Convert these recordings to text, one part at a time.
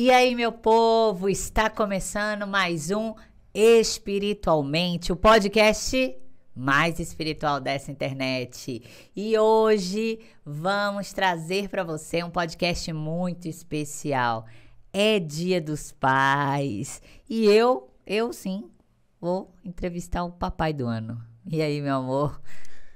E aí, meu povo, está começando mais um Espiritualmente, o podcast mais espiritual dessa internet. E hoje vamos trazer para você um podcast muito especial. É Dia dos Pais. E eu, eu sim, vou entrevistar o papai do ano. E aí, meu amor?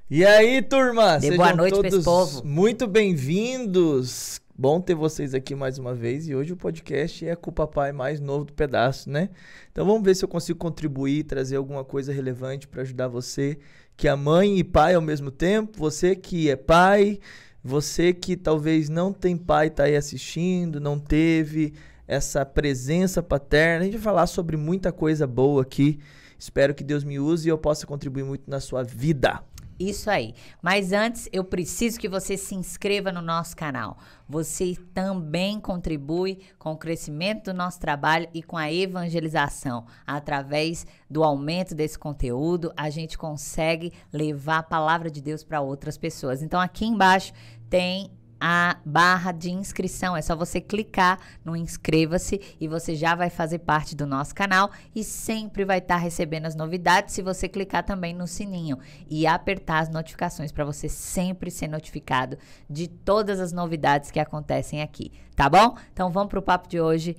E aí, turma? Dê Sejam boa noite todos povo. Muito bem-vindos. Bom ter vocês aqui mais uma vez e hoje o podcast é com o papai mais novo do pedaço, né? Então vamos ver se eu consigo contribuir, trazer alguma coisa relevante para ajudar você que é mãe e pai ao mesmo tempo, você que é pai, você que talvez não tem pai está aí assistindo, não teve essa presença paterna. A gente vai falar sobre muita coisa boa aqui. Espero que Deus me use e eu possa contribuir muito na sua vida. Isso aí. Mas antes, eu preciso que você se inscreva no nosso canal. Você também contribui com o crescimento do nosso trabalho e com a evangelização. Através do aumento desse conteúdo, a gente consegue levar a palavra de Deus para outras pessoas. Então, aqui embaixo tem a barra de inscrição. É só você clicar no inscreva-se e você já vai fazer parte do nosso canal e sempre vai estar tá recebendo as novidades se você clicar também no sininho e apertar as notificações para você sempre ser notificado de todas as novidades que acontecem aqui, tá bom? Então vamos para o papo de hoje,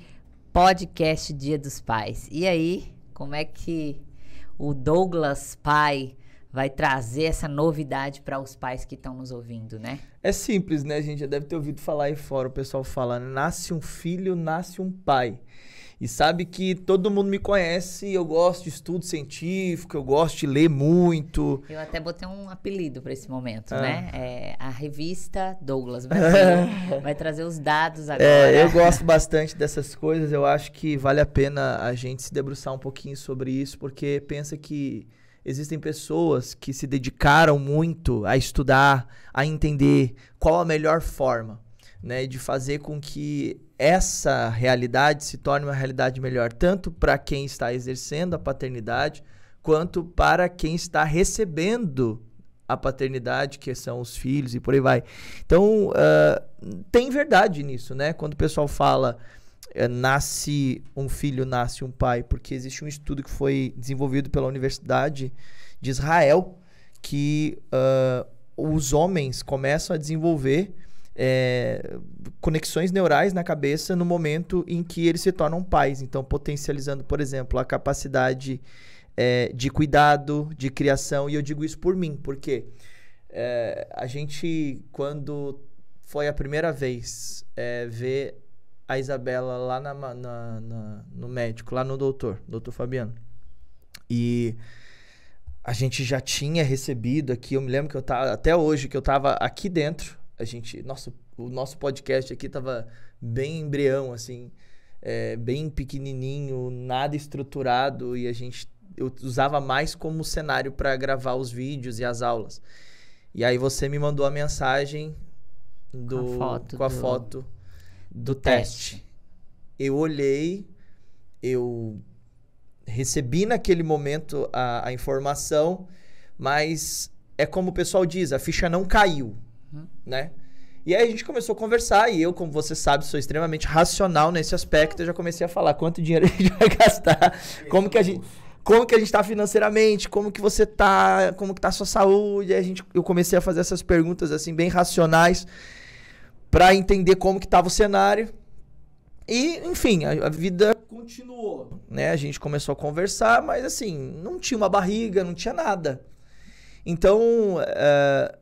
podcast Dia dos Pais. E aí, como é que o Douglas Pai vai trazer essa novidade para os pais que estão nos ouvindo, né? É simples, né? A gente já deve ter ouvido falar aí fora, o pessoal fala: nasce um filho, nasce um pai. E sabe que todo mundo me conhece, eu gosto de estudo científico, eu gosto de ler muito. Eu até botei um apelido para esse momento, ah. né? É, a revista Douglas Brasil vai trazer os dados agora. É, eu gosto bastante dessas coisas, eu acho que vale a pena a gente se debruçar um pouquinho sobre isso, porque pensa que existem pessoas que se dedicaram muito a estudar, a entender qual a melhor forma né, de fazer com que essa realidade se torne uma realidade melhor, tanto para quem está exercendo a paternidade, quanto para quem está recebendo a paternidade, que são os filhos e por aí vai. Então, uh, tem verdade nisso, né? Quando o pessoal fala eh, nasce um filho, nasce um pai, porque existe um estudo que foi desenvolvido pela Universidade de Israel que uh, os homens começam a desenvolver é, conexões neurais na cabeça no momento em que eles se tornam pais. Então, potencializando, por exemplo, a capacidade é, de cuidado, de criação. E eu digo isso por mim, porque é, a gente, quando foi a primeira vez ver a Isabela lá na, na, na, no médico, lá no doutor, doutor Fabiano. E a gente já tinha recebido aqui, eu me lembro que eu tava, até hoje, que eu tava aqui dentro, a gente, nosso, o nosso podcast aqui tava bem embrião, assim, é, bem pequenininho, nada estruturado, e a gente, eu usava mais como cenário para gravar os vídeos e as aulas. E aí você me mandou a mensagem do, a com a do... foto do teste. É. teste. Eu olhei, eu recebi naquele momento a, a, informação, mas é como o pessoal diz, a ficha não caiu, uhum. né? E aí a gente começou a conversar e eu, como você sabe, sou extremamente racional nesse aspecto. Eu já comecei a falar quanto dinheiro a gente vai gastar, é como que a gente, como que a gente está financeiramente, como que você tá, como que tá a sua saúde. a gente, eu comecei a fazer essas perguntas assim bem racionais para entender como que estava o cenário. E, enfim, a, a, vida continuou, né? A gente começou a conversar, mas assim, não tinha uma barriga, não tinha nada. Então, uh,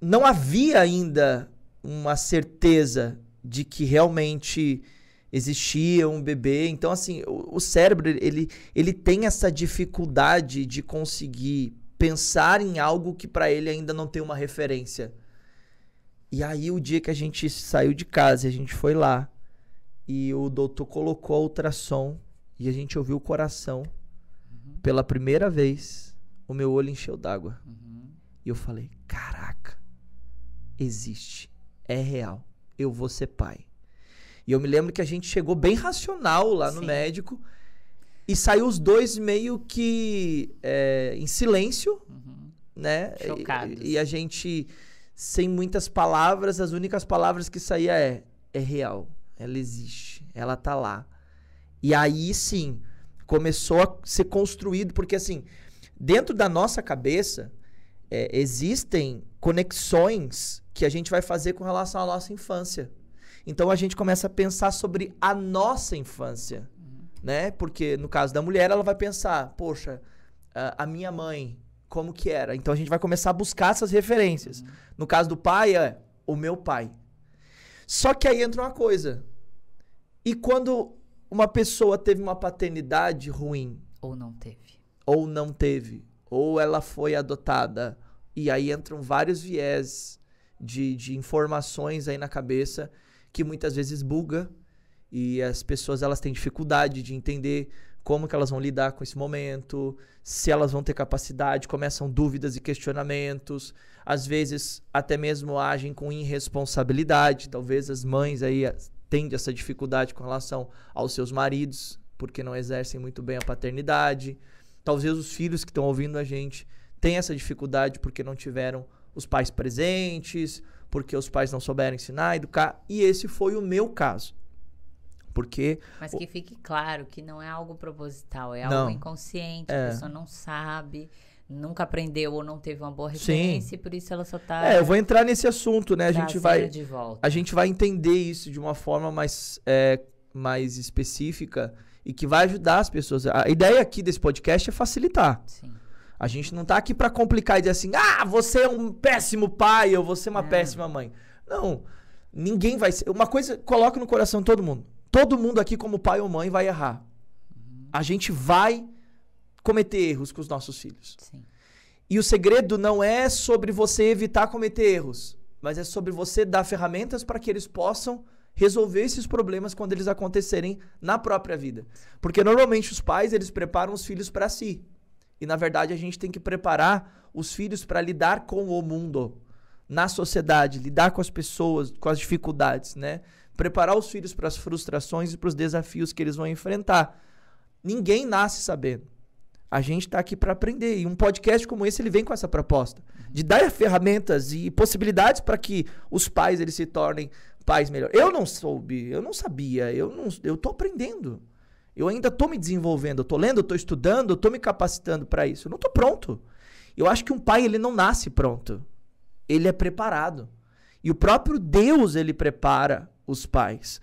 não havia ainda uma certeza de que realmente existia um bebê. Então, assim, o, o cérebro, ele, ele tem essa dificuldade de conseguir pensar em algo que para ele ainda não tem uma referência. E aí o dia que a gente saiu de casa, a gente foi lá e o doutor colocou a ultrassom e a gente ouviu o coração. Uhum. Pela primeira vez, o meu olho encheu d'água. Uhum. E eu falei: "Caraca, existe, é real. Eu vou ser pai". E eu me lembro que a gente chegou bem racional lá Sim. no médico e saiu os dois meio que é, em silêncio, uhum. né? Chocados. E, e a gente sem muitas palavras, as únicas palavras que saía é é real, ela existe, ela tá lá. E aí sim, começou a ser construído, porque assim, dentro da nossa cabeça, é, existem conexões que a gente vai fazer com relação à nossa infância. Então a gente começa a pensar sobre a nossa infância, uhum. né? Porque no caso da mulher, ela vai pensar, poxa, a minha mãe, como que era. Então a gente vai começar a buscar essas referências. Uhum. No caso do pai, é o meu pai. Só que aí entra uma coisa. E quando uma pessoa teve uma paternidade ruim? Ou não teve. Ou não teve. Ou ela foi adotada. E aí entram vários viés de, de informações aí na cabeça que muitas vezes buga. E as pessoas elas têm dificuldade de entender como que elas vão lidar com esse momento, se elas vão ter capacidade, começam dúvidas e questionamentos, às vezes até mesmo agem com irresponsabilidade, talvez as mães aí eh, tendem essa dificuldade com relação aos seus maridos, porque não exercem muito bem a paternidade, talvez os filhos que estão ouvindo a gente tenham essa dificuldade porque não tiveram os pais presentes, porque os pais não souberam ensinar, educar, e esse foi o meu caso. Porque. Mas que fique claro que não é algo proposital, é não, algo inconsciente, é. a pessoa não sabe nunca aprendeu ou não teve uma boa referência e por isso ela só tá. É, eu vou entrar nesse assunto, né? A gente vai. A gente vai entender isso de uma forma mais, é, mais específica e que vai ajudar as pessoas. A ideia aqui desse podcast é facilitar. Sim. A gente não tá aqui para complicar e dizer assim, ah, você é um péssimo pai ou você é uma é. péssima mãe. Não. Ninguém vai ser. Uma coisa, coloca no coração todo mundo. Todo mundo aqui, como pai ou mãe, vai errar. Uhum. A gente vai cometer erros com os nossos filhos. Sim. E o segredo não é sobre você evitar cometer erros, mas é sobre você dar ferramentas para que eles possam resolver esses problemas quando eles acontecerem na própria vida. Porque normalmente os pais, eles preparam os filhos para si. E na verdade a gente tem que preparar os filhos para lidar com o mundo, na sociedade, lidar com as pessoas, com as dificuldades, né? preparar os filhos para as frustrações e para os desafios que eles vão enfrentar. Ninguém nasce sabendo. A gente está aqui para aprender. E um podcast como esse, ele vem com essa proposta uhum. de dar ferramentas e possibilidades para que os pais eles se tornem pais melhores. Eu não soube, eu não sabia, eu não, eu aprendendo. Eu ainda estou me desenvolvendo, eu lendo, estou estudando, estou me capacitando para isso. Eu não estou pronto. Eu acho que um pai ele não nasce pronto. Ele é preparado. E o próprio Deus ele prepara os pais.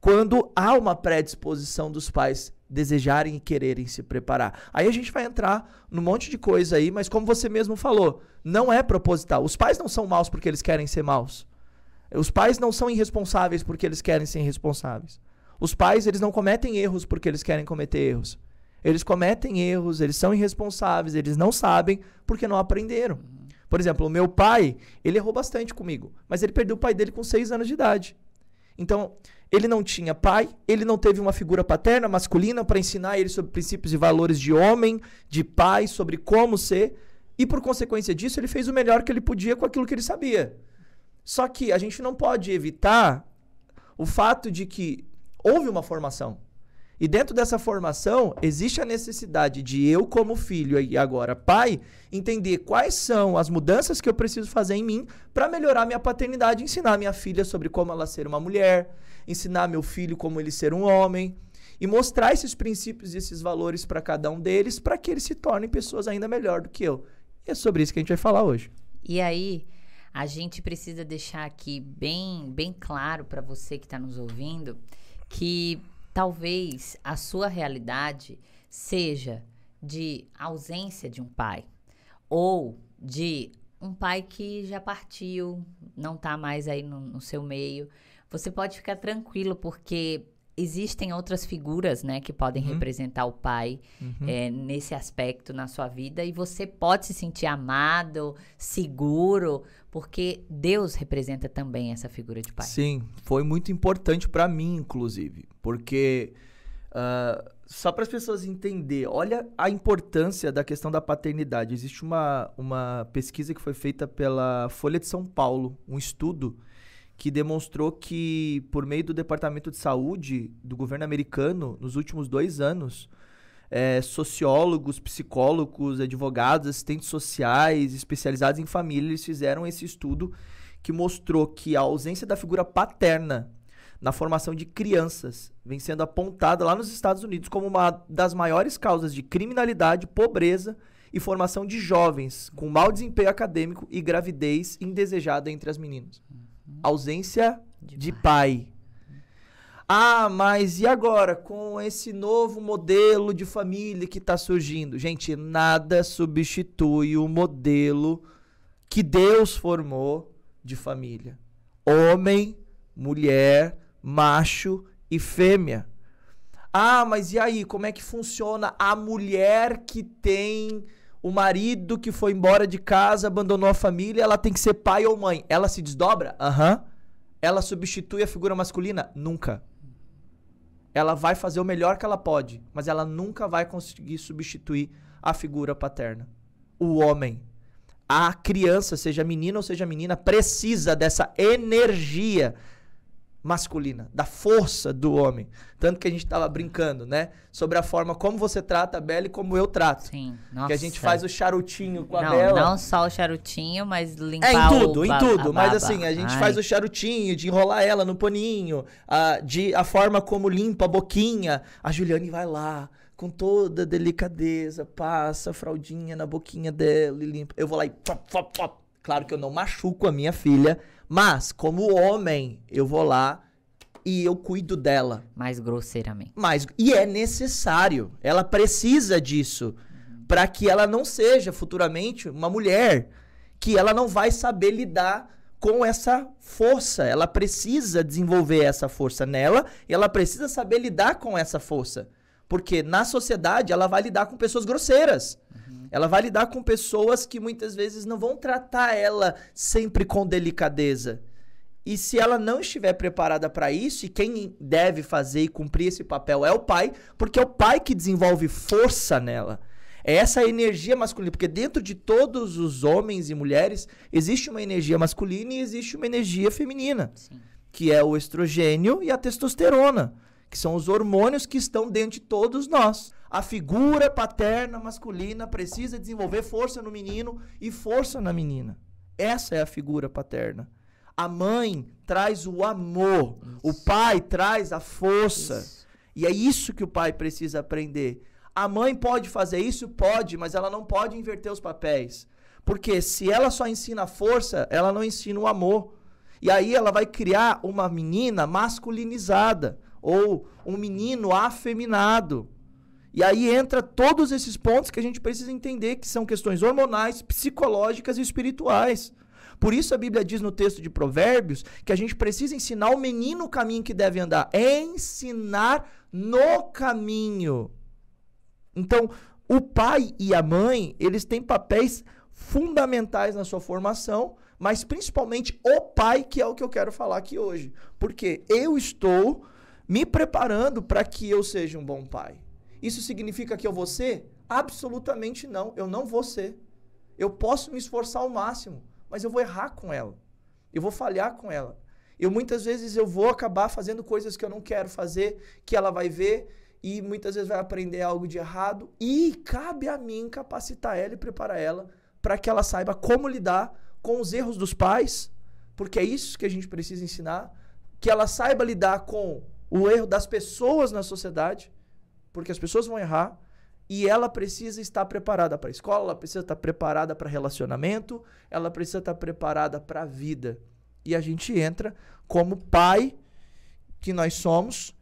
Quando há uma predisposição dos pais desejarem e quererem se preparar. Aí a gente vai entrar num monte de coisa aí, mas como você mesmo falou, não é proposital. Os pais não são maus porque eles querem ser maus. Os pais não são irresponsáveis porque eles querem ser irresponsáveis. Os pais, eles não cometem erros porque eles querem cometer erros. Eles cometem erros, eles são irresponsáveis, eles não sabem porque não aprenderam. Uhum. Por exemplo, o meu pai, ele errou bastante comigo, mas ele perdeu o pai dele com 6 anos de idade. Então, ele não tinha pai, ele não teve uma figura paterna masculina para ensinar ele sobre princípios e valores de homem, de pai, sobre como ser, e por consequência disso, ele fez o melhor que ele podia com aquilo que ele sabia. Só que a gente não pode evitar o fato de que houve uma formação. E dentro dessa formação, existe a necessidade de eu, como filho e agora pai, entender quais são as mudanças que eu preciso fazer em mim para melhorar minha paternidade, ensinar minha filha sobre como ela ser uma mulher, ensinar meu filho como ele ser um homem e mostrar esses princípios e esses valores para cada um deles para que eles se tornem pessoas ainda melhor do que eu. E é sobre isso que a gente vai falar hoje. E aí, a gente precisa deixar aqui bem, bem claro para você que está nos ouvindo que talvez a sua realidade seja de ausência de um pai ou de um pai que já partiu, não está mais aí no, no seu meio. Você pode ficar tranquilo porque existem outras figuras, né, que podem uhum. representar o pai uhum. é, nesse aspecto na sua vida e você pode se sentir amado, seguro, porque Deus representa também essa figura de pai. Sim, foi muito importante para mim, inclusive, porque uh, só para as pessoas entender, olha a importância da questão da paternidade. Existe uma, uma pesquisa que foi feita pela Folha de São Paulo, um estudo que demonstrou que, por meio do Departamento de Saúde do governo americano, nos últimos dois anos, é, sociólogos, psicólogos, advogados, assistentes sociais, especializados em família, eles fizeram esse estudo que mostrou que a ausência da figura paterna na formação de crianças vem sendo apontada lá nos Estados Unidos como uma das maiores causas de criminalidade, pobreza e formação de jovens com mau desempenho acadêmico e gravidez indesejada entre as meninas ausência de, de pai. pai. Ah, mas e agora com esse novo modelo de família que está surgindo? Gente, nada substitui o modelo que Deus formou de família: homem, mulher, macho e fêmea. Ah, mas e aí? Como é que funciona a mulher que tem o marido que foi embora de casa, abandonou a família, ela tem que ser pai ou mãe. Ela se desdobra? Aham. Uhum. Ela substitui a figura masculina? Nunca. Ela vai fazer o melhor que ela pode, mas ela nunca vai conseguir substituir a figura paterna. O homem. A criança, seja menino ou seja menina, precisa dessa energia masculina, da força do homem. Tanto que a gente tava brincando, né? Sobre a forma como você trata a Bela e como eu trato. Sim. Nossa. Que a gente faz o charutinho com a não, Bela. Não só o charutinho, mas limpar É, em tudo, em tudo. Mas assim, a gente Ai. faz o charutinho, de enrolar ela no paninho, a, de, a forma como limpa a boquinha. A Juliane vai lá, com toda delicadeza, passa a fraldinha na boquinha dela e limpa. Eu vou lá e... Claro que eu não machuco a minha filha, mas, como homem, eu vou lá e eu cuido dela. Mais grosseiramente. Mais, e é necessário. Ela precisa disso. Uhum. para que ela não seja futuramente uma mulher. Que ela não vai saber lidar com essa força. Ela precisa desenvolver essa força nela. E ela precisa saber lidar com essa força. Porque na sociedade ela vai lidar com pessoas grosseiras. Uhum. Ela vai lidar com pessoas que muitas vezes não vão tratar ela sempre com delicadeza. E se ela não estiver preparada para isso, e quem deve fazer e cumprir esse papel é o pai, porque é o pai que desenvolve força nela. É essa energia masculina, porque dentro de todos os homens e mulheres existe uma energia masculina e existe uma energia feminina, Sim. que é o estrogênio e a testosterona que são os hormônios que estão dentro de todos nós. A figura paterna masculina precisa desenvolver força no menino e força na menina. Essa é a figura paterna. A mãe traz o amor, isso. o pai traz a força. Isso. E é isso que o pai precisa aprender. A mãe pode fazer isso? Pode, mas ela não pode inverter os papéis. Porque se ela só ensina a força, ela não ensina o amor. E aí ela vai criar uma menina masculinizada ou um menino afeminado. E aí entra todos esses pontos que a gente precisa entender que são questões hormonais, psicológicas e espirituais. Por isso a Bíblia diz no texto de Provérbios que a gente precisa ensinar o menino o caminho que deve andar, é ensinar no caminho. Então, o pai e a mãe, eles têm papéis fundamentais na sua formação, mas principalmente o pai, que é o que eu quero falar aqui hoje. Porque eu estou me preparando para que eu seja um bom pai. Isso significa que eu vou ser? Absolutamente não. Eu não vou ser. Eu posso me esforçar ao máximo, mas eu vou errar com ela. Eu vou falhar com ela. Eu muitas vezes eu vou acabar fazendo coisas que eu não quero fazer, que ela vai ver e muitas vezes vai aprender algo de errado e cabe a mim capacitar ela e preparar ela para que ela saiba como lidar com os erros dos pais, porque é isso que a gente precisa ensinar, que ela saiba lidar com o erro das pessoas na sociedade, porque as pessoas vão errar, e ela precisa estar preparada para a escola, ela precisa estar preparada para relacionamento, ela precisa estar preparada para a vida. E a gente entra como pai que nós somos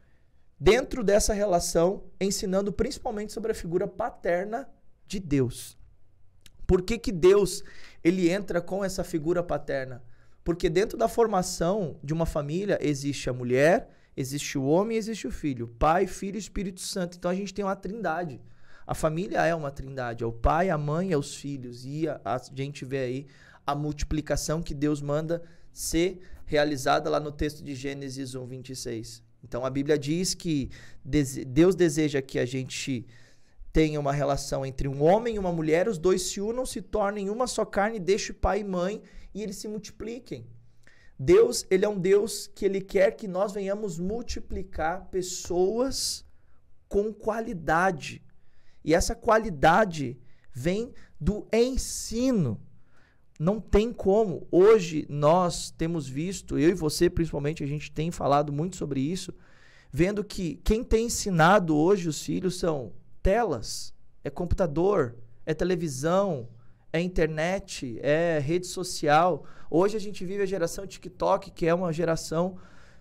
dentro dessa relação, ensinando principalmente sobre a figura paterna de Deus. Por que, que Deus ele entra com essa figura paterna? Porque dentro da formação de uma família existe a mulher, Existe o homem, existe o filho. Pai, filho e Espírito Santo. Então a gente tem uma trindade. A família é uma trindade, é o pai, a mãe é os filhos. E a, a gente vê aí a multiplicação que Deus manda ser realizada lá no texto de Gênesis 1, 26. Então a Bíblia diz que Deus deseja que a gente tenha uma relação entre um homem e uma mulher, os dois se unam, se tornem uma só carne, deixem pai e mãe e eles se multipliquem. Deus, ele é um Deus que ele quer que nós venhamos multiplicar pessoas com qualidade. E essa qualidade vem do ensino. Não tem como. Hoje nós temos visto, eu e você principalmente, a gente tem falado muito sobre isso, vendo que quem tem ensinado hoje os filhos são telas, é computador, é televisão, é internet, é rede social. Hoje a gente vive a geração TikTok, que é uma geração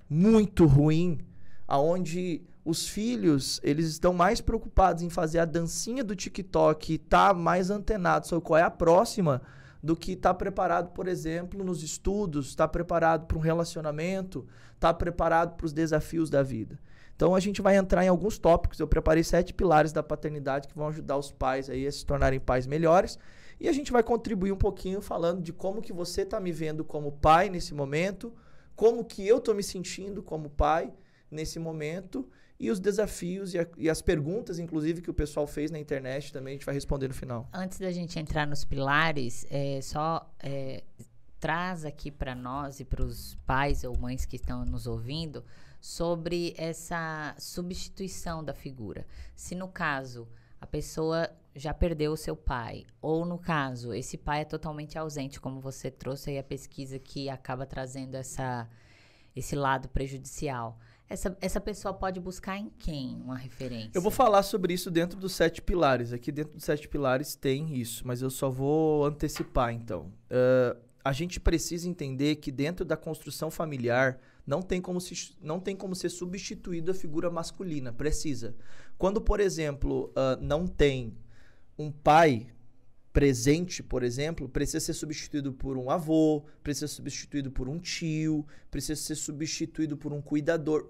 muito ruim, aonde os filhos, eles estão mais preocupados em fazer a dancinha do TikTok e tá mais antenado sobre qual é a próxima do que tá preparado, por exemplo, nos estudos, tá preparado para um relacionamento, tá preparado para os desafios da vida. Então a gente vai entrar em alguns tópicos. Eu preparei sete pilares da paternidade que vão ajudar os pais aí a se tornarem pais melhores. E a gente vai contribuir um pouquinho falando de como que você está me vendo como pai nesse momento, como que eu estou me sentindo como pai nesse momento e os desafios e, a, e, as perguntas, inclusive, que o pessoal fez na internet também, a gente vai responder no final. Antes da gente entrar nos pilares, é, só é, traz aqui para nós e para os pais ou mães que estão nos ouvindo sobre essa substituição da figura. Se no caso a pessoa já perdeu o seu pai, ou no caso, esse pai é totalmente ausente, como você trouxe aí a pesquisa que acaba trazendo essa, esse lado prejudicial. Essa, essa pessoa pode buscar em quem uma referência? Eu vou falar sobre isso dentro dos sete pilares. Aqui dentro dos sete pilares tem isso, mas eu só vou antecipar então. Uh, a gente precisa entender que dentro da construção familiar não tem como, se, não tem como ser substituída a figura masculina. Precisa. Quando, por exemplo, uh, não tem um pai presente, por exemplo, precisa ser substituído por um avô, precisa ser substituído por um tio, precisa ser substituído por um cuidador.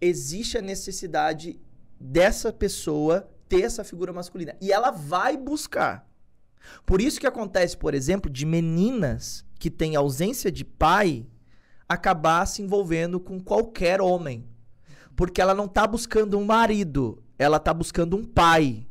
Existe a necessidade dessa pessoa ter essa figura masculina e ela vai buscar. Por isso que acontece, por exemplo, de meninas que têm ausência de pai acabar se envolvendo com qualquer homem. Porque ela não está buscando um marido, ela tá buscando um pai.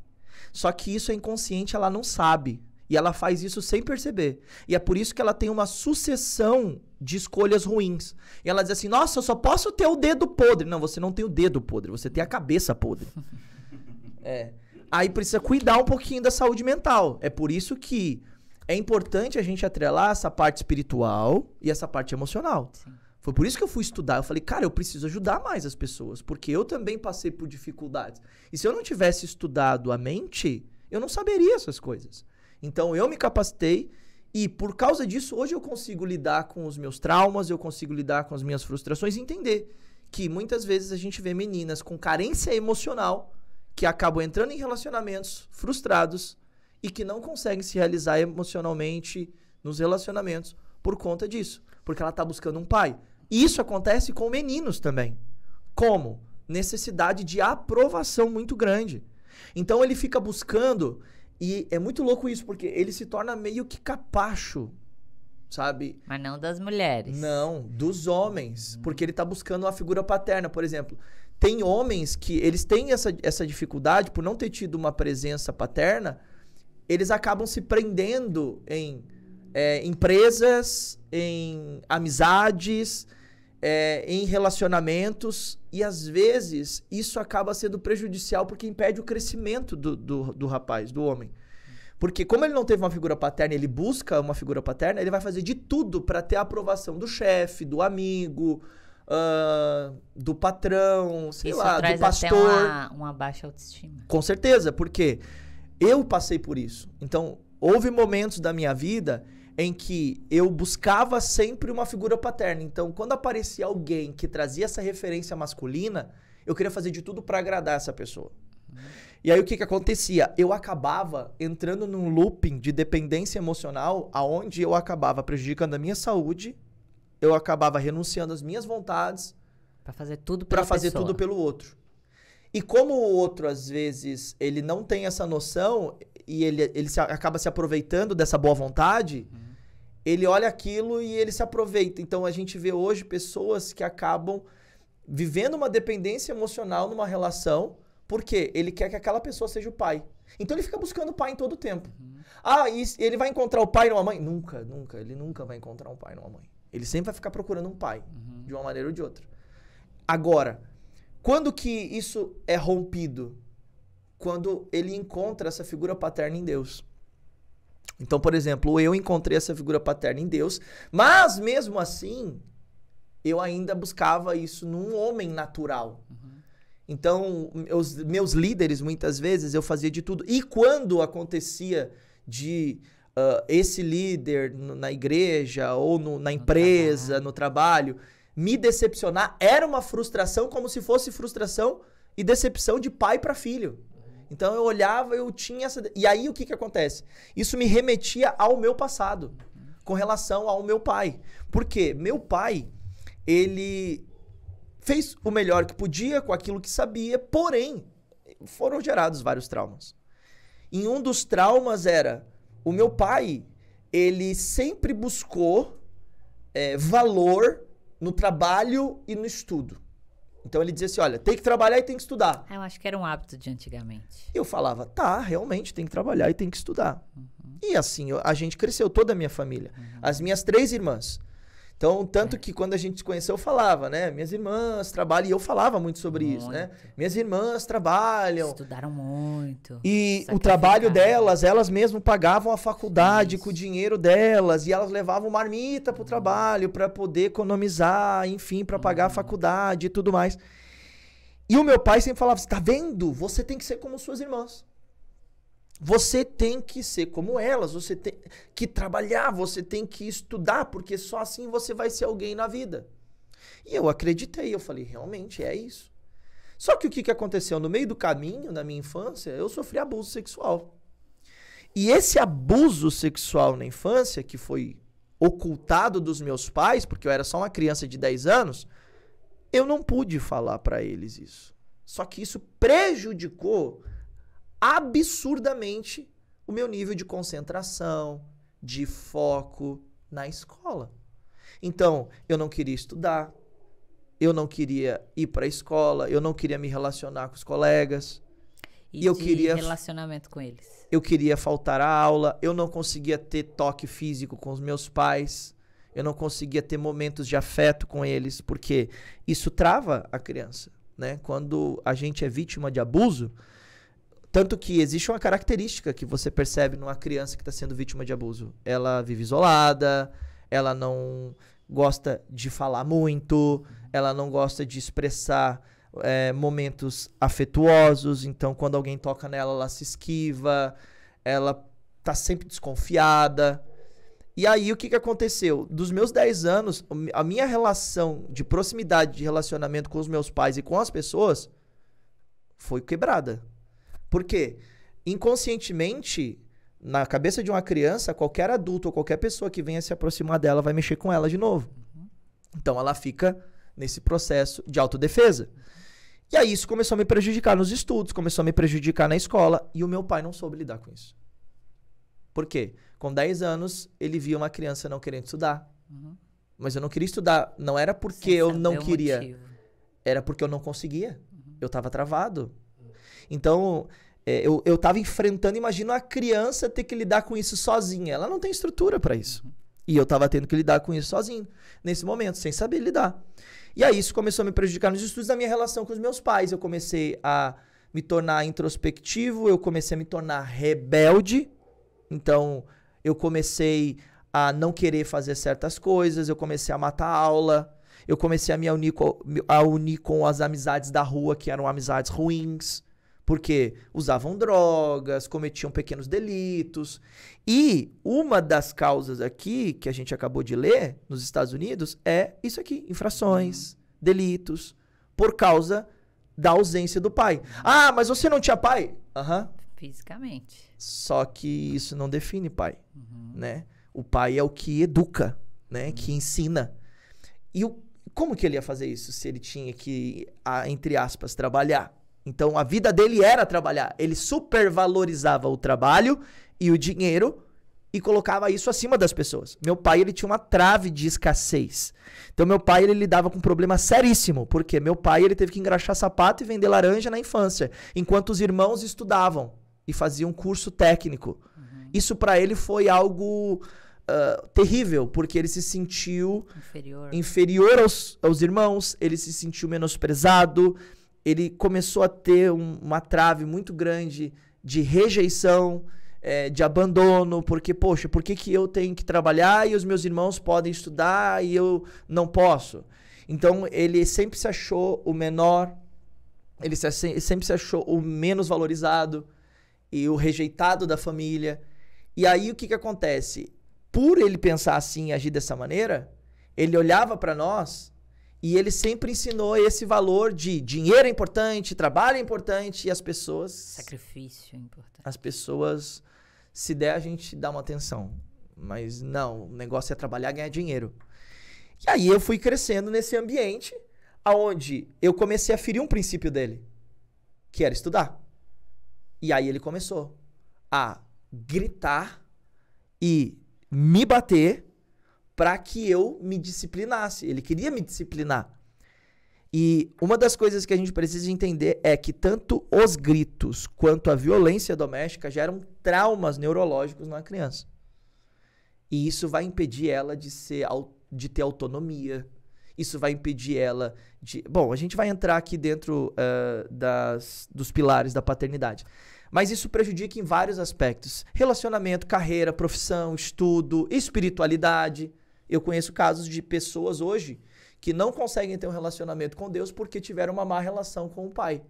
Só que isso é inconsciente, ela não sabe. E ela faz isso sem perceber. E é por isso que ela tem uma sucessão de escolhas ruins. E ela diz assim: Nossa, eu só posso ter o dedo podre. Não, você não tem o dedo podre, você tem a cabeça podre. é. Aí precisa cuidar um pouquinho da saúde mental. É por isso que é importante a gente atrelar essa parte espiritual e essa parte emocional. Sim. Foi por isso que eu fui estudar. Eu falei, cara, eu preciso ajudar mais as pessoas, porque eu também passei por dificuldades. E se eu não tivesse estudado a mente, eu não saberia essas coisas. Então eu me capacitei e por causa disso hoje eu consigo lidar com os meus traumas, eu consigo lidar com as minhas frustrações e entender que muitas vezes a gente vê meninas com carência emocional que acabam entrando em relacionamentos frustrados e que não conseguem se realizar emocionalmente nos relacionamentos por conta disso, porque ela está buscando um pai, e isso acontece com meninos também. Como? Necessidade de aprovação muito grande. Então ele fica buscando, e é muito louco isso, porque ele se torna meio que capacho, sabe? Mas não das mulheres. Não, dos homens. Hum. Porque ele está buscando uma figura paterna, por exemplo. Tem homens que eles têm essa, essa dificuldade por não ter tido uma presença paterna, eles acabam se prendendo em é, empresas, em amizades é, em relacionamentos e às vezes isso acaba sendo prejudicial porque impede o crescimento do, do, do rapaz, do homem. Porque como ele não teve uma figura paterna, ele busca uma figura paterna, ele vai fazer de tudo para ter a aprovação do chefe, do amigo, uh, do patrão, sei Isso lá, traz do pastor. Até uma, uma baixa autoestima. Com certeza, porque eu passei por isso. Então, houve momentos da minha vida em que eu buscava sempre uma figura paterna. Então, quando aparecia alguém que trazia essa referência masculina, eu queria fazer de tudo para agradar essa pessoa. Uhum. E aí o que que acontecia? Eu acabava entrando num looping de dependência emocional, aonde eu acabava prejudicando a minha saúde, eu acabava renunciando às minhas vontades para fazer tudo para fazer pessoa. tudo pelo outro. E como o outro às vezes ele não tem essa noção e ele, ele se, acaba se aproveitando dessa boa vontade, uhum ele olha aquilo e ele se aproveita. Então a gente vê hoje pessoas que acabam vivendo uma dependência emocional numa relação, porque ele quer que aquela pessoa seja o pai. Então ele fica buscando o pai em todo o tempo. Uhum. Ah, e ele vai encontrar o pai numa mãe? Nunca, nunca. Ele nunca vai encontrar um pai numa mãe. Ele sempre vai ficar procurando um pai, uhum. de uma maneira ou de outra. Agora, quando que isso é rompido? Quando ele encontra essa figura paterna em Deus. Então, por exemplo, eu encontrei essa figura paterna em Deus, mas mesmo assim, eu ainda buscava isso num homem natural. Uhum. Então, meus líderes, muitas vezes, eu fazia de tudo. E quando acontecia de uh, esse líder no, na igreja ou no, na empresa, no trabalho, me decepcionar, era uma frustração como se fosse frustração e decepção de pai para filho. Então eu olhava, eu tinha essa. E aí o que, que acontece? Isso me remetia ao meu passado, com relação ao meu pai. porque Meu pai, ele fez o melhor que podia com aquilo que sabia, porém, foram gerados vários traumas. E um dos traumas era o meu pai, ele sempre buscou é, valor no trabalho e no estudo. Então ele dizia assim: olha, tem que trabalhar e tem que estudar. Ah, eu acho que era um hábito de antigamente. Eu falava: tá, realmente tem que trabalhar e tem que estudar. Uhum. E assim, a gente cresceu, toda a minha família. Uhum. As minhas três irmãs. Então, tanto é. que quando a gente se conheceu, eu falava, né? Minhas irmãs trabalham, e eu falava muito sobre muito. isso, né? Minhas irmãs trabalham. Estudaram muito. E o trabalho delas, elas mesmas pagavam a faculdade isso. com o dinheiro delas, e elas levavam marmita pro trabalho para poder economizar, enfim, para pagar a uhum. faculdade e tudo mais. E o meu pai sempre falava: "Você assim, tá vendo? Você tem que ser como suas irmãs". Você tem que ser como elas, você tem que trabalhar, você tem que estudar, porque só assim você vai ser alguém na vida. E eu acreditei, eu falei, realmente é isso. Só que o que, que aconteceu? No meio do caminho, na minha infância, eu sofri abuso sexual. E esse abuso sexual na infância, que foi ocultado dos meus pais, porque eu era só uma criança de 10 anos, eu não pude falar para eles isso. Só que isso prejudicou absurdamente o meu nível de concentração, de foco na escola. Então, eu não queria estudar, eu não queria ir para a escola, eu não queria me relacionar com os colegas. E, e eu queria relacionamento com eles. Eu queria faltar à aula, eu não conseguia ter toque físico com os meus pais, eu não conseguia ter momentos de afeto com eles, porque isso trava a criança, né? Quando a gente é vítima de abuso, tanto que existe uma característica que você percebe numa criança que está sendo vítima de abuso. Ela vive isolada, ela não gosta de falar muito, ela não gosta de expressar é, momentos afetuosos. Então, quando alguém toca nela, ela se esquiva, ela está sempre desconfiada. E aí, o que, que aconteceu? Dos meus 10 anos, a minha relação de proximidade, de relacionamento com os meus pais e com as pessoas foi quebrada porque inconscientemente, na cabeça de uma criança, qualquer adulto ou qualquer pessoa que venha se aproximar dela vai mexer com ela de novo. Uhum. Então ela fica nesse processo de autodefesa. E aí isso começou a me prejudicar nos estudos, começou a me prejudicar na escola, e o meu pai não soube lidar com isso. Por quê? Com 10 anos, ele via uma criança não querendo estudar. Uhum. Mas eu não queria estudar. Não era porque eu não queria. Motivo. Era porque eu não conseguia. Uhum. Eu estava travado. Então, é, eu, eu tava enfrentando, imagina a criança ter que lidar com isso sozinha. Ela não tem estrutura para isso. E eu tava tendo que lidar com isso sozinho, nesse momento, sem saber lidar. E aí isso começou a me prejudicar nos estudos da minha relação com os meus pais. Eu comecei a me tornar introspectivo, eu comecei a me tornar rebelde. Então, eu comecei a não querer fazer certas coisas, eu comecei a matar a aula, eu comecei a me unir com, a unir com as amizades da rua, que eram amizades ruins porque usavam drogas, cometiam pequenos delitos. E uma das causas aqui que a gente acabou de ler nos Estados Unidos é isso aqui: infrações, uhum. delitos, por causa da ausência do pai. Ah, mas você não tinha pai? Aham. Uhum. Fisicamente. Só que isso não define pai, uhum. né? O pai é o que educa, né? Uhum. Que ensina. E o, como que ele ia fazer isso se ele tinha que, a, entre aspas, trabalhar? Então a vida dele era trabalhar. Ele supervalorizava o trabalho e o dinheiro e colocava isso acima das pessoas. Meu pai, ele tinha uma trave de escassez. Então meu pai, ele lidava com um problema seríssimo, porque meu pai, ele teve que engraxar sapato e vender laranja na infância, enquanto os irmãos estudavam e faziam curso técnico. Uhum. Isso para ele foi algo uh, terrível, porque ele se sentiu inferior, inferior aos, aos irmãos, ele se sentiu menosprezado, ele começou a ter um, uma trave muito grande de rejeição, é, de abandono, porque, poxa, por que, que eu tenho que trabalhar e os meus irmãos podem estudar e eu não posso? Então, ele sempre se achou o menor, ele se, sempre se achou o menos valorizado e o rejeitado da família. E aí, o que, que acontece? Por ele pensar assim e agir dessa maneira, ele olhava para nós e ele sempre ensinou esse valor de dinheiro é importante, trabalho é importante e as pessoas. Sacrifício é importante. As pessoas, se der, a gente dá uma atenção. Mas não, o negócio é trabalhar ganhar dinheiro. E aí eu fui crescendo nesse ambiente aonde eu comecei a ferir um princípio dele, que era estudar. E aí ele começou a gritar e me bater para que eu me disciplinasse. Ele queria me disciplinar. E uma das coisas que a gente precisa entender é que tanto os gritos quanto a violência doméstica geram traumas neurológicos na criança. E isso vai impedir ela de, ser, de ter autonomia. Isso vai impedir ela de. Bom, a gente vai entrar aqui dentro uh, das, dos pilares da paternidade. Mas isso prejudica em vários aspectos: relacionamento, carreira, profissão, estudo, espiritualidade. Eu conheço casos de pessoas hoje que não conseguem ter um relacionamento com Deus porque tiveram uma má relação com o pai.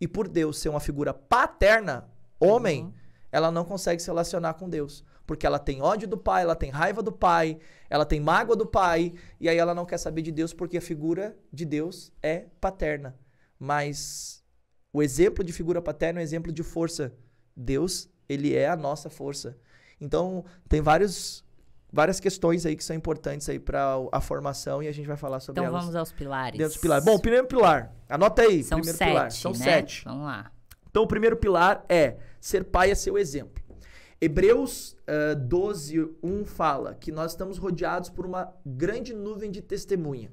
E por Deus ser uma figura paterna, homem, uhum. ela não consegue se relacionar com Deus. Porque ela tem ódio do pai, ela tem raiva do pai, ela tem mágoa do pai, e aí ela não quer saber de Deus porque a figura de Deus é paterna. Mas o exemplo de figura paterna é um exemplo de força. Deus, ele é a nossa força. Então, tem vários várias questões aí que são importantes aí para a formação e a gente vai falar sobre então, elas. Então vamos aos pilares. Dentro dos pilares. Bom, primeiro pilar. Anota aí. São primeiro sete, pilar. São né? sete. Vamos lá. Então o primeiro pilar é ser pai é seu exemplo. Hebreus uh, 12, 1 fala que nós estamos rodeados por uma grande nuvem de testemunha.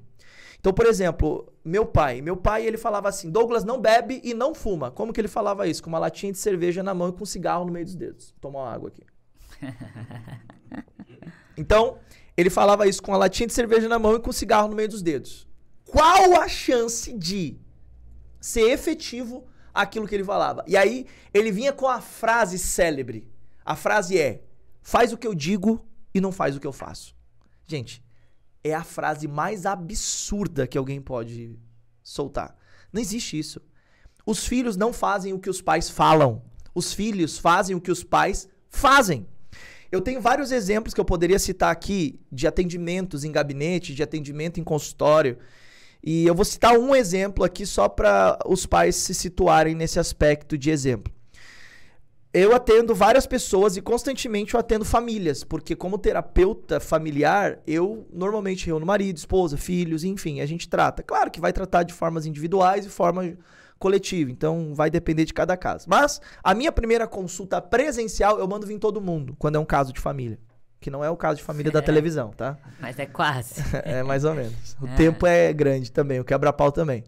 Então, por exemplo, meu pai. Meu pai, ele falava assim, Douglas não bebe e não fuma. Como que ele falava isso? Com uma latinha de cerveja na mão e com um cigarro no meio dos dedos. tomou uma água aqui. Então, ele falava isso com a latinha de cerveja na mão e com o cigarro no meio dos dedos. Qual a chance de ser efetivo aquilo que ele falava? E aí, ele vinha com a frase célebre. A frase é: faz o que eu digo e não faz o que eu faço. Gente, é a frase mais absurda que alguém pode soltar. Não existe isso. Os filhos não fazem o que os pais falam. Os filhos fazem o que os pais fazem. Eu tenho vários exemplos que eu poderia citar aqui de atendimentos em gabinete, de atendimento em consultório. E eu vou citar um exemplo aqui só para os pais se situarem nesse aspecto de exemplo. Eu atendo várias pessoas e constantemente eu atendo famílias, porque como terapeuta familiar, eu normalmente reúno marido, esposa, filhos, enfim, a gente trata. Claro que vai tratar de formas individuais e formas coletivo, então vai depender de cada caso. Mas a minha primeira consulta presencial eu mando vir todo mundo, quando é um caso de família. Que não é o caso de família é, da televisão, tá? Mas é quase. é, mais ou menos. O é. tempo é grande também, o quebra-pau também.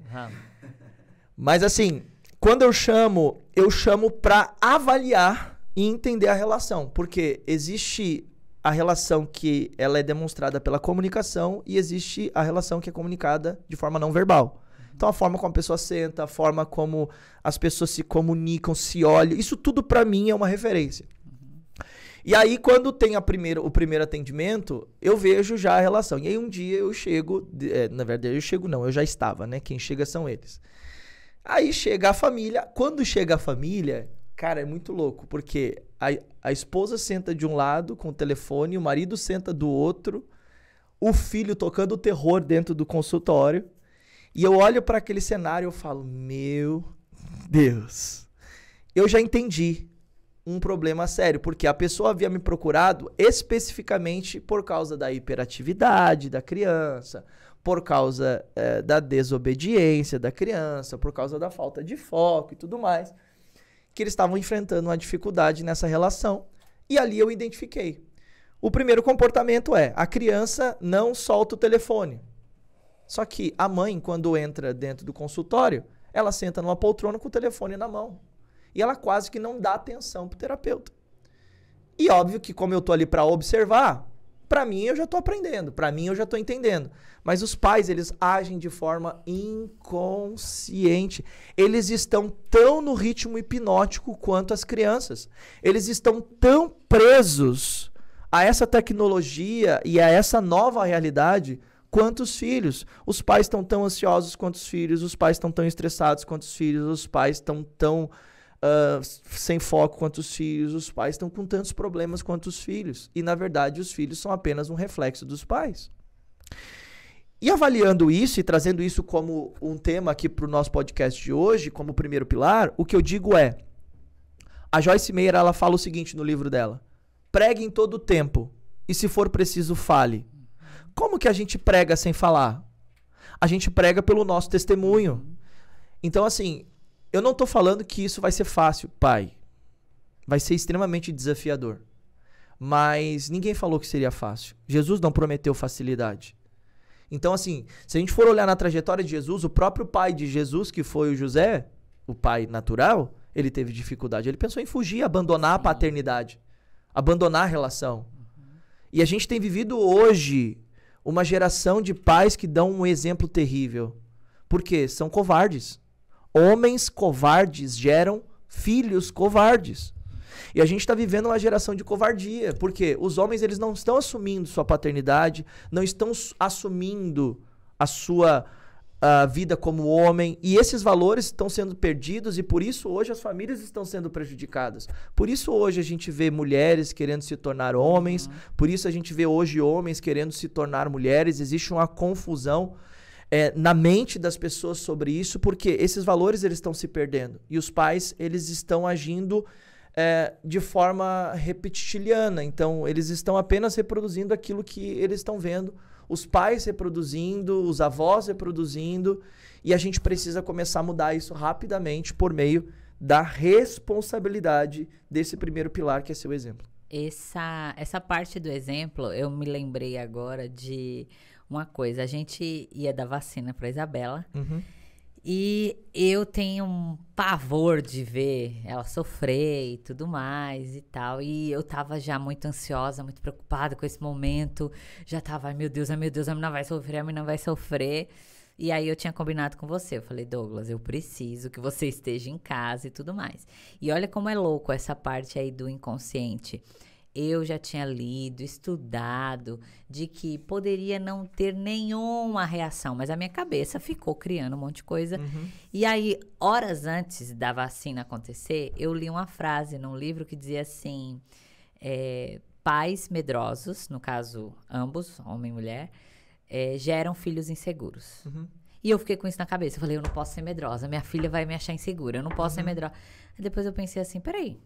Mas assim, quando eu chamo, eu chamo para avaliar e entender a relação, porque existe a relação que ela é demonstrada pela comunicação e existe a relação que é comunicada de forma não verbal. Então a forma como a pessoa senta, a forma como as pessoas se comunicam, se olham, isso tudo para mim é uma referência. Uhum. E aí, quando tem a primeira, o primeiro atendimento, eu vejo já a relação. E aí, um dia eu chego, é, na verdade, eu chego não, eu já estava, né? Quem chega são eles. Aí chega a família. Quando chega a família, cara, é muito louco, porque a, a esposa senta de um lado com o telefone, o marido senta do outro, o filho tocando o terror dentro do consultório. E eu olho para aquele cenário e falo: Meu Deus, eu já entendi um problema sério, porque a pessoa havia me procurado especificamente por causa da hiperatividade da criança, por causa é, da desobediência da criança, por causa da falta de foco e tudo mais, que eles estavam enfrentando uma dificuldade nessa relação. E ali eu identifiquei. O primeiro comportamento é: a criança não solta o telefone. Só que a mãe, quando entra dentro do consultório, ela senta numa poltrona com o telefone na mão. E ela quase que não dá atenção pro terapeuta. E óbvio que como eu tô ali para observar, para mim eu já tô aprendendo, para mim eu já tô entendendo. Mas os pais, eles agem de forma inconsciente. Eles estão tão no ritmo hipnótico quanto as crianças. Eles estão tão presos a essa tecnologia e a essa nova realidade quanto os filhos. Os pais estão tão ansiosos quanto os filhos, os pais estão tão estressados quanto os filhos, os pais estão tão, uh, sem foco quanto os filhos, os pais estão com tantos problemas quanto os filhos. E, na verdade, os filhos são apenas um reflexo dos pais. E avaliando isso e trazendo isso como um tema aqui para o nosso podcast de hoje, como primeiro pilar, o que eu digo é: a Joyce Meyer ela fala o seguinte no livro dela: pregue em todo o tempo e, se for preciso, fale. Como que a gente prega sem falar? A gente prega pelo nosso testemunho. Então, assim, eu não estou falando que isso vai ser fácil, pai. Vai ser extremamente desafiador. Mas ninguém falou que seria fácil. Jesus não prometeu facilidade. Então, assim, se a gente for olhar na trajetória de Jesus, o próprio pai de Jesus, que foi o José, o pai natural, ele teve dificuldade. Ele pensou em fugir, abandonar a paternidade, abandonar a relação. E a gente tem vivido hoje uma geração de pais que dão um exemplo terrível. Por quê? São covardes. Homens covardes geram filhos covardes. E a gente está vivendo uma geração de covardia, porque os homens eles não estão assumindo sua paternidade, não estão assumindo a sua a vida como homem. E esses valores estão sendo perdidos e por isso hoje as famílias estão sendo prejudicadas. Por isso hoje a gente vê mulheres querendo se tornar homens, uhum. por isso a gente vê hoje homens querendo se tornar mulheres. Existe uma confusão é, na mente das pessoas sobre isso, porque esses valores eles estão se perdendo e os pais eles estão agindo é, de forma repetitiliana Então eles estão apenas reproduzindo aquilo que eles estão vendo os pais reproduzindo, os avós reproduzindo, e a gente precisa começar a mudar isso rapidamente por meio da responsabilidade desse primeiro pilar que é seu exemplo. Essa, essa parte do exemplo, eu me lembrei agora de uma coisa. A gente ia dar vacina para Isabela. Uhum. E eu tenho um pavor de ver ela sofrer e tudo mais e tal. E eu tava já muito ansiosa, muito preocupada com esse momento. Já tava, meu Deus, meu Deus, a menina vai sofrer, a menina vai sofrer. E aí eu tinha combinado com você. Eu falei, Douglas, eu preciso que você esteja em casa e tudo mais. E olha como é louco essa parte aí do inconsciente eu já tinha lido, estudado, de que poderia não ter nenhuma reação, mas a minha cabeça ficou criando um monte de coisa. Uhum. E aí, horas antes da vacina acontecer, eu li uma frase num livro que dizia assim: é, pais medrosos, no caso ambos, homem e mulher, é, geram filhos inseguros. Uhum. E eu fiquei com isso na cabeça. Eu falei, eu não posso ser medrosa, minha filha vai me achar insegura, eu não posso uhum. ser medrosa. depois eu pensei assim: peraí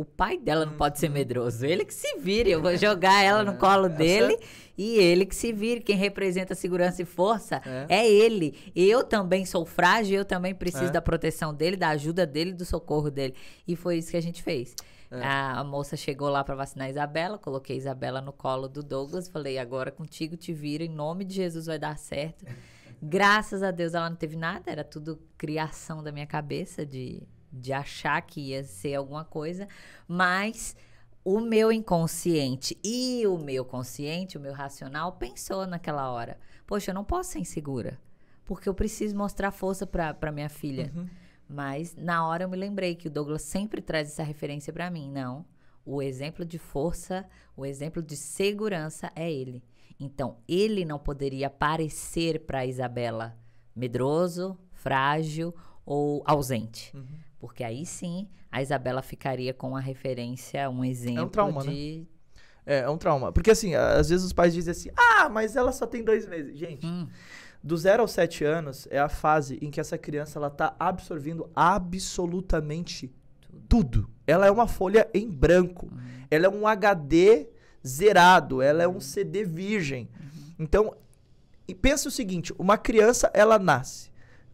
o pai dela não pode ser uhum. medroso. Ele que se vire. Eu vou jogar é, ela no colo dele e ele que se vire. Quem representa segurança e força é, é ele. Eu também sou frágil, eu também preciso é. da proteção dele, da ajuda dele, do socorro dele. E foi isso que a gente fez. É. A, moça chegou lá para vacinar a Isabela, coloquei a Isabela no colo do Douglas, falei: agora contigo te vira, em nome de Jesus vai dar certo. Graças a Deus ela não teve nada, era tudo criação da minha cabeça de de achar que ia ser alguma coisa, mas o meu inconsciente e o meu consciente, o meu racional, pensou naquela hora: poxa, eu não posso ser insegura, porque eu preciso mostrar força para minha filha. Uhum. Mas na hora eu me lembrei que o Douglas sempre traz essa referência para mim. Não, o exemplo de força, o exemplo de segurança é ele. Então, ele não poderia parecer para Isabela medroso, frágil ou ausente. Uhum. Porque aí sim a Isabela ficaria com a referência, um exemplo é um trauma, de. Né? É, é um trauma. Porque assim, às vezes os pais dizem assim, ah, mas ela só tem dois meses. Gente. Hum. Do zero aos sete anos é a fase em que essa criança ela tá absorvendo absolutamente tudo. Ela é uma folha em branco. Hum. Ela é um HD zerado, ela é um CD virgem. Uhum. Então, pensa o seguinte, uma criança ela nasce.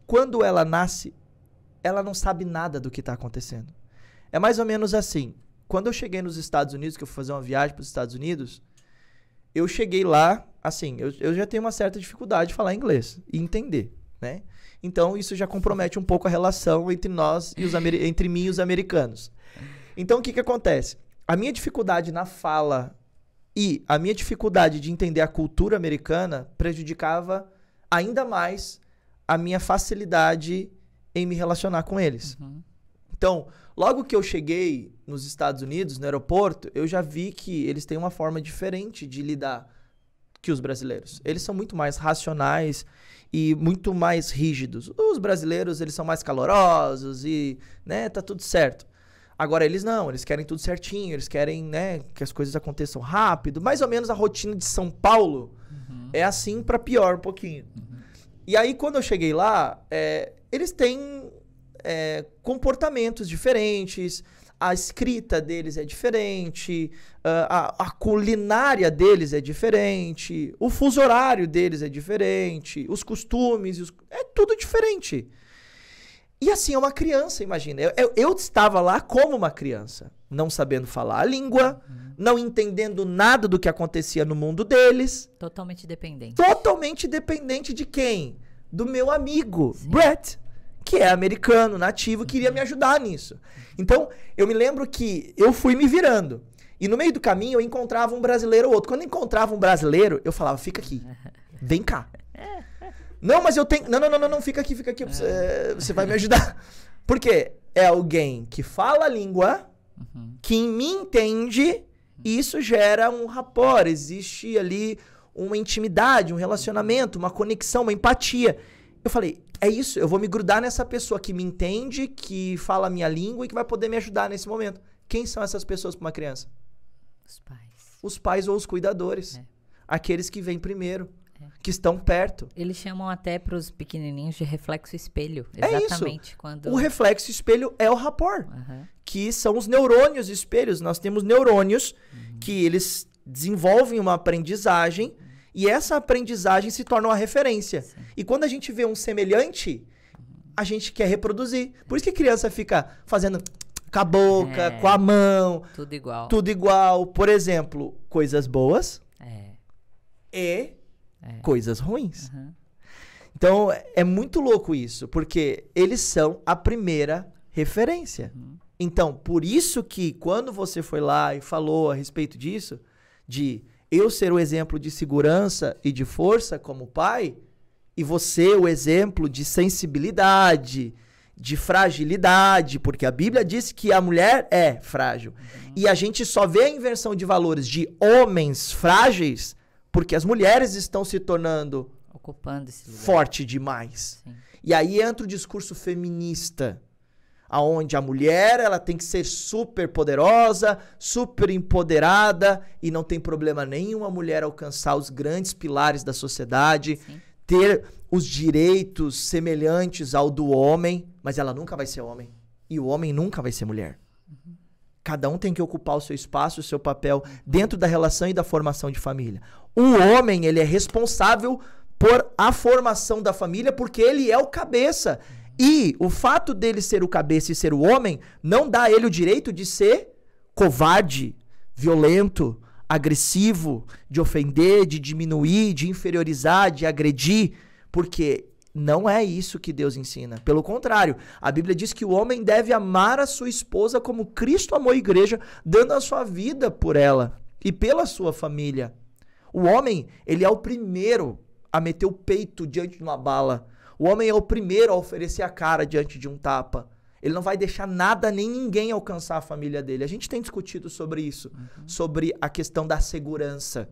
Quando ela nasce, ela não sabe nada do que está acontecendo. É mais ou menos assim. Quando eu cheguei nos Estados Unidos, que eu fui fazer uma viagem para os Estados Unidos, eu cheguei lá, assim, eu, eu já tenho uma certa dificuldade de falar inglês e entender, né? Então isso já compromete um pouco a relação entre nós e os entre mim e os americanos. Então o que que acontece? A minha dificuldade na fala e a minha dificuldade de entender a cultura americana prejudicava ainda mais a minha facilidade em me relacionar com eles. Uhum. Então, logo que eu cheguei nos Estados Unidos, no aeroporto, eu já vi que eles têm uma forma diferente de lidar que os brasileiros. Eles são muito mais racionais e muito mais rígidos. Os brasileiros, eles são mais calorosos e, né, tá tudo certo. Agora eles não, eles querem tudo certinho, eles querem, né, que as coisas aconteçam rápido. Mais ou menos a rotina de São Paulo uhum. é assim para pior um pouquinho. Uhum. E aí quando eu cheguei lá, é, eles têm é, comportamentos diferentes, a escrita deles é diferente, ah, a, a, culinária deles é diferente, o fuso horário deles é diferente, os costumes, os, é tudo diferente. E assim, é uma criança, imagina. Eu, eu, eu, estava lá como uma criança, não sabendo falar a língua, uhum. não entendendo nada do que acontecia no mundo deles. Totalmente dependente. Totalmente dependente de quem? do meu amigo, Sim. Brett, que é americano, nativo, queria me ajudar nisso. Então, eu me lembro que eu fui me virando. E no meio do caminho eu encontrava um brasileiro ou outro. Quando eu encontrava um brasileiro, eu falava: fica aqui, vem cá. Não, mas eu tenho. Não, não, não, não, não, fica aqui, fica aqui. Você, é, você vai me ajudar. Porque é alguém que fala a língua, uhum. que me entende, e isso gera um rapor. Existe ali uma intimidade, um relacionamento, uma conexão, uma empatia. Eu falei, é isso, eu vou me grudar nessa pessoa que me entende, que fala a minha língua e que vai poder me ajudar nesse momento. Quem são essas pessoas para uma criança? Os pais. Os pais ou os cuidadores. É. Aqueles que vêm primeiro, é. que estão perto. Eles chamam até para os pequenininhos de reflexo espelho. Exatamente. É isso. Quando... O reflexo espelho é o rapport, uhum. que são os neurônios espelhos. Nós temos neurônios uhum. que eles desenvolvem uma aprendizagem e essa aprendizagem se torna uma referência. Sim. E quando a gente vê um semelhante, a gente quer reproduzir. Por isso que criança fica fazendo com a boca, é, com a mão. Tudo igual. Tudo igual. Por exemplo, coisas boas é. e é. coisas ruins. Uhum. Então, é muito louco isso, porque eles são a primeira referência. Uhum. Então, por isso que quando você foi lá e falou a respeito disso, de eu ser o exemplo de segurança e de força como pai, e você o exemplo de sensibilidade, de fragilidade, porque a Bíblia diz que a mulher é frágil. Uhum. E a gente só vê a inversão de valores de homens frágeis porque as mulheres estão se tornando ocupando esse lugar. forte demais. Sim. E aí entra o discurso feminista, aonde a mulher ela tem que ser super poderosa, super empoderada e não tem problema nenhum a mulher alcançar os grandes pilares da sociedade, Sim. ter os direitos semelhantes ao do homem, mas ela nunca vai ser homem e o homem nunca vai ser mulher. Cada um tem que ocupar o seu espaço, o seu papel dentro da relação e da formação de família. O homem ele é responsável por a formação da família porque ele é o cabeça. E o fato dele ser o cabeça e ser o homem não dá a ele o direito de ser covarde, violento, agressivo, de ofender, de diminuir, de inferiorizar, de agredir, porque não é isso que Deus ensina. Pelo contrário, a Bíblia diz que o homem deve amar a sua esposa como Cristo amou a igreja, dando a sua vida por ela e pela sua família. O homem, ele é o primeiro a meter o peito diante de uma bala o homem é o primeiro a oferecer a cara diante de um tapa. Ele não vai deixar nada nem ninguém alcançar a família dele. A gente tem discutido sobre isso, uhum. sobre a questão da segurança.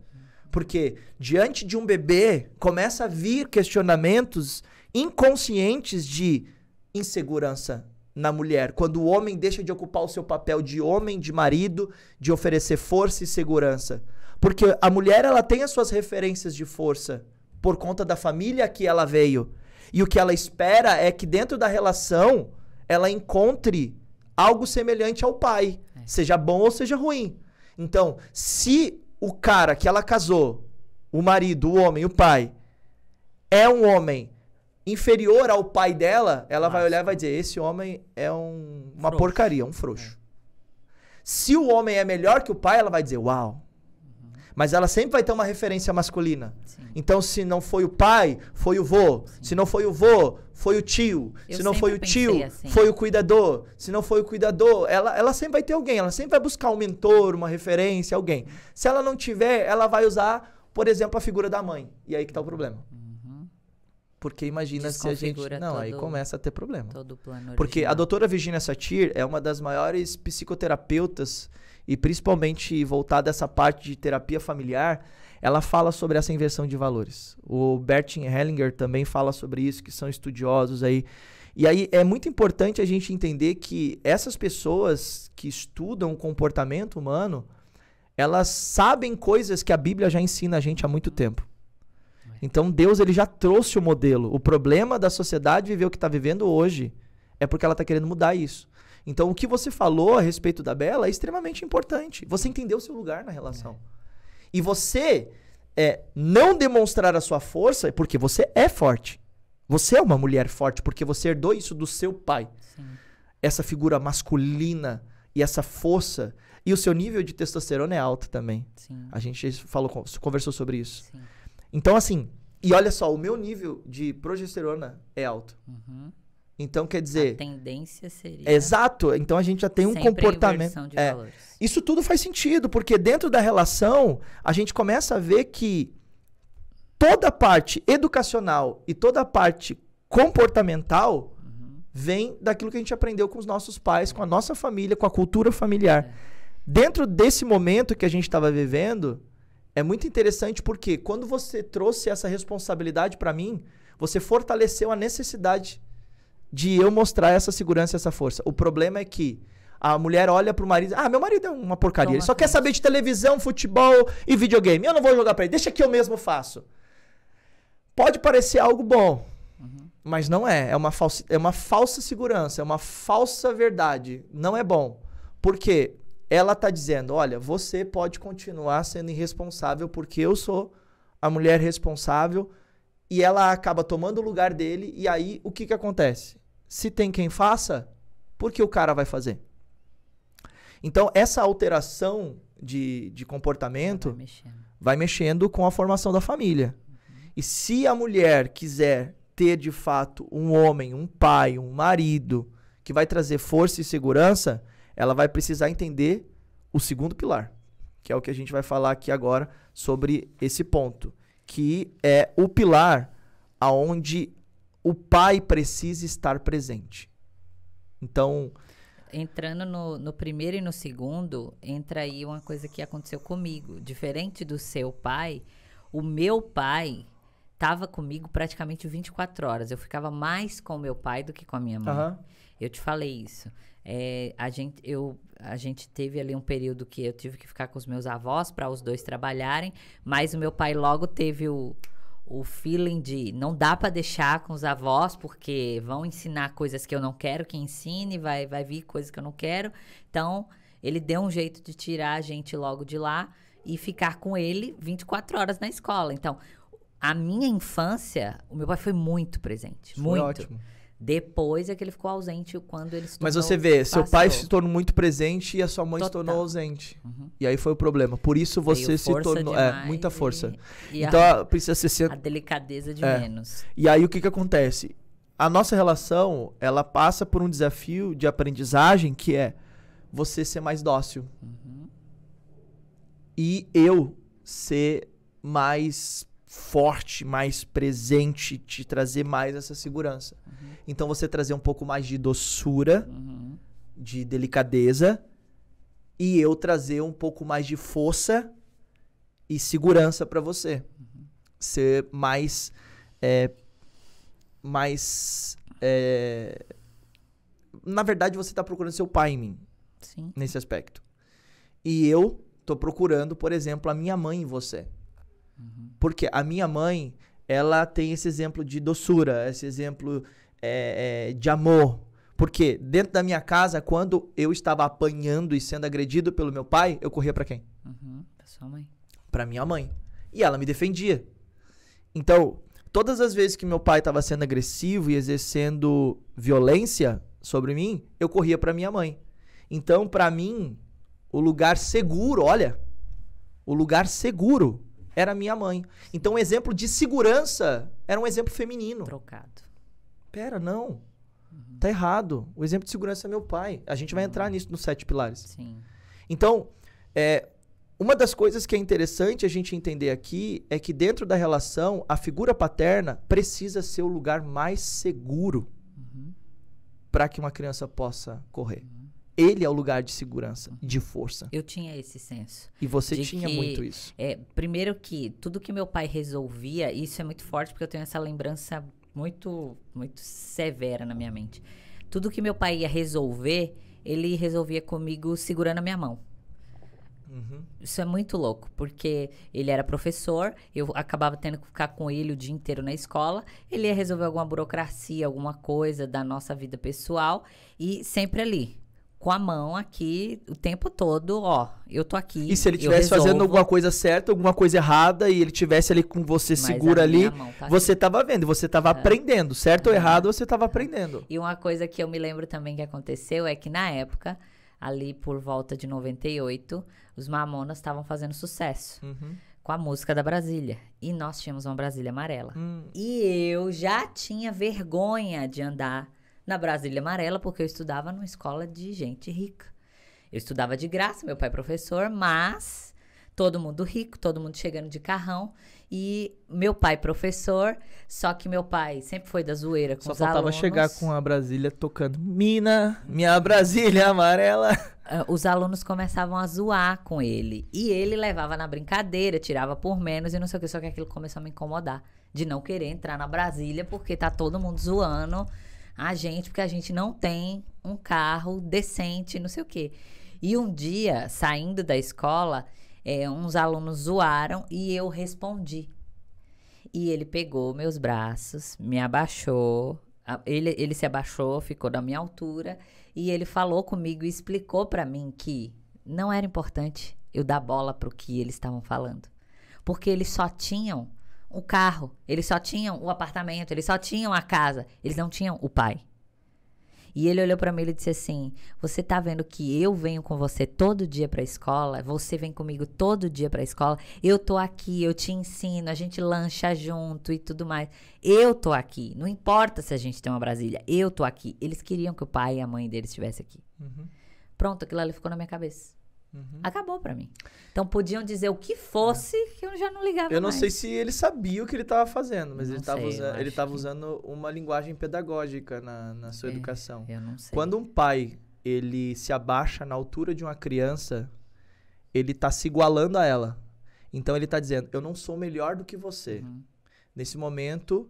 Porque diante de um bebê começa a vir questionamentos inconscientes de insegurança na mulher, quando o homem deixa de ocupar o seu papel de homem, de marido, de oferecer força e segurança. Porque a mulher ela tem as suas referências de força por conta da família que ela veio. E o que ela espera é que dentro da relação ela encontre algo semelhante ao pai, é. seja bom ou seja ruim. Então, se o cara que ela casou, o marido, o homem, o pai, é um homem inferior ao pai dela, ela Nossa. vai olhar e vai dizer: esse homem é um, uma frouxo. porcaria, um frouxo. É. Se o homem é melhor que o pai, ela vai dizer: uau, mas ela sempre vai ter uma referência masculina. Sim. Então, se não foi o pai, foi o vô. Sim. Se não foi o vô, foi o tio. Eu se não foi o tio, assim. foi o cuidador. Se não foi o cuidador, ela, ela sempre vai ter alguém. Ela sempre vai buscar um mentor, uma referência, alguém. Se ela não tiver, ela vai usar, por exemplo, a figura da mãe. E aí que tá o problema. Uhum. Porque imagina se a gente. Não, todo, aí começa a ter problema. Porque a doutora Virginia Satir é uma das maiores psicoterapeutas e principalmente voltada essa parte de terapia familiar, ela fala sobre essa inversão de valores. O Bertin Hellinger também fala sobre isso, que são estudiosos aí. E aí é muito importante a gente entender que essas pessoas que estudam o comportamento humano, elas sabem coisas que a Bíblia já ensina a gente há muito tempo. Então Deus ele já trouxe o modelo. O problema da sociedade viver o que está vivendo hoje é porque ela está querendo mudar isso. Então, o que você falou a respeito da Bela é extremamente importante. Você entendeu o seu lugar na relação. É. E você é, não demonstrar a sua força é porque você é forte. Você é uma mulher forte porque você herdou isso do seu pai. Sim. Essa figura masculina e essa força. E o seu nível de testosterona é alto também. Sim. A gente falou, conversou sobre isso. Sim. Então, assim, e olha só, o meu nível de progesterona é alto. Uhum. Então, quer dizer. A tendência seria. Exato. Então a gente já tem um comportamento. De é. Isso tudo faz sentido, porque dentro da relação, a gente começa a ver que toda a parte educacional e toda a parte comportamental uhum. vem daquilo que a gente aprendeu com os nossos pais, com a nossa família, com a cultura familiar. É. Dentro desse momento que a gente estava vivendo, é muito interessante porque quando você trouxe essa responsabilidade para mim, você fortaleceu a necessidade de eu mostrar essa segurança e essa força. O problema é que a mulher olha pro marido, ah, meu marido é uma porcaria, Toma ele só quer saber de televisão, futebol e videogame. Eu não vou jogar para ele, deixa que eu mesmo faço. Pode parecer algo bom, uhum. mas não é. É uma, falsa, é uma falsa segurança, é uma falsa verdade. Não é bom. Porque ela tá dizendo, olha, você pode continuar sendo irresponsável porque eu sou a mulher responsável e ela acaba tomando o lugar dele e aí o que que acontece? Se tem quem faça, por que o cara vai fazer? Então, essa alteração de, de comportamento vai mexendo. vai mexendo. com a formação da família. Uhum. E se a mulher quiser ter de fato um homem, um pai, um marido que vai trazer força e segurança, ela vai precisar entender o segundo pilar, que é o que a gente vai falar aqui agora sobre esse ponto, que é o pilar aonde o pai precisa estar presente. Então. Entrando no, no, primeiro e no segundo, entra aí uma coisa que aconteceu comigo. Diferente do seu pai, o meu pai estava comigo praticamente 24 horas. Eu ficava mais com meu pai do que com a minha mãe. Uhum. Eu te falei isso. É, a, gente, eu, a gente teve ali um período que eu tive que ficar com os meus avós para os dois trabalharem, mas o meu pai logo teve o, o feeling de não dá para deixar com os avós porque vão ensinar coisas que eu não quero que ensine, vai vai vir coisas que eu não quero. Então, ele deu um jeito de tirar a gente logo de lá e ficar com ele 24 horas na escola. Então, a minha infância, o meu pai foi muito presente, muito. Ótimo. Depois é que ele ficou ausente quando ele se tornou. Mas você vê, passou. seu pai se tornou muito presente e a sua mãe Total. se tornou ausente. Uhum. E aí foi o problema. Por isso você Veio se tornou. É, muita força. E, e então a, ah, precisa ser. A delicadeza de é. menos. E aí o que, que acontece? A nossa relação, ela passa por um desafio de aprendizagem que é você ser mais dócil. Uhum. E eu ser mais forte, mais presente, te trazer mais essa segurança. Então você trazer um pouco mais de doçura, uhum. de delicadeza, e eu trazer um pouco mais de força e segurança para você. Uhum. Ser mais. É, mais. É, na verdade, você está procurando seu pai em mim. Sim. Nesse aspecto. E eu tô procurando, por exemplo, a minha mãe em você. Uhum. Porque a minha mãe, ela tem esse exemplo de doçura, esse exemplo é, é, de amor. Porque dentro da minha casa, quando eu estava apanhando e sendo agredido pelo meu pai, eu corria para quem? Uhum, pra sua mãe. Pra minha mãe. E ela me defendia. Então, todas as vezes que meu pai estava sendo agressivo e exercendo violência sobre mim, eu corria para minha mãe. Então, para mim, o lugar seguro, olha, o lugar seguro era minha mãe. Então, um exemplo de segurança era um exemplo feminino. Trocado pera, não. Uhum. Tá errado. O exemplo de segurança é meu pai. A gente vai entrar uhum. nisso nos sete pilares. Sim. Então, é, uma das coisas que é interessante a gente entender aqui é que dentro da relação, a figura paterna precisa ser o lugar mais seguro uhum. para que uma criança possa correr. Uhum. Ele é o lugar de segurança, uhum. de força. Eu tinha esse senso. E você tinha que, muito isso. É, primeiro que tudo que meu pai resolvia, isso é muito forte porque eu tenho essa lembrança muito, muito severa na minha mente. Tudo que meu pai ia resolver, ele resolvia comigo segurando a minha mão. Uhum. Isso é muito louco, porque ele era professor, eu acabava tendo que ficar com ele o dia inteiro na escola. Ele ia resolver alguma burocracia, alguma coisa da nossa vida pessoal e sempre ali, com a mão aqui o tempo todo, ó, eu tô aqui. E se ele estivesse fazendo alguma coisa certa, alguma coisa errada, e ele tivesse ali com você Mas segura ali, tá você aqui. tava vendo, você tava é. aprendendo. Certo ou errado, você tava aprendendo. E uma coisa que eu me lembro também que aconteceu é que na época, ali por volta de 98, os Mamonas estavam fazendo sucesso. Uhum. Com a música da Brasília. E nós tínhamos uma Brasília amarela. Hum. E eu já tinha vergonha de andar na Brasília Amarela, porque eu estudava numa escola de gente rica. Eu estudava de graça, meu pai é professor, mas todo mundo rico, todo mundo chegando de carrão. E meu pai professor, só que meu pai sempre foi da zoeira com só os alunos. Só faltava chegar com a Brasília tocando Mina, minha Brasília amarela. Ah, os alunos começavam a zoar com ele. E ele levava na brincadeira, tirava por menos e não sei o que. Só que aquilo começou a me incomodar. De não querer entrar na Brasília porque tá todo mundo zoando a gente, porque a gente não tem um carro decente, não sei o quê. E um dia, saindo da escola, é, uns alunos zoaram e eu respondi. E ele pegou meus braços, me abaixou, ele, ele se abaixou, ficou da minha altura e ele falou comigo e explicou para mim que não era importante eu dar bola para o que eles estavam falando, porque eles só tinham o carro, eles só tinham o apartamento, eles só tinham a casa, eles não tinham o pai. E ele olhou para mim e disse assim: "Você tá vendo que eu venho com você todo dia para a escola? Você vem comigo todo dia para a escola? Eu tô aqui, eu te ensino, a gente lancha junto e tudo mais. Eu tô aqui. Não importa se a gente tem uma Brasília, eu tô aqui. Eles queriam que o pai e a mãe deles estivessem aqui. Uhum. Pronto, aquilo ali ficou na minha cabeça. Uhum. Acabou para mim. Então podiam dizer o que fosse que eu já não ligava Eu não mais. sei se ele sabia o que ele estava fazendo, mas não ele estava ele que... usando uma linguagem pedagógica na, na sua é, educação. Eu não sei. Quando um pai ele se abaixa na altura de uma criança, ele está se igualando a ela. Então ele está dizendo: eu não sou melhor do que você. Uhum. Nesse momento,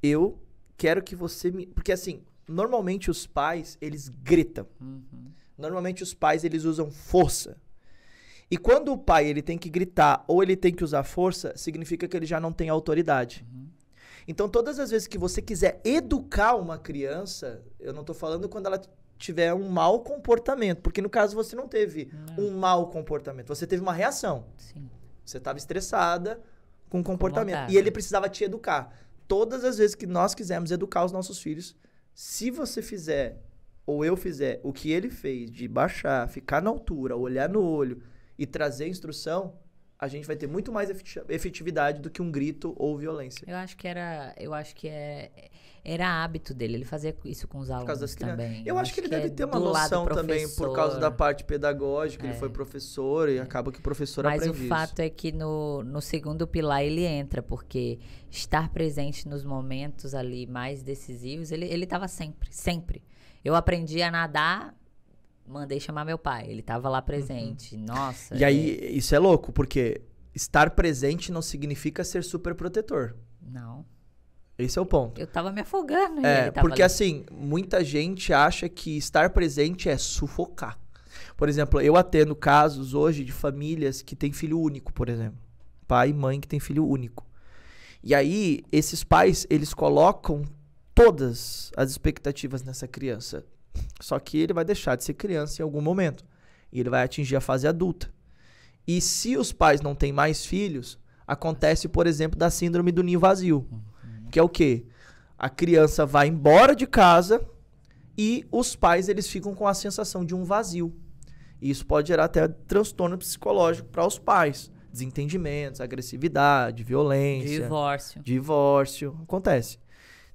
eu quero que você me. Porque assim, normalmente os pais, eles gritam. Uhum. Normalmente os pais, eles usam força. E quando o pai ele tem que gritar ou ele tem que usar força, significa que ele já não tem autoridade. Uhum. Então, todas as vezes que você quiser educar uma criança, eu não estou falando quando ela tiver um mau comportamento, porque no caso você não teve não. um mau comportamento, você teve uma reação. Sim. Você estava estressada com o comportamento. e ele precisava te educar. Todas as vezes que nós quisermos educar os nossos filhos, se você fizer ou eu fizer o que ele fez de baixar, ficar na altura, olhar no olho, e trazer instrução, a gente vai ter muito mais efetividade do que um grito ou violência. Eu acho que era, eu acho que é, era hábito dele, ele fazia isso com os alunos também. Eu, eu, acho que ele deve é ter uma noção também por causa da parte pedagógica, é. ele foi professor e acaba que o professor Mas aprende Mas o fato isso. é que no, no segundo pilar ele entra, porque estar presente nos momentos ali mais decisivos, ele ele estava sempre, sempre. Eu aprendi a nadar mandei chamar meu pai. Ele tava lá presente. Uhum. Nossa. E aí, é. isso é louco, porque estar presente não significa ser super protetor. Não. Esse é o ponto. Eu tava me afogando. É, porque ali. assim, muita gente acha que estar presente é sufocar. Por exemplo, eu atendo casos hoje de famílias que têm filho único, por exemplo. Pai e mãe que tem filho único. E aí, esses pais, eles colocam todas as expectativas nessa criança. Só que ele vai deixar de ser criança em algum momento. E ele vai atingir a fase adulta. E se os pais não têm mais filhos, acontece, por exemplo, da síndrome do ninho vazio. Uhum. Que é o quê? A criança vai embora de casa e os pais eles ficam com a sensação de um vazio. E isso pode gerar até transtorno psicológico para os pais. Desentendimentos, agressividade, violência. Divórcio. Divórcio. Acontece.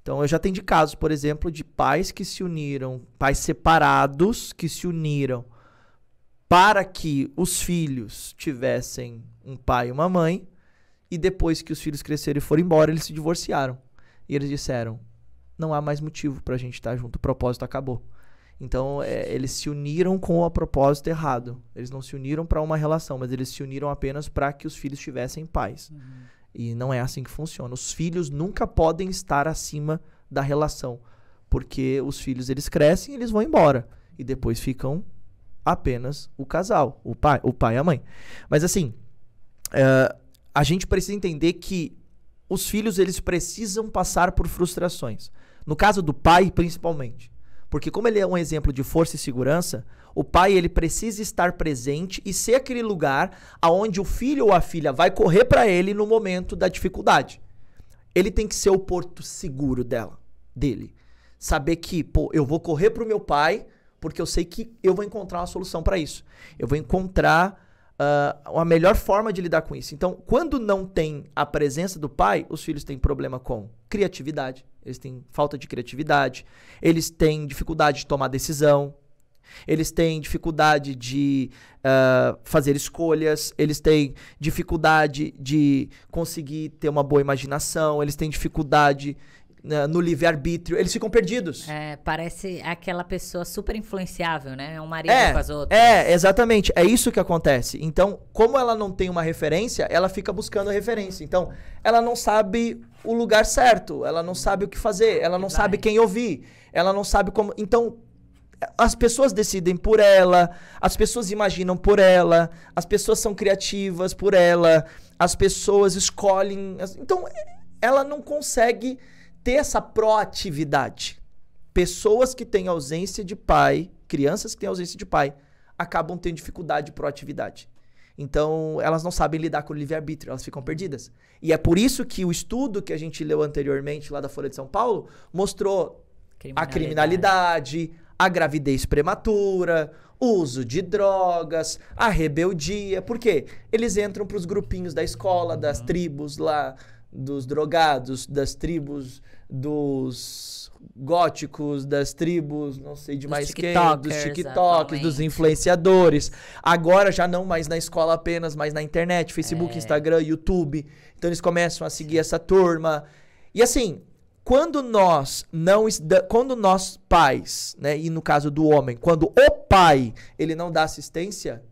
Então eu já atendi casos, por exemplo, de pais que se uniram, pais separados que se uniram para que os filhos tivessem um pai e uma mãe, e depois que os filhos cresceram e foram embora, eles se divorciaram. E eles disseram: não há mais motivo para a gente estar tá junto, o propósito acabou. Então, é, eles se uniram com o propósito errado. Eles não se uniram para uma relação, mas eles se uniram apenas para que os filhos tivessem paz. Uhum. E não é assim que funciona. Os filhos nunca podem estar acima da relação, porque os filhos eles crescem, eles vão embora e depois ficam apenas o casal, o pai, o pai e a mãe. Mas assim, uh, a gente precisa entender que os filhos eles precisam passar por frustrações. No caso do pai, principalmente, porque como ele é um exemplo de força e segurança, o pai ele precisa estar presente e ser aquele lugar aonde o filho ou a filha vai correr para ele no momento da dificuldade. Ele tem que ser o porto seguro dela, dele. Saber que, pô, eu vou correr pro meu pai porque eu sei que eu vou encontrar uma solução para isso. Eu vou encontrar uh, uma melhor forma de lidar com isso. Então, quando não tem a presença do pai, os filhos têm problema com criatividade, eles têm falta de criatividade, eles têm dificuldade de tomar decisão, eles têm dificuldade de uh, fazer escolhas, eles têm dificuldade de conseguir ter uma boa imaginação, eles têm dificuldade né, no livre-arbítrio, eles ficam perdidos. É, parece aquela pessoa super influenciável, né? É um marido é, com as outras. É, exatamente. É isso que acontece. Então, como ela não tem uma referência, ela fica buscando a referência. Então, ela não sabe o lugar certo, ela não sabe o que fazer, ela não sabe quem ouvir, ela não sabe como. Então, as pessoas decidem por ela, as pessoas imaginam por ela, as pessoas são criativas por ela, as pessoas escolhem. Então, eh, ela não consegue ter essa proatividade. Pessoas que têm ausência de pai, crianças que têm ausência de pai, acabam tendo dificuldade de proatividade. Então, elas não sabem lidar com o livre-arbítrio, elas ficam perdidas. E é por isso que o estudo que a gente leu anteriormente lá da Folha de São Paulo mostrou criminalidade. a criminalidade, a gravidez prematura, o uso de drogas, a rebeldia. Por quê? Eles entram para os grupinhos da escola, das uhum. tribos lá, dos drogados, das tribos dos góticos, das tribos, não sei de dos mais quem, dos TikToks, dos influenciadores. Agora já não mais na escola apenas, mas na internet, Facebook, é. Instagram, YouTube. Então eles começam a seguir essa turma. E assim, quando nós não quando nós pais, né, e no caso do homem, quando o pai ele não dá assistência,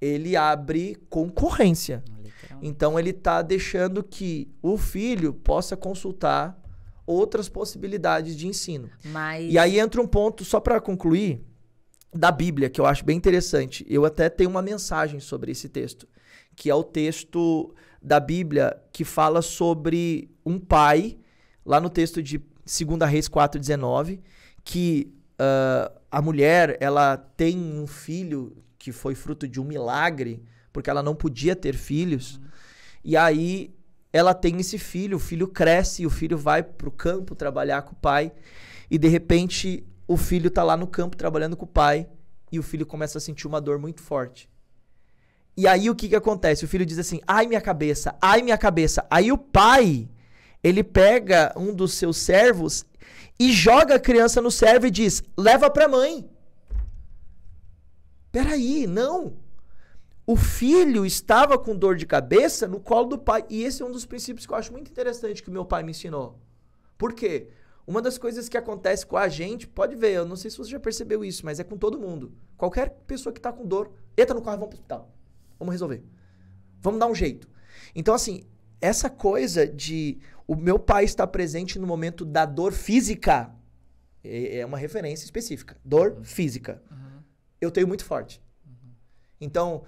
ele abre concorrência. Ah, então ele está deixando que o filho possa consultar outras possibilidades de ensino. Mas... E aí entra um ponto só para concluir da Bíblia que eu acho bem interessante. Eu até tenho uma mensagem sobre esse texto, que é o texto da Bíblia que fala sobre um pai lá no texto de 2 Reis 4,19, que uh, a mulher ela tem um filho que foi fruto de um milagre, porque ela não podia ter filhos. Uhum. E aí ela tem esse filho, o filho cresce, o filho vai pro campo trabalhar com o pai, e de repente o filho tá lá no campo trabalhando com o pai, e o filho começa a sentir uma dor muito forte. E aí o que que acontece? O filho diz assim: "Ai, minha cabeça, ai, minha cabeça". Aí o pai ele pega um dos seus servos e joga a criança no servo e diz: leva para a mãe. Peraí, não. O filho estava com dor de cabeça no colo do pai. E esse é um dos princípios que eu acho muito interessante que meu pai me ensinou. Por quê? Uma das coisas que acontece com a gente, pode ver, eu não sei se você já percebeu isso, mas é com todo mundo. Qualquer pessoa que está com dor, entra no carro, vamos pro hospital. Vamos resolver. Vamos dar um jeito. Então, assim, essa coisa de o meu pai está presente no momento da dor física. É, é uma referência específica. Dor uhum. física. Uhum. Eu tenho muito forte. Uhum. Então,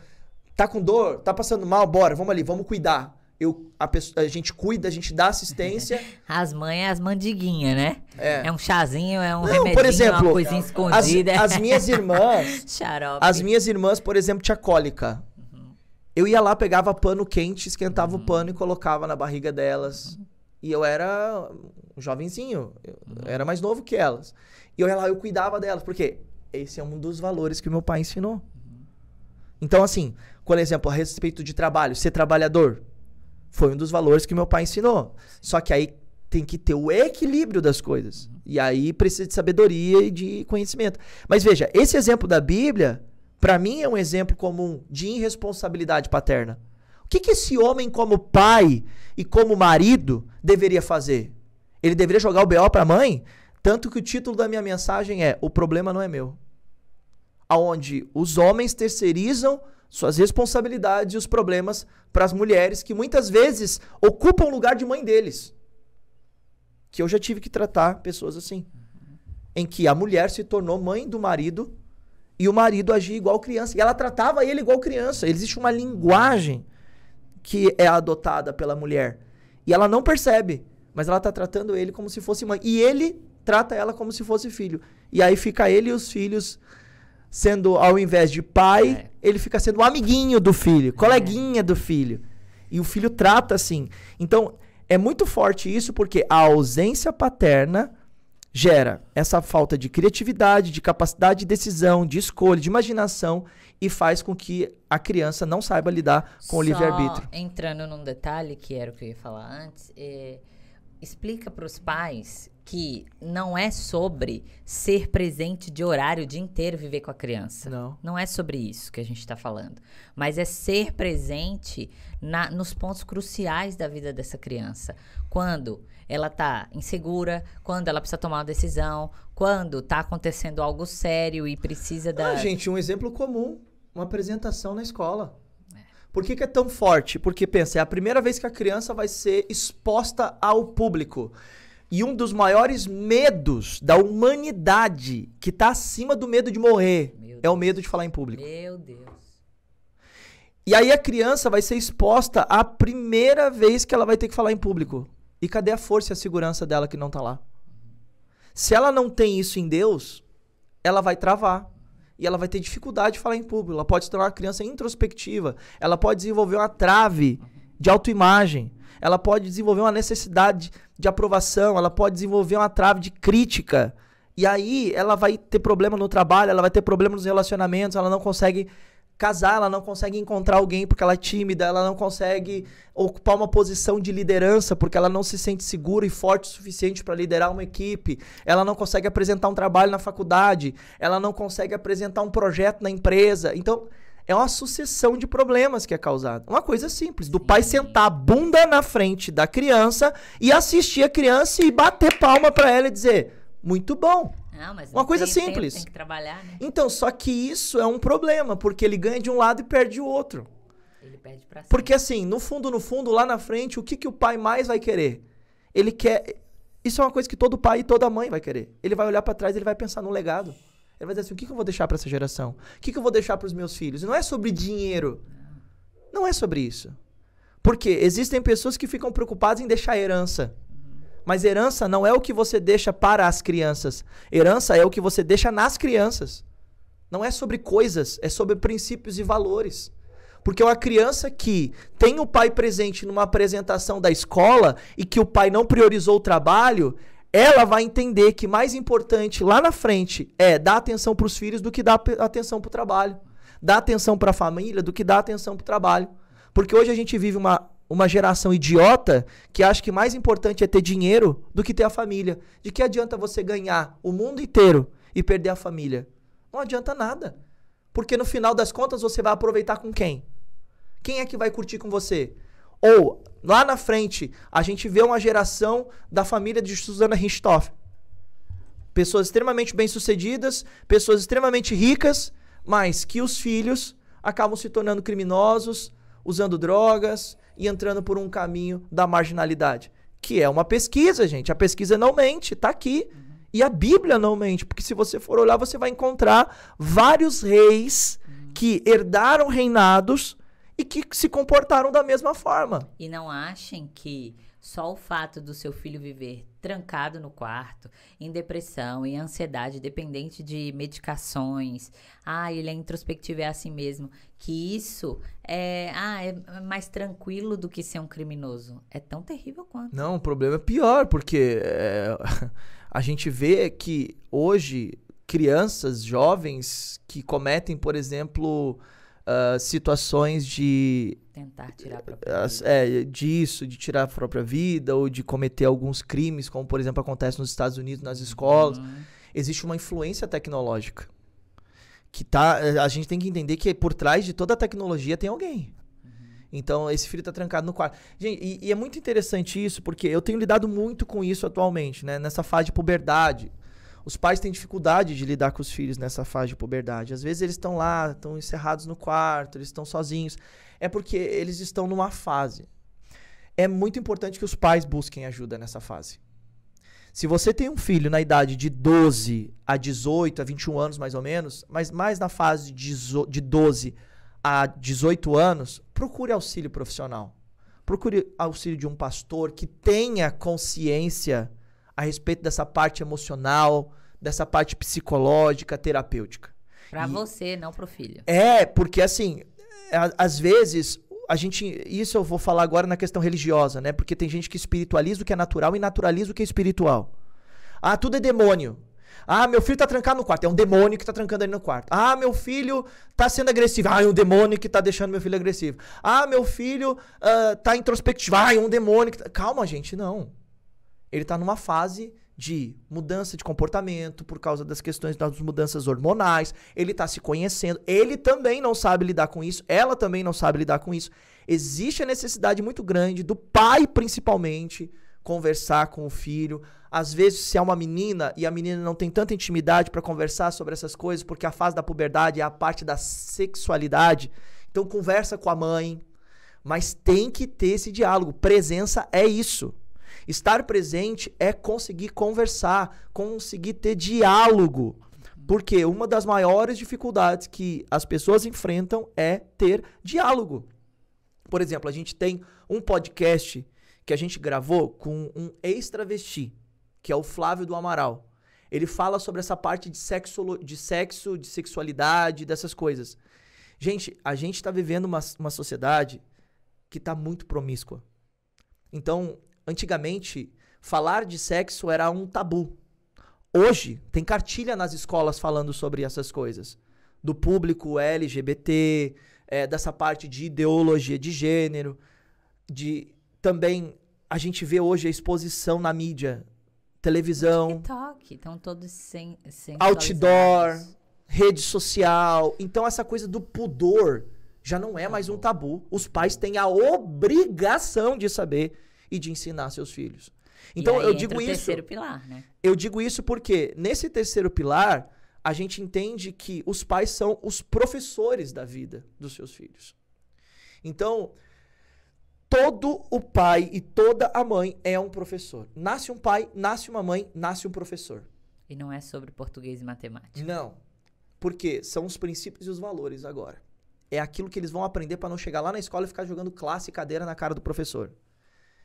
tá com dor, tá passando mal, bora, vamos ali, vamos cuidar. Eu, a, pessoa, a gente cuida, a gente dá assistência. as mães, é as mandiguinhas, né? É. é. um chazinho, é um remédio, por exemplo, uma coisinha escondida. As, as minhas irmãs. Xarope. As minhas irmãs, por exemplo, tinha cólica. Uhum. Eu ia lá, pegava pano quente, esquentava o uhum. pano e colocava na barriga delas. Uhum. E eu era um jovenzinho, eu uhum. era mais novo que elas. E eu ia lá, eu cuidava delas, porque esse é um dos valores que meu pai ensinou. Uhum. Então, assim, por exemplo, a respeito de trabalho, ser trabalhador foi um dos valores que meu pai ensinou. Só que aí tem que ter o equilíbrio das coisas. Uhum. E aí precisa de sabedoria e de conhecimento. Mas veja, esse exemplo da Bíblia, para mim, é um exemplo comum de irresponsabilidade paterna que, que esse homem, como pai e como marido, deveria fazer? Ele deveria jogar o BO para a mãe? Tanto que o título da minha mensagem é O Problema Não É Meu. Onde os homens terceirizam suas responsabilidades e os problemas para as mulheres que muitas vezes ocupam o lugar de mãe deles. Que eu já tive que tratar pessoas assim. Em que a mulher se tornou mãe do marido e o marido agia igual criança. E ela tratava ele igual criança. Existe uma linguagem que é adotada pela mulher. E ela não percebe, mas ela está tratando ele como se fosse mãe. E ele trata ela como se fosse filho. E aí fica ele e os filhos sendo, ao invés de pai, é. ele fica sendo amiguinho do filho, coleguinha é. do filho. E o filho trata assim. Então, é muito forte isso porque a ausência paterna gera essa falta de criatividade, de capacidade de decisão, de escolha, de imaginação e faz com que a criança não saiba lidar com Só o livre-arbítrio. Entrando num detalhe que era o que eu ia falar antes, é, explica para os pais que não é sobre ser presente de horário o dia inteiro viver com a criança. Não. Não é sobre isso que a gente está falando. Mas é ser presente na, nos pontos cruciais da vida dessa criança. Quando ela está insegura, quando ela precisa tomar uma decisão, quando está acontecendo algo sério e precisa ah, da. Ah, gente, um exemplo comum uma apresentação na escola. É. Por que, que, é tão forte? Porque pensa, é a primeira vez que a criança vai ser exposta ao público. E um dos maiores medos da humanidade, que está acima do medo de morrer, é o medo de falar em público. Meu Deus. E aí a criança vai ser exposta à primeira vez que ela vai ter que falar em público. E cadê a força e a segurança dela que não está lá? Uhum. Se ela não tem isso em Deus, ela vai travar e ela vai ter dificuldade de falar em público. Ela pode se tornar uma criança introspectiva, ela pode desenvolver uma trave de autoimagem, ela pode desenvolver uma necessidade de aprovação, ela pode desenvolver uma trave de crítica. E aí ela vai ter problema no trabalho, ela vai ter problema nos relacionamentos, ela não consegue casar, ela não consegue encontrar alguém porque ela é tímida, ela não consegue ocupar uma posição de liderança porque ela não se sente segura e forte o suficiente para liderar uma equipe, ela não consegue apresentar um trabalho na faculdade, ela não consegue apresentar um projeto na empresa. Então, é uma sucessão de problemas que é causada. Uma coisa simples, do pai sentar a bunda na frente da criança e assistir a criança e bater palma para ela e dizer: "Muito bom". Não, mas Uma coisa simples. tem que trabalhar, né? Então, só que isso é um problema, porque ele ganha de um lado e perde o outro. Ele perde pra cima. Porque assim, no fundo, no fundo, lá na frente, o que, que o pai mais vai querer? Ele quer. Isso é uma coisa que todo pai e toda mãe vai querer. Ele vai olhar para trás, ele vai pensar no legado. Ele vai dizer assim: o que, que eu vou deixar para essa geração? O que, que eu vou deixar para os meus filhos? Não é sobre dinheiro. Não. Não é sobre isso. Porque existem pessoas que ficam preocupadas em deixar herança. Mas herança não é o que você deixa para as crianças. Herança é o que você deixa nas crianças. Não é sobre coisas, é sobre princípios e valores. Porque uma criança que tem o pai presente numa apresentação da escola e que o pai não priorizou o trabalho, ela vai entender que mais importante lá na frente é dar atenção para os filhos do que dar atenção para o trabalho. Dar atenção para a família do que dar atenção para o trabalho. Porque hoje a gente vive uma uma geração idiota que acha que mais importante é ter dinheiro do que ter a família. De que adianta você ganhar o mundo inteiro e perder a família? Não adianta nada. Porque no final das contas você vai aproveitar com quem? Quem é que vai curtir com você? Ou, lá na frente, a gente vê uma geração da família de Susana Richthofen. Pessoas extremamente bem-sucedidas, pessoas extremamente ricas, mas que os filhos acabam se tornando criminosos, usando drogas, e entrando por um caminho da marginalidade. Que é uma pesquisa, gente. A pesquisa não mente, tá aqui. Uhum. E a Bíblia não mente, porque se você for olhar, você vai encontrar vários reis uhum. que herdaram reinados e que se comportaram da mesma forma. E não achem que só o fato do seu filho viver trancado no quarto, em depressão, em ansiedade, dependente de medicações. Ah, ele é introspectivo, é assim mesmo. Que isso é, ah, é mais tranquilo do que ser um criminoso. É tão terrível quanto. Não, o problema é pior, porque é, a gente vê que hoje crianças, jovens que cometem, por exemplo, ah, situações de. Tentar tirar a própria vida. É, disso, de tirar a própria vida, ou de cometer alguns crimes, como por exemplo acontece nos Estados Unidos, nas escolas. Uhum. Existe uma influência tecnológica. Que tá, eh, a gente tem que entender que por trás de toda a tecnologia tem alguém. Uhum. Então, esse filho está trancado no quarto. Gente, e, e, é muito interessante isso, porque eu tenho lidado muito com isso atualmente, né? Nessa fase de puberdade. Os pais têm dificuldade de lidar com os filhos nessa fase de puberdade. Às vezes eles estão lá, estão encerrados no quarto, eles estão sozinhos. É porque eles estão numa fase. É muito importante que os pais busquem ajuda nessa fase. Se você tem um filho na idade de 12 a 18, a 21 anos mais ou menos, mas mais na fase de 12 a 18 anos, procure auxílio profissional. Procure auxílio de um pastor que tenha consciência a respeito dessa parte emocional, dessa parte psicológica, terapêutica. Para você, não para o filho. É, porque assim, às vezes a gente, isso eu vou falar agora na questão religiosa, né? Porque tem gente que espiritualiza o que é natural e naturaliza o que é espiritual. Ah, tudo é demônio. Ah, meu filho tá trancado no quarto. É um demônio que tá trancando ele no quarto. Ah, meu filho tá sendo agressivo. Ah, é um demônio que tá deixando meu filho agressivo. Ah, meu filho uh, tá introspectivo. Ah, é um demônio que tá... Calma, gente, não. Ele tá numa fase de mudança de comportamento, por causa das questões das mudanças hormonais, ele está se conhecendo, ele também não sabe lidar com isso, ela também não sabe lidar com isso. Existe a necessidade muito grande do pai, principalmente, conversar com o filho. Às vezes, se é uma menina e a menina não tem tanta intimidade para conversar sobre essas coisas, porque a fase da puberdade é a parte da sexualidade, então conversa com a mãe, mas tem que ter esse diálogo. Presença é isso. Estar presente é conseguir conversar, conseguir ter diálogo. Porque uma das maiores dificuldades que as pessoas enfrentam é ter diálogo. Por exemplo, a gente tem um podcast que a gente gravou com um ex-travesti, que é o Flávio do Amaral. Ele fala sobre essa parte de sexo, de, sexo, de sexualidade, dessas coisas. Gente, a gente está vivendo uma, uma sociedade que está muito promíscua. Então, antigamente, falar de sexo era um tabu. Hoje, tem cartilha nas escolas falando sobre essas coisas. Do público LGBT, é, dessa parte de ideologia de gênero, de também a gente vê hoje a exposição na mídia, televisão, TikTok, estão todos sem, sem outdoor, rede social. Então essa coisa do pudor já não é mais um tabu. Os pais têm a obrigação de saber e de ensinar seus filhos. Então eu digo isso. terceiro pilar, né? Eu digo isso porque nesse terceiro pilar a gente entende que os pais são os professores da vida dos seus filhos. Então, todo o pai e toda a mãe é um professor. Nasce um pai, nasce uma mãe, nasce um professor. E não é sobre português e matemática. Não. Porque são os princípios e os valores agora. É aquilo que eles vão aprender para não chegar lá na escola e ficar jogando classe e cadeira na cara do professor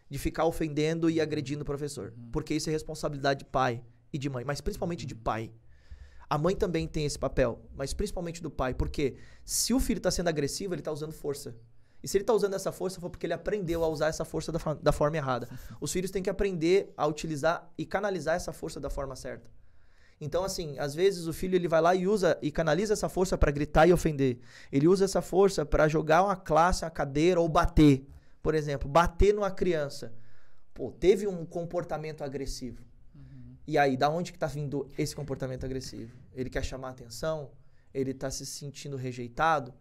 de ficar ofendendo e agredindo o professor. Uhum. Porque isso é responsabilidade de pai e de mãe, mas principalmente uhum. de pai. A mãe também tem esse papel, mas principalmente do pai. Porque se o filho está sendo agressivo, ele está usando força. E se ele está usando essa força, foi porque ele aprendeu a usar essa força da, da forma errada. Os filhos têm que aprender a utilizar e canalizar essa força da forma certa. Então, assim, às vezes o filho ele vai lá e usa e canaliza essa força para gritar e ofender. Ele usa essa força para jogar uma classe, uma cadeira ou bater. Por exemplo, bater numa criança. Pô, teve um comportamento agressivo. Uhum. E aí, da onde que tá vindo esse comportamento agressivo? Ele quer chamar atenção? Ele tá se sentindo rejeitado?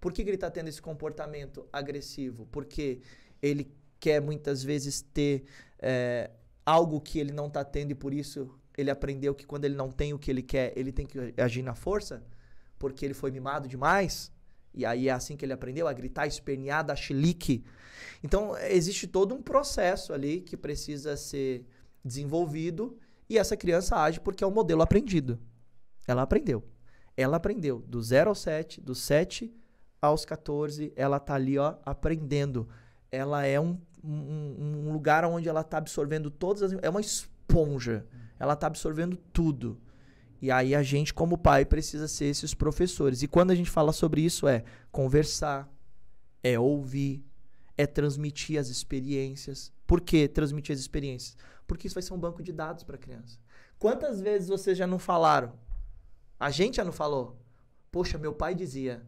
Por que, que ele tá tendo esse comportamento agressivo? Porque ele quer muitas vezes ter é, algo que ele não tá tendo e por isso ele aprendeu que quando ele não tem o que ele quer, ele tem que agir na força? Porque ele foi mimado demais? E aí é assim que ele aprendeu a gritar, espernear, dar chilique. Então, existe todo um processo ali que precisa ser desenvolvido e essa criança age porque é um modelo aprendido. Ela aprendeu. Ela aprendeu do 0 ao 7, do 7 aos 14, ela tá ali, ó, aprendendo. Ela é um, um, um lugar onde ela tá absorvendo todas as... É uma esponja. Ela tá absorvendo tudo. E aí a gente, como pai, precisa ser esses professores. E quando a gente fala sobre isso, é conversar, é ouvir, é transmitir as experiências. Por que transmitir as experiências? Porque isso vai ser um banco de dados para a criança. Quantas vezes vocês já não falaram? A gente já não falou? Poxa, meu pai dizia,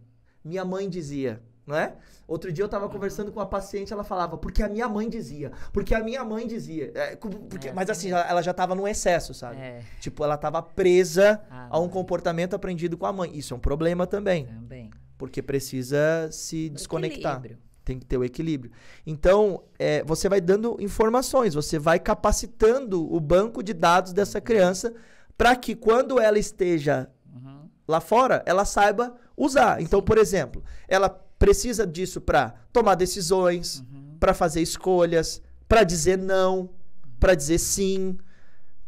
minha mãe dizia é? Outro dia eu tava conversando com uma paciente, ela falava, porque a minha mãe dizia, porque a minha mãe dizia. É, porque, é. Mas assim, ela, ela, já tava num excesso, sabe? É. Tipo, ela tava presa ah, a um mãe. comportamento aprendido com a mãe. Isso é um problema também. Também. Porque precisa se o desconectar. Equilíbrio. Tem que ter o equilíbrio. Então, é, você vai dando informações, você vai capacitando o banco de dados dessa uhum. criança para que quando ela esteja uhum. lá fora, ela saiba usar. Então, Sim. por exemplo, ela precisa disso para tomar decisões, uhum. para fazer escolhas, para dizer não, para dizer sim,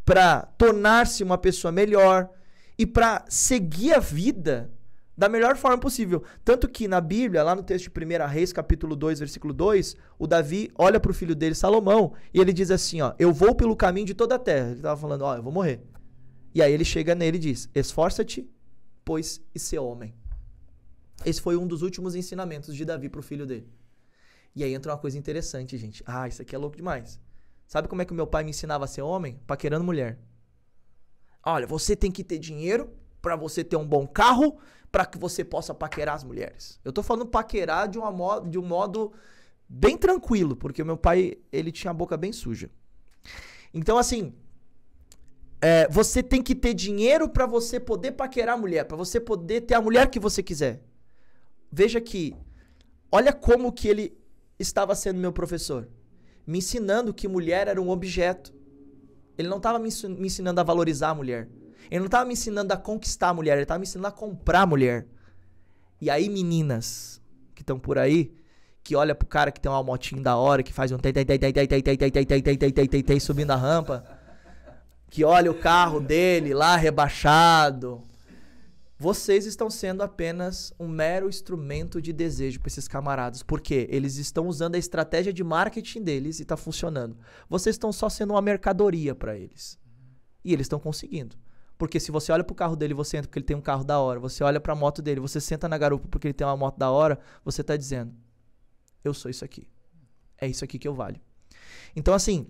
para tornar-se uma pessoa melhor e para seguir a vida da melhor forma possível. Tanto que na Bíblia, lá no texto de 1 Reis, capítulo 2, versículo 2, o Davi olha para o filho dele, Salomão, e ele diz assim, ó, eu vou pelo caminho de toda a terra. Ele estava falando, ó, eu vou morrer. E aí ele chega nele e diz, esforça-te, pois e ser homem. Esse foi um dos últimos ensinamentos de Davi para o filho dele. E aí entra uma coisa interessante, gente. Ah, isso aqui é louco demais. Sabe como é que o meu pai me ensinava a ser homem? Paquerando mulher. Olha, você tem que ter dinheiro para você ter um bom carro, para que você possa paquerar as mulheres. Eu tô falando paquerar de, uma de um modo bem tranquilo, porque o meu pai, ele tinha a boca bem suja. Então, assim, é, você tem que ter dinheiro para você poder paquerar a mulher, para você poder ter a mulher que você quiser. Veja que, olha como que ele estava sendo meu professor, me ensinando que mulher era um objeto. Ele não estava me ensinando a valorizar a mulher. Ele não estava me ensinando a conquistar a mulher, ele estava me ensinando a comprar a mulher. E aí, meninas que estão por aí, que olha pro cara que tem uma motinho da hora, que faz um subindo a rampa, que olha o carro dele lá rebaixado, vocês estão sendo apenas um mero instrumento de desejo para esses camaradas, porque eles estão usando a estratégia de marketing deles e está funcionando. Vocês estão só sendo uma mercadoria para eles. E eles estão conseguindo. Porque se você olha para o carro dele, você entra porque ele tem um carro da hora. Você olha para a moto dele, você senta na garupa porque ele tem uma moto da hora, você está dizendo: "Eu sou isso aqui. É isso aqui que eu valho". Então assim,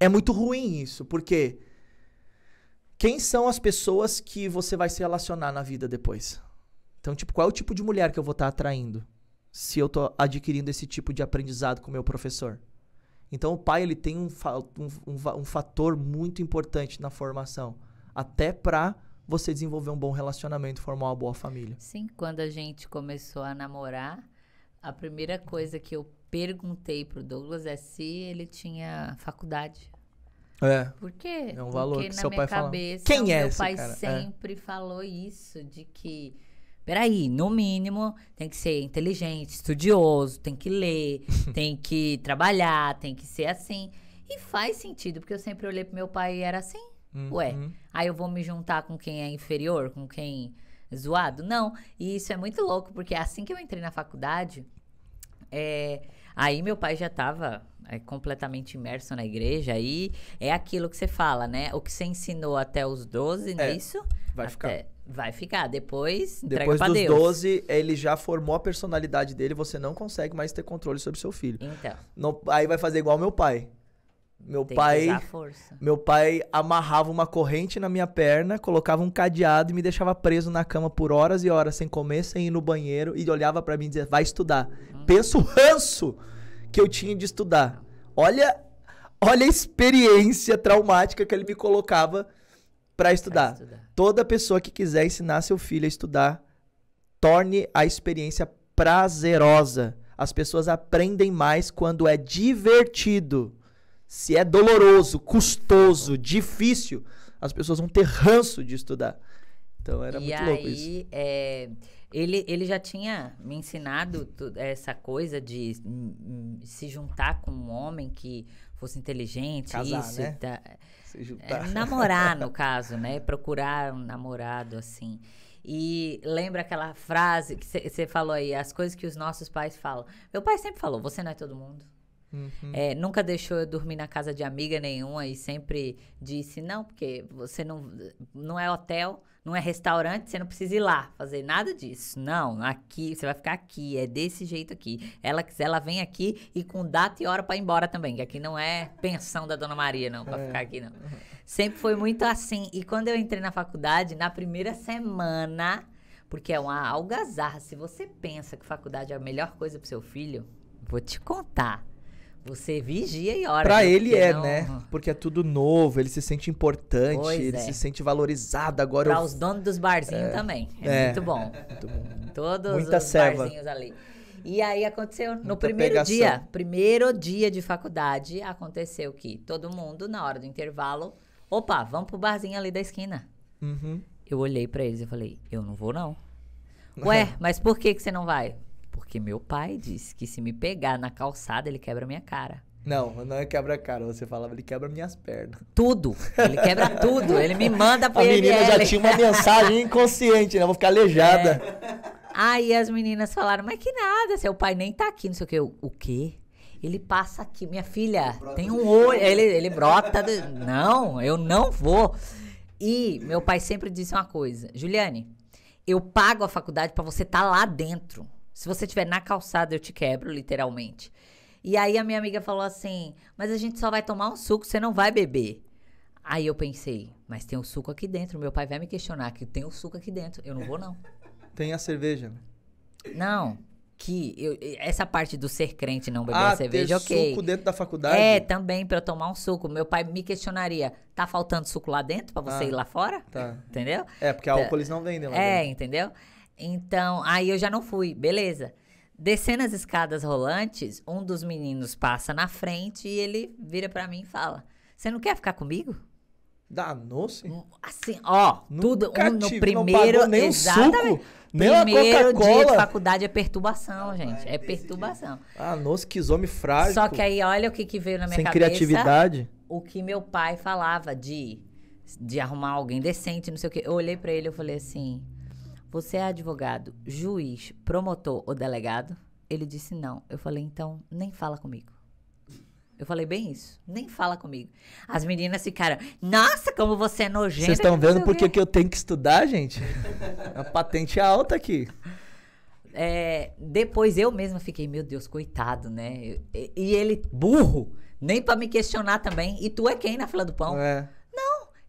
é muito ruim isso, porque quem são as pessoas que você vai se relacionar na vida depois? Então, tipo, qual é o tipo de mulher que eu vou estar tá atraindo? Se eu tô adquirindo esse tipo de aprendizado com o meu professor. Então, o pai ele tem um, um, um, um fator muito importante na formação. Até para você desenvolver um bom relacionamento, formar uma boa família. Sim, quando a gente começou a namorar, a primeira coisa que eu perguntei pro Douglas é se ele tinha faculdade. É. Por quê? É um valor Porque que seu pai cabeça, fala. Quem é meu pai é. sempre é. falou isso, de que peraí, no mínimo tem que ser inteligente, estudioso, tem que ler, tem que trabalhar, tem que ser assim. E faz sentido, porque eu sempre olhei pro meu pai e era assim. Uhum. Ué, aí eu vou me juntar com quem é inferior, com quem é zoado? Não. E isso é muito louco, porque assim que eu entrei na faculdade, é, Aí meu pai já estava é, completamente imerso na igreja. Aí é aquilo que você fala, né? O que você ensinou até os 12 é, nisso. É, vai até, ficar. Vai ficar. Depois, Depois dos Deus. 12, ele já formou a personalidade dele. Você não consegue mais ter controle sobre seu filho. Então. Não, aí vai fazer igual meu pai. Meu Tem pai, meu pai amarrava uma corrente na minha perna, colocava um cadeado e me deixava preso na cama por horas e horas sem comer, sem ir no banheiro e olhava para mim e dizia: "Vai estudar" pensa o ranço que eu tinha de estudar. Olha, olha a experiência traumática que ele me colocava para estudar. estudar. Toda pessoa que quiser ensinar seu filho a estudar, torne a experiência prazerosa. As pessoas aprendem mais quando é divertido. Se é doloroso, custoso, difícil, as pessoas vão ter ranço de estudar. Então era e muito aí, louco isso. É ele, ele já tinha me ensinado essa coisa de hum, hum, se juntar com um homem que fosse inteligente, Casar, isso. Né? Tá, se é, juntar. É, namorar, no caso, né? Procurar um namorado, assim. E lembra aquela frase que você falou aí, as coisas que os nossos pais falam. Meu pai sempre falou: você não é todo mundo. Uhum. É, nunca deixou eu dormir na casa de amiga nenhuma e sempre disse: não, porque você não, não é hotel, não é restaurante, você não precisa ir lá fazer nada disso. Não, aqui, você vai ficar aqui, é desse jeito aqui. Ela quiser, ela vem aqui e com data e hora para ir embora também, que aqui não é pensão da Dona Maria, não, para é. ficar aqui, não. Sempre foi muito assim. E quando eu entrei na faculdade, na primeira semana, porque é uma algazarra, se você pensa que faculdade é a melhor coisa para seu filho, vou te contar. Você vigia e ora. Pra ele é, não... né? Porque é tudo novo, ele se sente importante, pois ele é. se sente valorizado. Agora pra eu... os donos dos barzinhos é. também. É, é, muito bom. Muito bom. Todos Muita os serva. barzinhos ali. E aí aconteceu no Muita primeiro pegação. dia, primeiro dia de faculdade, aconteceu que todo mundo, na hora do intervalo, opa, vamos pro barzinho ali da esquina. Uhum. Eu olhei para eles e falei, eu não vou não. Ué, mas por que, que você não vai? Porque meu pai disse que se me pegar na calçada, ele quebra minha cara. Não, não é quebra cara. Você falava, ele quebra minhas pernas. Tudo. Ele quebra tudo. Ele me manda pra A menina já tinha uma mensagem inconsciente, né? Vou ficar aleijada. É. Aí as meninas falaram, mas que nada, seu pai nem tá aqui, não sei o quê. o quê? Ele passa aqui, minha filha, tem um olho. Ele, ele brota. Do... Não, eu não vou. E meu pai sempre disse uma coisa: Juliane, eu pago a faculdade para você estar tá lá dentro. Se você estiver na calçada, eu te quebro, literalmente. E aí a minha amiga falou assim: Mas a gente só vai tomar um suco, você não vai beber. Aí eu pensei, mas tem um suco aqui dentro. Meu pai vai me questionar que tem um suco aqui dentro. Eu não vou, não. Tem a cerveja. Né? Não. Que eu, essa parte do ser crente não beber ah, a cerveja, ter Tem suco dentro da faculdade? É, também para tomar um suco. Meu pai me questionaria: tá faltando suco lá dentro para você ah, ir lá fora? Tá. Entendeu? É, porque tá. álcool eles não vendem lá. É, dentro. entendeu? Então, aí eu já não fui, beleza. Descendo as escadas rolantes, um dos meninos passa na frente e ele vira para mim e fala: Você não quer ficar comigo? Da se hum, Assim, ó, Nunca tudo um, no tive, primeiro. Não nem um suco, nem primeiro dia de faculdade é perturbação, ah, gente. É, é perturbação. Jeito. Ah, nossa, que homem frágil. Só que aí, olha o que, que veio na minha Sem cabeça. Sem criatividade. O que meu pai falava de, de arrumar alguém decente, não sei o quê. Eu olhei para ele e falei assim: você é advogado, juiz, promotor ou delegado? Ele disse não. Eu falei, então, nem fala comigo. Eu falei bem isso. Nem fala comigo. As meninas ficaram, nossa, como você é nojento. Vocês estão vendo por que eu tenho que estudar, gente? É A patente é alta aqui. É, depois eu mesma fiquei, meu Deus, coitado, né? E, e ele, burro, nem para me questionar também. E tu é quem na fila do pão? É.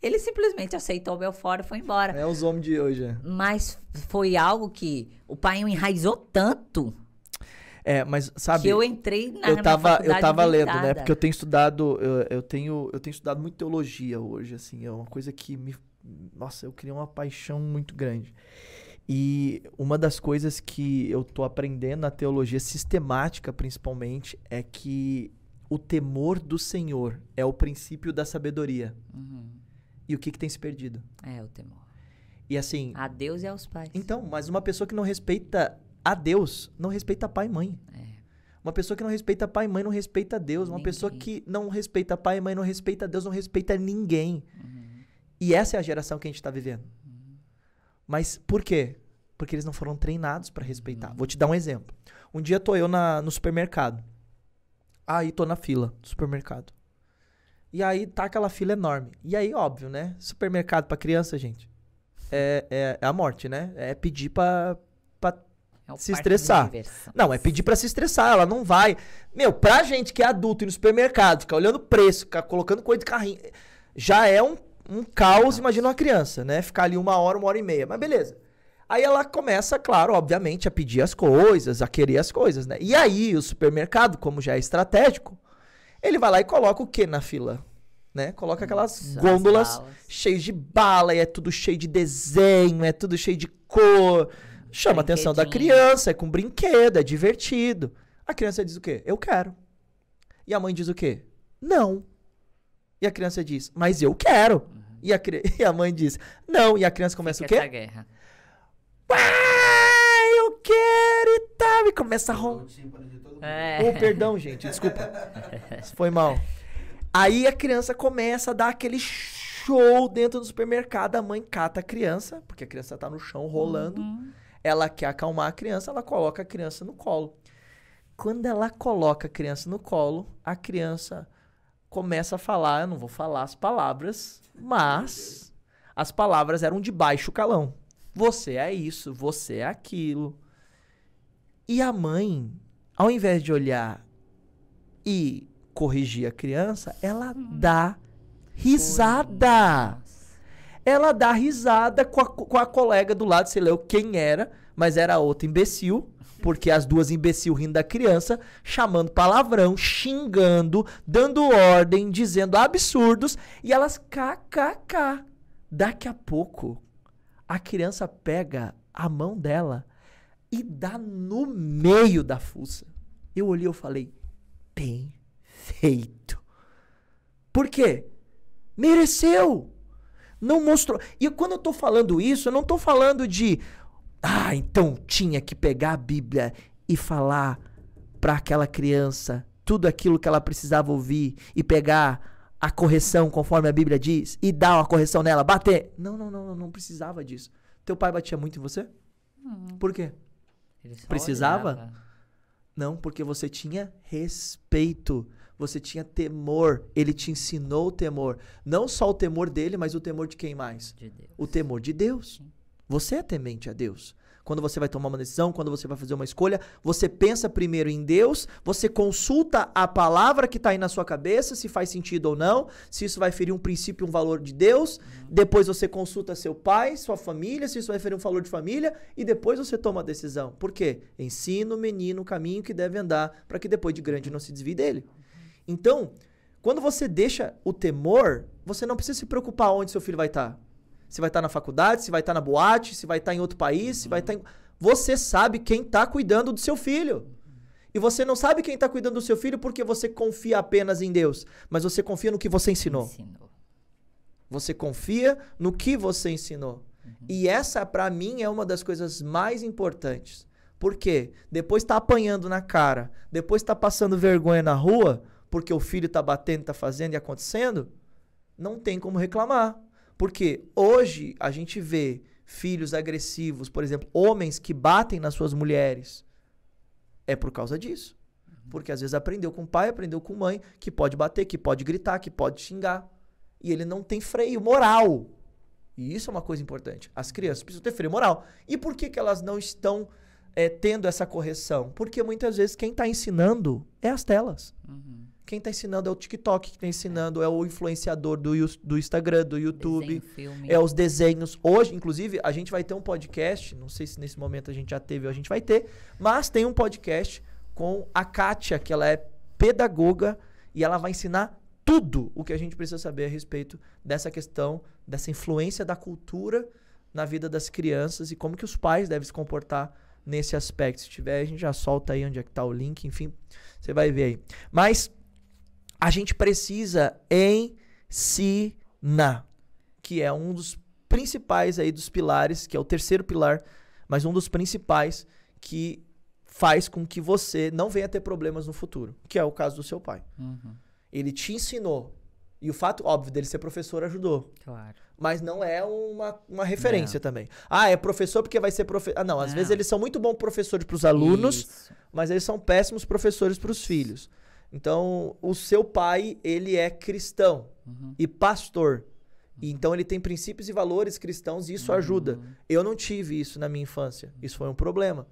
Ele simplesmente aceitou o Belfort e foi embora. É os homens de hoje. É. Mas foi algo que o pai enraizou tanto. É, mas sabe. Que eu entrei na eu tava, eu tava lendo, né? Porque eu tenho estudado, eu, eu, tenho, eu tenho estudado muito teologia hoje, assim, é uma coisa que me, nossa, eu criei uma paixão muito grande. E uma das coisas que eu tô aprendendo na teologia sistemática, principalmente, é que o temor do Senhor é o princípio da sabedoria. Uhum. E o que, que tem se perdido? É, o temor. E assim. A Deus e aos pais. Então, mas uma pessoa que não respeita a Deus, não respeita pai e mãe. É. Uma pessoa que não respeita pai e mãe não respeita Deus. Ninguém. Uma pessoa que não respeita pai e mãe não respeita Deus, não respeita ninguém. Uhum. E essa é a geração que a gente está vivendo. Uhum. Mas por quê? Porque eles não foram treinados para respeitar. Uhum. Vou te dar um exemplo. Um dia tô eu na, no supermercado. Aí tô na fila do supermercado. E aí tá aquela fila enorme. E aí, óbvio, né? Supermercado para criança, gente. É, é, é, a morte, né? É pedir pra, pra é se estressar. Não, é pedir para se estressar. Ela não vai. Meu, pra gente que é adulto ir no supermercado, ficar olhando preço, ficar colocando coisa de carrinho, já é um, um caos, imagina uma criança, né? Ficar ali uma hora, uma hora e meia. Mas beleza. Aí ela começa, claro, obviamente, a pedir as coisas, a querer as coisas, né? E aí o supermercado, como já é estratégico, ele vai lá e coloca o que na fila? Né? Coloca aquelas Nossa, gôndolas cheias de bala, e é tudo cheio de desenho, é tudo cheio de cor. Chama a atenção da criança, é com brinquedo, é divertido. A criança diz o quê? Eu quero. E a mãe diz o quê? Não. E a criança diz, mas eu quero. Uhum. E, a, e, a, mãe diz, não. E a criança começa Fica o quê? Essa guerra. Pai, eu quero e tal. E começa a romper. É. oh, perdão, gente, desculpa. Foi mal. Aí a criança começa a dar aquele show dentro do supermercado, a mãe cata a criança, porque a criança tá no chão rolando. Uhum. Ela quer acalmar a criança, ela coloca a criança no colo. Quando ela coloca a criança no colo, a criança começa a falar, eu não vou falar as palavras, mas as palavras eram de baixo calão. Você é isso, você é aquilo. E a mãe ao invés de olhar e corrigir a criança, ela dá risada. Ela dá risada com a, com a colega do lado, sei lá quem era, mas era outra imbecil, porque as duas imbecil rindo da criança, chamando palavrão, xingando, dando ordem, dizendo absurdos, e elas kkk. Daqui a pouco, a criança pega a mão dela e dá no meio da fuça. Eu olhei e falei, bem feito. Por quê? Mereceu. Não mostrou. E quando eu estou falando isso, eu não estou falando de, ah, então tinha que pegar a Bíblia e falar para aquela criança tudo aquilo que ela precisava ouvir e pegar a correção conforme a Bíblia diz e dar uma correção nela, bater. Não, não, não, não, não precisava disso. Teu pai batia muito em você? Hum. Por quê? Precisava? Olhava. É. Não, porque você tinha respeito, você tinha temor, ele te ensinou o temor. Não só o temor dele, mas o temor de quem mais? De o temor de Deus. Você é temente a Deus quando você vai tomar uma decisão, quando você vai fazer uma escolha, você pensa primeiro em Deus, você consulta a palavra que está aí na sua cabeça, se faz sentido ou não, se isso vai ferir um princípio, um valor de Deus. Uhum. Depois você consulta seu pai, sua família, se isso vai ferir um valor de família, e depois você toma a decisão. Por quê? Ensina o menino o caminho que deve andar, para que depois de grande não se desvie dele. Uhum. Então, quando você deixa o temor, você não precisa se preocupar onde seu filho vai estar. Tá se vai estar tá na faculdade, se vai estar tá na boate, se vai estar tá em outro país, se vai estar em... Você sabe quem está cuidando do seu filho. E você não sabe quem está cuidando do seu filho porque você confia apenas em Deus. Mas você confia no que você ensinou. ensinou. Você confia no que você ensinou. Uhum. E essa, para mim, é uma das coisas mais importantes. Por quê? Depois está apanhando na cara, depois está passando vergonha na rua, porque o filho está batendo, está fazendo e acontecendo, não tem como reclamar. Porque hoje a gente vê filhos agressivos, por exemplo, homens que batem nas suas mulheres. É por causa disso. Porque às vezes aprendeu com o pai, aprendeu com mãe, que pode bater, que pode gritar, que pode xingar. E ele não tem freio moral. E isso é uma coisa importante. As crianças precisam ter freio moral. E por que, que elas não estão é, tendo essa correção? Porque muitas vezes quem está ensinando é as telas. Uhum. Quem tá ensinando é o TikTok, que tá ensinando é, é o influenciador do, do Instagram, do YouTube, é os desenhos. Hoje, inclusive, a gente vai ter um podcast, não sei se nesse momento a gente já teve ou a gente vai ter, mas tem um podcast com a Kátia, que ela é pedagoga e ela vai ensinar tudo o que a gente precisa saber a respeito dessa questão, dessa influência da cultura na vida das crianças e como que os pais devem se comportar nesse aspecto. Se tiver, a gente já solta aí onde é que tá o link, enfim, você vai ver aí. Mas a gente precisa ensinar, que é um dos principais aí dos pilares, que é o terceiro pilar, mas um dos principais que faz com que você não venha ter problemas no futuro, que é o caso do seu pai. Uhum. Ele te ensinou. E o fato óbvio dele ser professor ajudou. Claro. Mas não é uma, uma referência não. também. Ah, é professor porque vai ser professor. Ah, não, não. Às vezes eles são muito bons professores para os alunos, Isso. mas eles são péssimos professores para os filhos. Então, o seu pai, ele é cristão uhum. e pastor. Uhum. Então, ele tem princípios e valores cristãos e isso uhum. ajuda. Eu não tive isso na minha infância. Uhum. Isso foi um problema.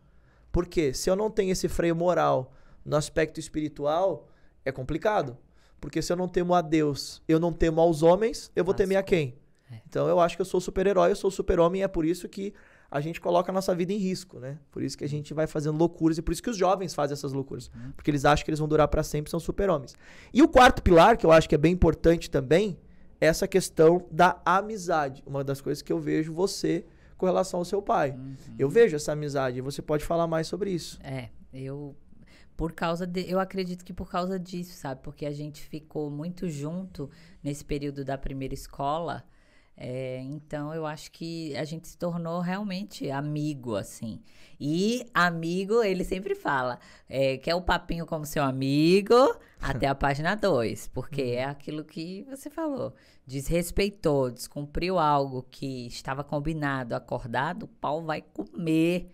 Porque se eu não tenho esse freio moral no aspecto espiritual, é complicado. Porque se eu não temo a Deus, eu não temo aos homens, eu vou Nossa. Ah, temer a quem? É. Então, eu acho que eu sou super-herói, eu sou super-homem, é por isso que a gente coloca a nossa vida em risco, né? Por isso que a gente vai fazendo loucuras e por isso que os jovens fazem essas loucuras. Uhum. Porque eles acham que eles vão durar para sempre, são super-homens. E o quarto pilar, que eu acho que é bem importante também, é essa questão da amizade. Uma das coisas que eu vejo você com relação ao seu pai. Uhum. Eu vejo essa amizade, você pode falar mais sobre isso. É, eu por causa de, eu acredito que por causa disso, sabe? Porque a gente ficou muito junto nesse período da primeira escola. É, então eu acho que a gente se tornou realmente amigo, assim. E amigo, ele sempre fala, é, quer o papinho como seu amigo até a página 2, porque uhum. é aquilo que você falou. Desrespeitou, descumpriu algo que estava combinado, acordado, o pau vai comer.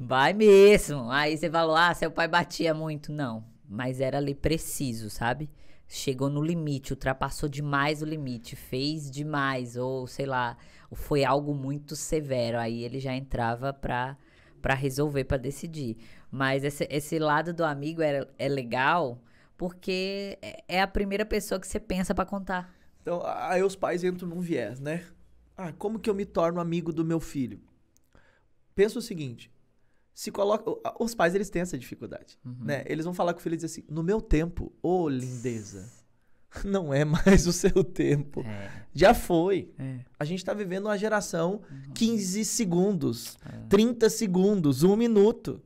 Vai mesmo. Aí você falou, ah, seu pai batia muito. Não, mas era ali preciso, sabe? chegou no limite, ultrapassou demais o limite, fez demais, ou sei lá, foi algo muito severo. Aí ele já entrava pra, pra resolver, pra decidir. Mas esse, esse lado do amigo é, é legal porque é, é a primeira pessoa que você pensa para contar. Então, aí os pais entram num viés, né? Ah, como que eu me torno amigo do meu filho? Pensa o seguinte: se coloca. Os pais, eles têm essa dificuldade. Uhum. Né? Eles vão falar com o filho e dizer assim: no meu tempo, ô oh, lindeza, não é mais o seu tempo. É. Já foi. É. A gente está vivendo uma geração 15 uhum. segundos, é. 30 segundos, um minuto.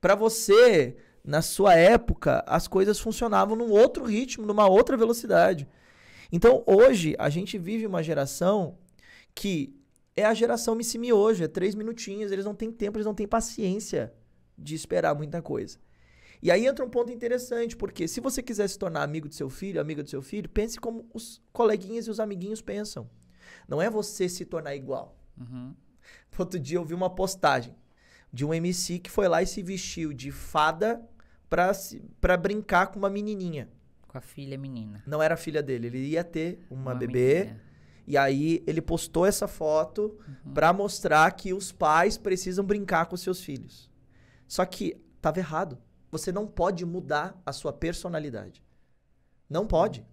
Para você, na sua época, as coisas funcionavam num outro ritmo, numa outra velocidade. Então, hoje, a gente vive uma geração que é a geração Missy hoje, é três minutinhos, eles não têm tempo, eles não têm paciência de esperar muita coisa. E aí entra um ponto interessante, porque se você quiser se tornar amigo do seu filho, amiga do seu filho, pense como os coleguinhas e os amiguinhos pensam. Não é você se tornar igual. Uhum. Outro dia eu vi uma postagem de um MC que foi lá e se vestiu de fada pra, se, pra brincar com uma menininha. Com a filha menina. Não era a filha dele, ele ia ter uma, uma bebê. Menina. E aí ele postou essa foto uhum. para mostrar que os pais precisam brincar com seus filhos. Só que estava errado. Você não pode mudar a sua personalidade. Não pode.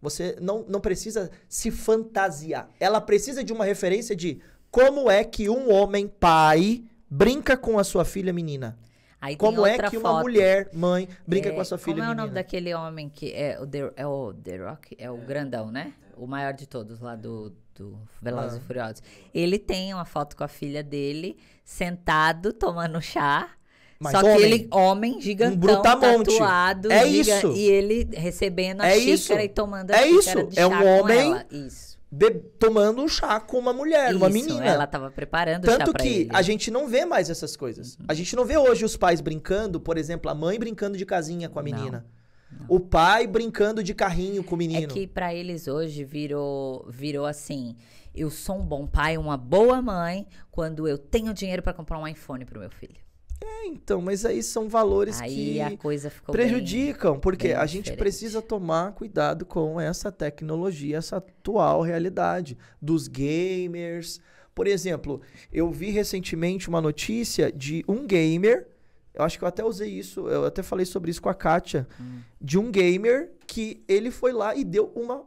Você não, não precisa se fantasiar. Ela precisa de uma referência de como é que um homem pai brinca com a sua filha menina. Aí Como é que foto. uma mulher, mãe, brinca é, com a sua filha Como é menina? o nome daquele homem que é o The, é o The Rock? É o é. grandão, né? O maior de todos lá do, do Velozes ah. e Furiosos. Ele tem uma foto com a filha dele, sentado, tomando chá. Mas Só homem, que ele, homem gigantão, um tatuado. É giga, isso. E ele recebendo a é xícara isso. e tomando a é xícara isso. de é chá é um homem, Isso tomando um chá com uma mulher, Isso, uma menina. Ela estava preparando Tanto o chá pra que ele. a gente não vê mais essas coisas. Uhum. A gente não vê hoje os pais brincando, por exemplo, a mãe brincando de casinha com a menina. Não, não. O pai brincando de carrinho com o é menino. É que para eles hoje virou, virou assim: eu sou um bom pai, uma boa mãe, quando eu tenho dinheiro para comprar um iPhone pro meu filho. É, então, mas aí são valores aí que prejudicam, bem, porque bem a gente diferente. precisa tomar cuidado com essa tecnologia, essa atual realidade dos gamers. Por exemplo, eu vi recentemente uma notícia de um gamer, eu acho que eu até usei isso, eu até falei sobre isso com a Kátia, hum. de um gamer que ele foi lá e deu uma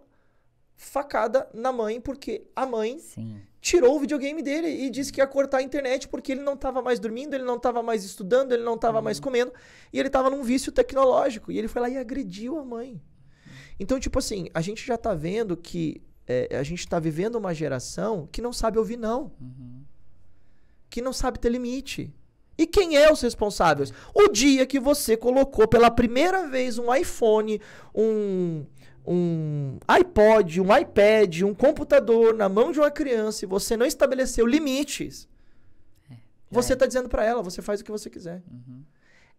facada na mãe, porque a mãe Sim tirou o videogame dele e disse que ia cortar a internet porque ele não estava mais dormindo, ele não estava mais estudando, ele não estava uhum. mais comendo e ele estava num vício tecnológico. E ele foi lá e agrediu a mãe. Então, tipo assim, a gente já está vendo que é, a gente está vivendo uma geração que não sabe ouvir não. Uhum. Que não sabe ter limite. E quem é os responsáveis? O dia que você colocou pela primeira vez um iPhone, um um iPod, um iPad, um computador na mão de uma criança e você não estabeleceu limites, é, você está é. dizendo para ela, você faz o que você quiser. Uhum.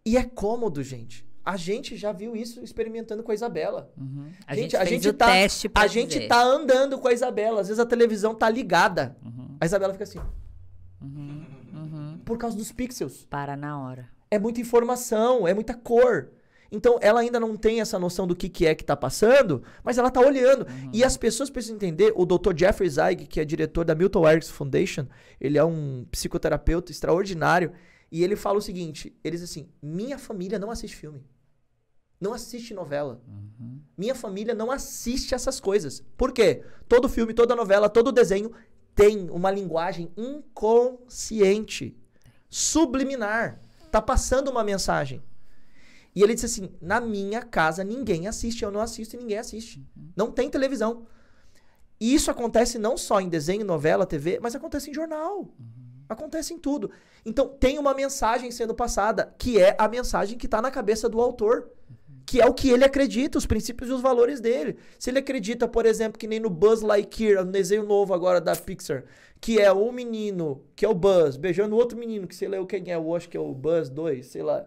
E é cômodo, gente. A gente já viu isso experimentando com a Isabela. Uhum. A gente, tá- a gente, tá, a gente tá andando com a Isabela. Às vezes a televisão tá ligada. Uhum. A Isabela fica assim. Uhum. Uhum. Por causa dos pixels. Para na hora. É muita informação, é muita cor. Então ela ainda não tem essa noção do que, que é que está passando, mas ela está olhando. Uhum. E as pessoas precisam entender, o Dr. Jeffrey Zeig, que é diretor da Milton Erickson Foundation, ele é um psicoterapeuta extraordinário, e ele fala o seguinte, eles assim, minha família não assiste filme. Não assiste novela. Uhum. Minha família não assiste essas coisas. Por quê? Todo filme, toda novela, todo desenho tem uma linguagem inconsciente, subliminar. Tá passando uma mensagem. E ele disse assim: na minha casa ninguém assiste, eu não assisto e ninguém assiste. Uhum. Não tem televisão. E isso acontece não só em desenho, novela, TV, mas acontece em jornal. Uhum. Acontece em tudo. Então tem uma mensagem sendo passada, que é a mensagem que está na cabeça do autor. Uhum. Que é o que ele acredita, os princípios e os valores dele. Se ele acredita, por exemplo, que nem no Buzz Lightyear, no desenho novo agora da Pixar, que é o menino, que é o Buzz, beijando outro menino, que sei lá quem é, eu acho que é o Buzz 2, sei lá.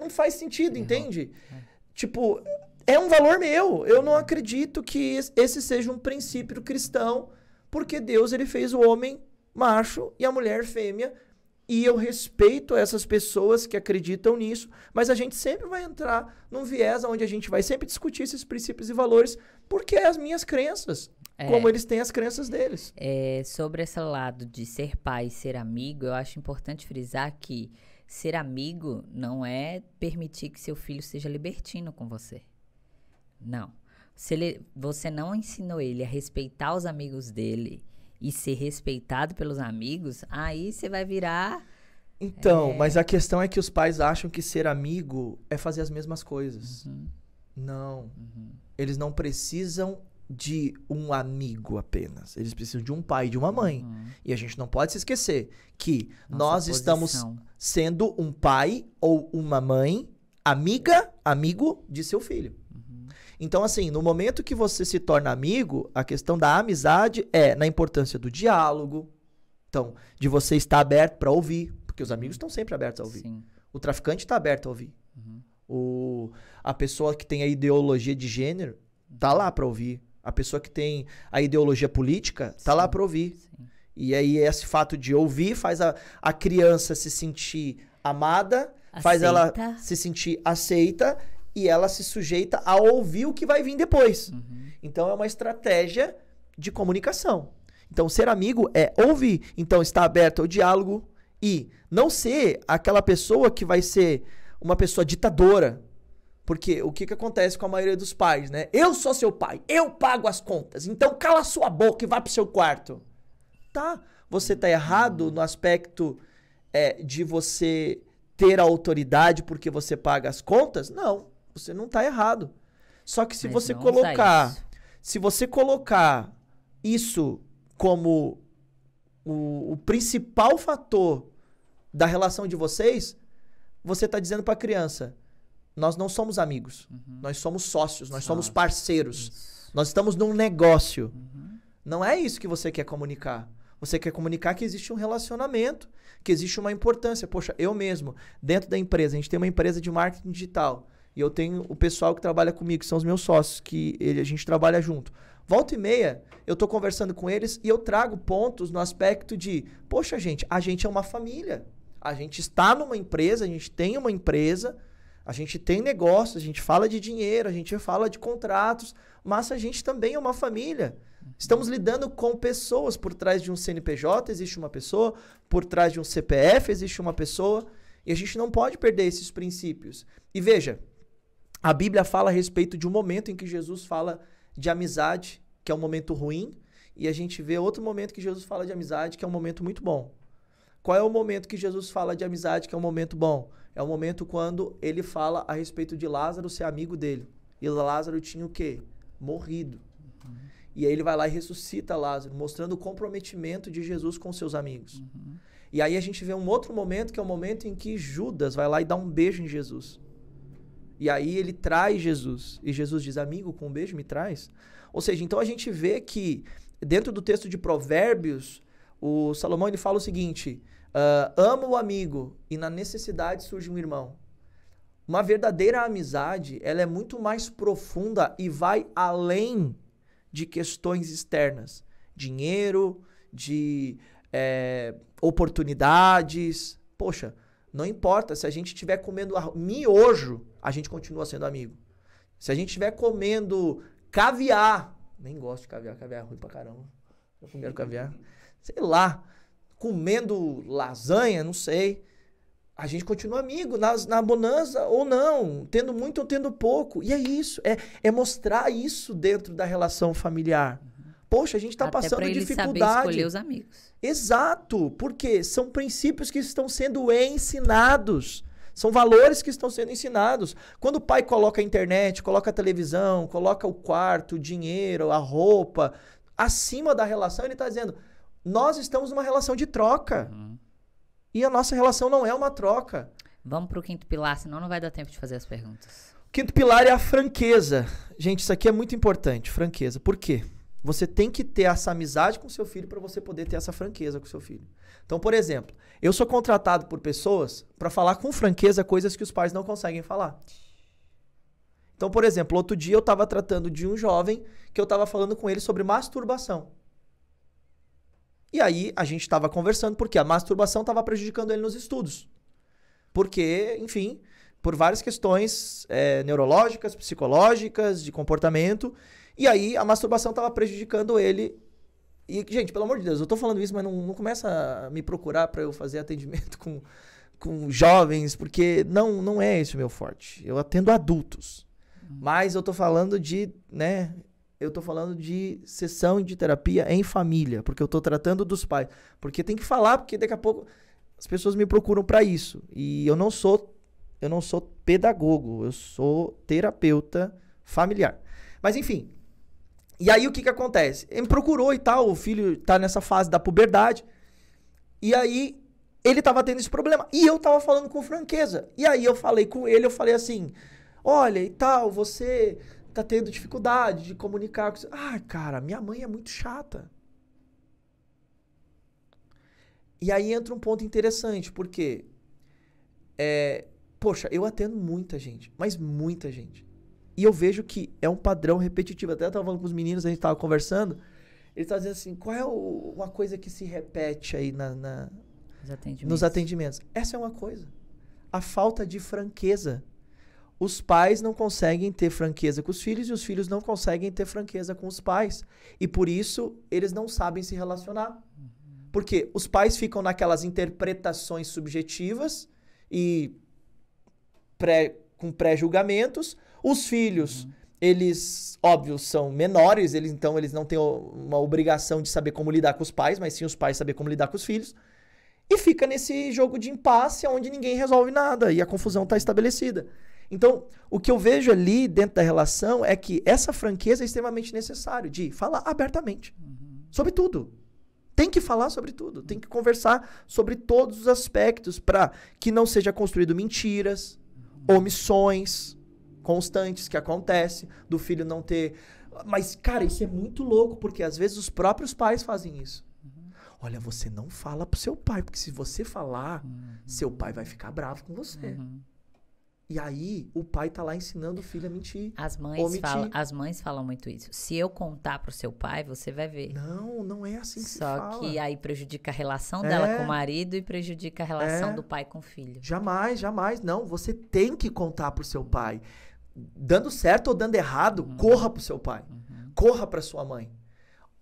não faz sentido, uhum. entende? Uhum. Tipo, é um valor meu. Eu não acredito que esse seja um princípio cristão, porque Deus ele fez o homem macho e a mulher fêmea. E eu respeito essas pessoas que acreditam nisso, mas a gente sempre vai entrar num viés onde a gente vai sempre discutir esses princípios e valores, porque é as minhas crenças. É. Como eles têm as crenças deles. É, sobre esse lado de ser pai e ser amigo, eu acho importante frisar que ser amigo não é permitir que seu filho seja libertino com você. Não. Se ele, você não ensinou ele a respeitar os amigos dele e ser respeitado pelos amigos, aí você vai virar. Então, é... mas a questão é que os pais acham que ser amigo é fazer as mesmas coisas. Uhum. Não. Uhum. Eles não precisam de um amigo apenas. Eles precisam de um pai e de uma mãe. Uhum. E a gente não pode se esquecer que Nossa nós posição. estamos sendo um pai ou uma mãe amiga, amigo de seu filho. Uhum. Então, assim, no momento que você se torna amigo, a questão da amizade é na importância do diálogo, então, de você estar aberto para ouvir, porque os amigos estão sempre abertos a ouvir. Sim. O traficante está aberto a ouvir. Uhum. O, a pessoa que tem a ideologia de gênero tá lá para ouvir. A pessoa que tem a ideologia política está lá para ouvir. Sim. E aí esse fato de ouvir faz a, a criança se sentir amada, aceita. faz ela se sentir aceita e ela se sujeita a ouvir o que vai vir depois. Uhum. Então é uma estratégia de comunicação. Então ser amigo é ouvir, então estar aberto ao diálogo e não ser aquela pessoa que vai ser uma pessoa ditadora, porque o que, que acontece com a maioria dos pais, né? Eu sou seu pai, eu pago as contas, então cala sua boca e vá pro seu quarto. Tá, você tá errado no aspecto é, de você ter a autoridade porque você paga as contas? Não, você não tá errado. Só que se Mas você colocar, se você colocar isso como o, o principal fator da relação de vocês, você tá dizendo para a criança, nós não somos amigos. Uhum. Nós somos sócios, nós Sócio. somos parceiros. Isso. Nós estamos num negócio. Uhum. Não é isso que você quer comunicar. Você quer comunicar que existe um relacionamento, que existe uma importância. Poxa, eu mesmo, dentro da empresa, a gente tem uma empresa de marketing digital. E eu tenho o pessoal que trabalha comigo, que são os meus sócios, que ele, a gente trabalha junto. Volta e meia, eu estou conversando com eles e eu trago pontos no aspecto de: poxa, gente, a gente é uma família. A gente está numa empresa, a gente tem uma empresa a gente tem negócios, a gente fala de dinheiro, a gente fala de contratos, mas a gente também é uma família. Estamos lidando com pessoas. Por trás de um CNPJ existe uma pessoa, por trás de um CPF existe uma pessoa. E a gente não pode perder esses princípios. E veja, a Bíblia fala a respeito de um momento em que Jesus fala de amizade, que é um momento ruim, e a gente vê outro momento que Jesus fala de amizade, que é um momento muito bom. Qual é o momento que Jesus fala de amizade, que é um momento bom? é o momento quando ele fala a respeito de Lázaro ser amigo dele. E Lázaro tinha o quê? Morrido. Uhum. E aí ele vai lá e ressuscita Lázaro, mostrando o comprometimento de Jesus com seus amigos. Uhum. E aí a gente vê um outro momento, que é o momento em que Judas vai lá e dá um beijo em Jesus. E aí ele traz Jesus. E Jesus diz: Amigo, com um beijo me traz. Ou seja, então a gente vê que dentro do texto de Provérbios, o Salomão ele fala o seguinte: Uh, ah, ama o amigo e na necessidade surge um irmão. Uma verdadeira amizade, ela é muito mais profunda e vai além de questões externas. Dinheiro, de é, oportunidades. Poxa, não importa, se a gente estiver comendo miojo, a gente continua sendo amigo. Se a gente estiver comendo caviar, nem gosto de caviar, caviar é ruim pra caramba. Eu comi caviar. Sei lá comendo lasanha, não sei. A gente continua amigo nas, na bonança ou não, tendo muito ou tendo pouco. E é isso, é, é mostrar isso dentro da relação familiar. Uhum. Poxa, a gente está passando pra ele dificuldade. Saber escolher os amigos. Exato, porque são princípios que estão sendo ensinados. São valores que estão sendo ensinados. Quando o pai coloca a internet, coloca a televisão, coloca o quarto, o dinheiro, a roupa, acima da relação, ele está dizendo: nós estamos numa relação de troca. Uhum. E a nossa relação não é uma troca. Vamos para o quinto pilar, senão não vai dar tempo de fazer as perguntas. O quinto pilar é a franqueza. Gente, isso aqui é muito importante, franqueza. Por quê? Você tem que ter essa amizade com seu filho para você poder ter essa franqueza com seu filho. Então, por exemplo, eu sou contratado por pessoas para falar com franqueza coisas que os pais não conseguem falar. Então, por exemplo, outro dia eu estava tratando de um jovem que eu estava falando com ele sobre masturbação. E aí a gente estava conversando porque a masturbação estava prejudicando ele nos estudos. Porque, enfim, por várias questões é, neurológicas, psicológicas, de comportamento. E aí a masturbação estava prejudicando ele. E, gente, pelo amor de Deus, eu estou falando isso, mas não, não começa a me procurar para eu fazer atendimento com, com jovens, porque não, não é esse o meu forte. Eu atendo adultos. Hum. Mas eu estou falando de, né, eu estou falando de sessão de terapia em família, porque eu estou tratando dos pais. Porque tem que falar, porque daqui a pouco as pessoas me procuram para isso. E eu não sou eu não sou pedagogo, eu sou terapeuta familiar. Mas enfim. E aí o que que acontece? Ele me procurou e tal, o filho está nessa fase da puberdade. E aí ele estava tendo esse problema. E eu estava falando com franqueza. E aí eu falei com ele, eu falei assim: "Olha, e tal, você tá tendo dificuldade de comunicar com. Ah, cara, minha mãe é muito chata. E aí entra um ponto interessante, porque. É, poxa, eu atendo muita gente, mas muita gente. E eu vejo que é um padrão repetitivo. Até eu tava falando com os meninos, a gente tava conversando. Ele tá dizendo assim: qual é o, uma coisa que se repete aí na, na atendimentos. nos atendimentos? Essa é uma coisa. A falta de franqueza os pais não conseguem ter franqueza com os filhos e os filhos não conseguem ter franqueza com os pais. E por isso eles não sabem se relacionar. Porque os pais ficam naquelas interpretações subjetivas e pré, com pré-julgamentos. Os filhos, uhum. eles, óbvio, são menores, eles então eles não têm uma obrigação de saber como lidar com os pais, mas sim os pais saber como lidar com os filhos. E fica nesse jogo de impasse onde ninguém resolve nada e a confusão está estabelecida. Então, o que eu vejo ali dentro da relação é que essa franqueza é extremamente necessário de falar abertamente uhum. sobre tudo. Tem que falar sobre tudo, tem que conversar sobre todos os aspectos para que não seja construído mentiras, omissões constantes que acontecem, do filho não ter. Mas, cara, isso é muito louco, porque às vezes os próprios pais fazem isso. Uhum. Olha, você não fala pro seu pai, porque se você falar, uhum. seu pai vai ficar bravo com você. Uhum. E aí o pai tá lá ensinando o filho a mentir. As mães, falam, as mães falam muito isso. Se eu contar pro seu pai, você vai ver. Não, não é assim que Só que aí prejudica a relação é. dela com o marido e prejudica a relação é. do pai com o filho. Jamais, jamais. Não, você tem que contar pro seu pai. Dando certo ou dando errado, uhum. corra pro seu pai. Uhum. Corra pra sua mãe.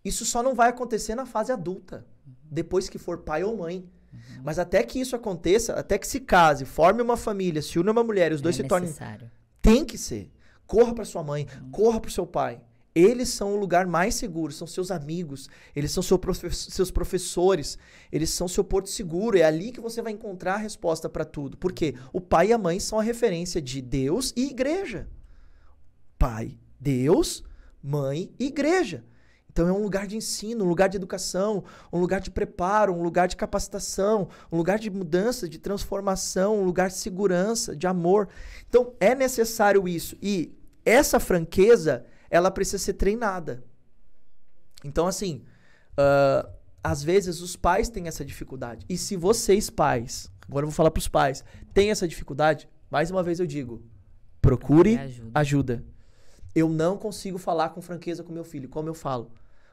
Isso só não vai acontecer na fase adulta, uhum. depois que for pai ou mãe. Uhum. Mas até que isso aconteça, até que se case, forme uma família, se une uma mulher e os é dois é se necessário. tornem. Tem que ser. Corra para sua mãe, uhum. corra para seu pai. Eles são o lugar mais seguro, são seus amigos, eles são seu profe seus professores, eles são seu porto seguro. É ali que você vai encontrar a resposta para tudo. Porque o pai e a mãe são a referência de Deus e igreja. Pai, Deus, mãe e igreja. Então é um lugar de ensino, um lugar de educação, um lugar de preparo, um lugar de capacitação, um lugar de mudança, de transformação, um lugar de segurança, de amor. Então é necessário isso. E essa franqueza, ela precisa ser treinada. Então, assim, uh, às vezes os pais têm essa dificuldade. E se vocês, pais, agora eu vou falar para os pais, têm essa dificuldade, mais uma vez eu digo, procure ajuda. ajuda. Eu não consigo falar com franqueza com meu filho, como eu falo.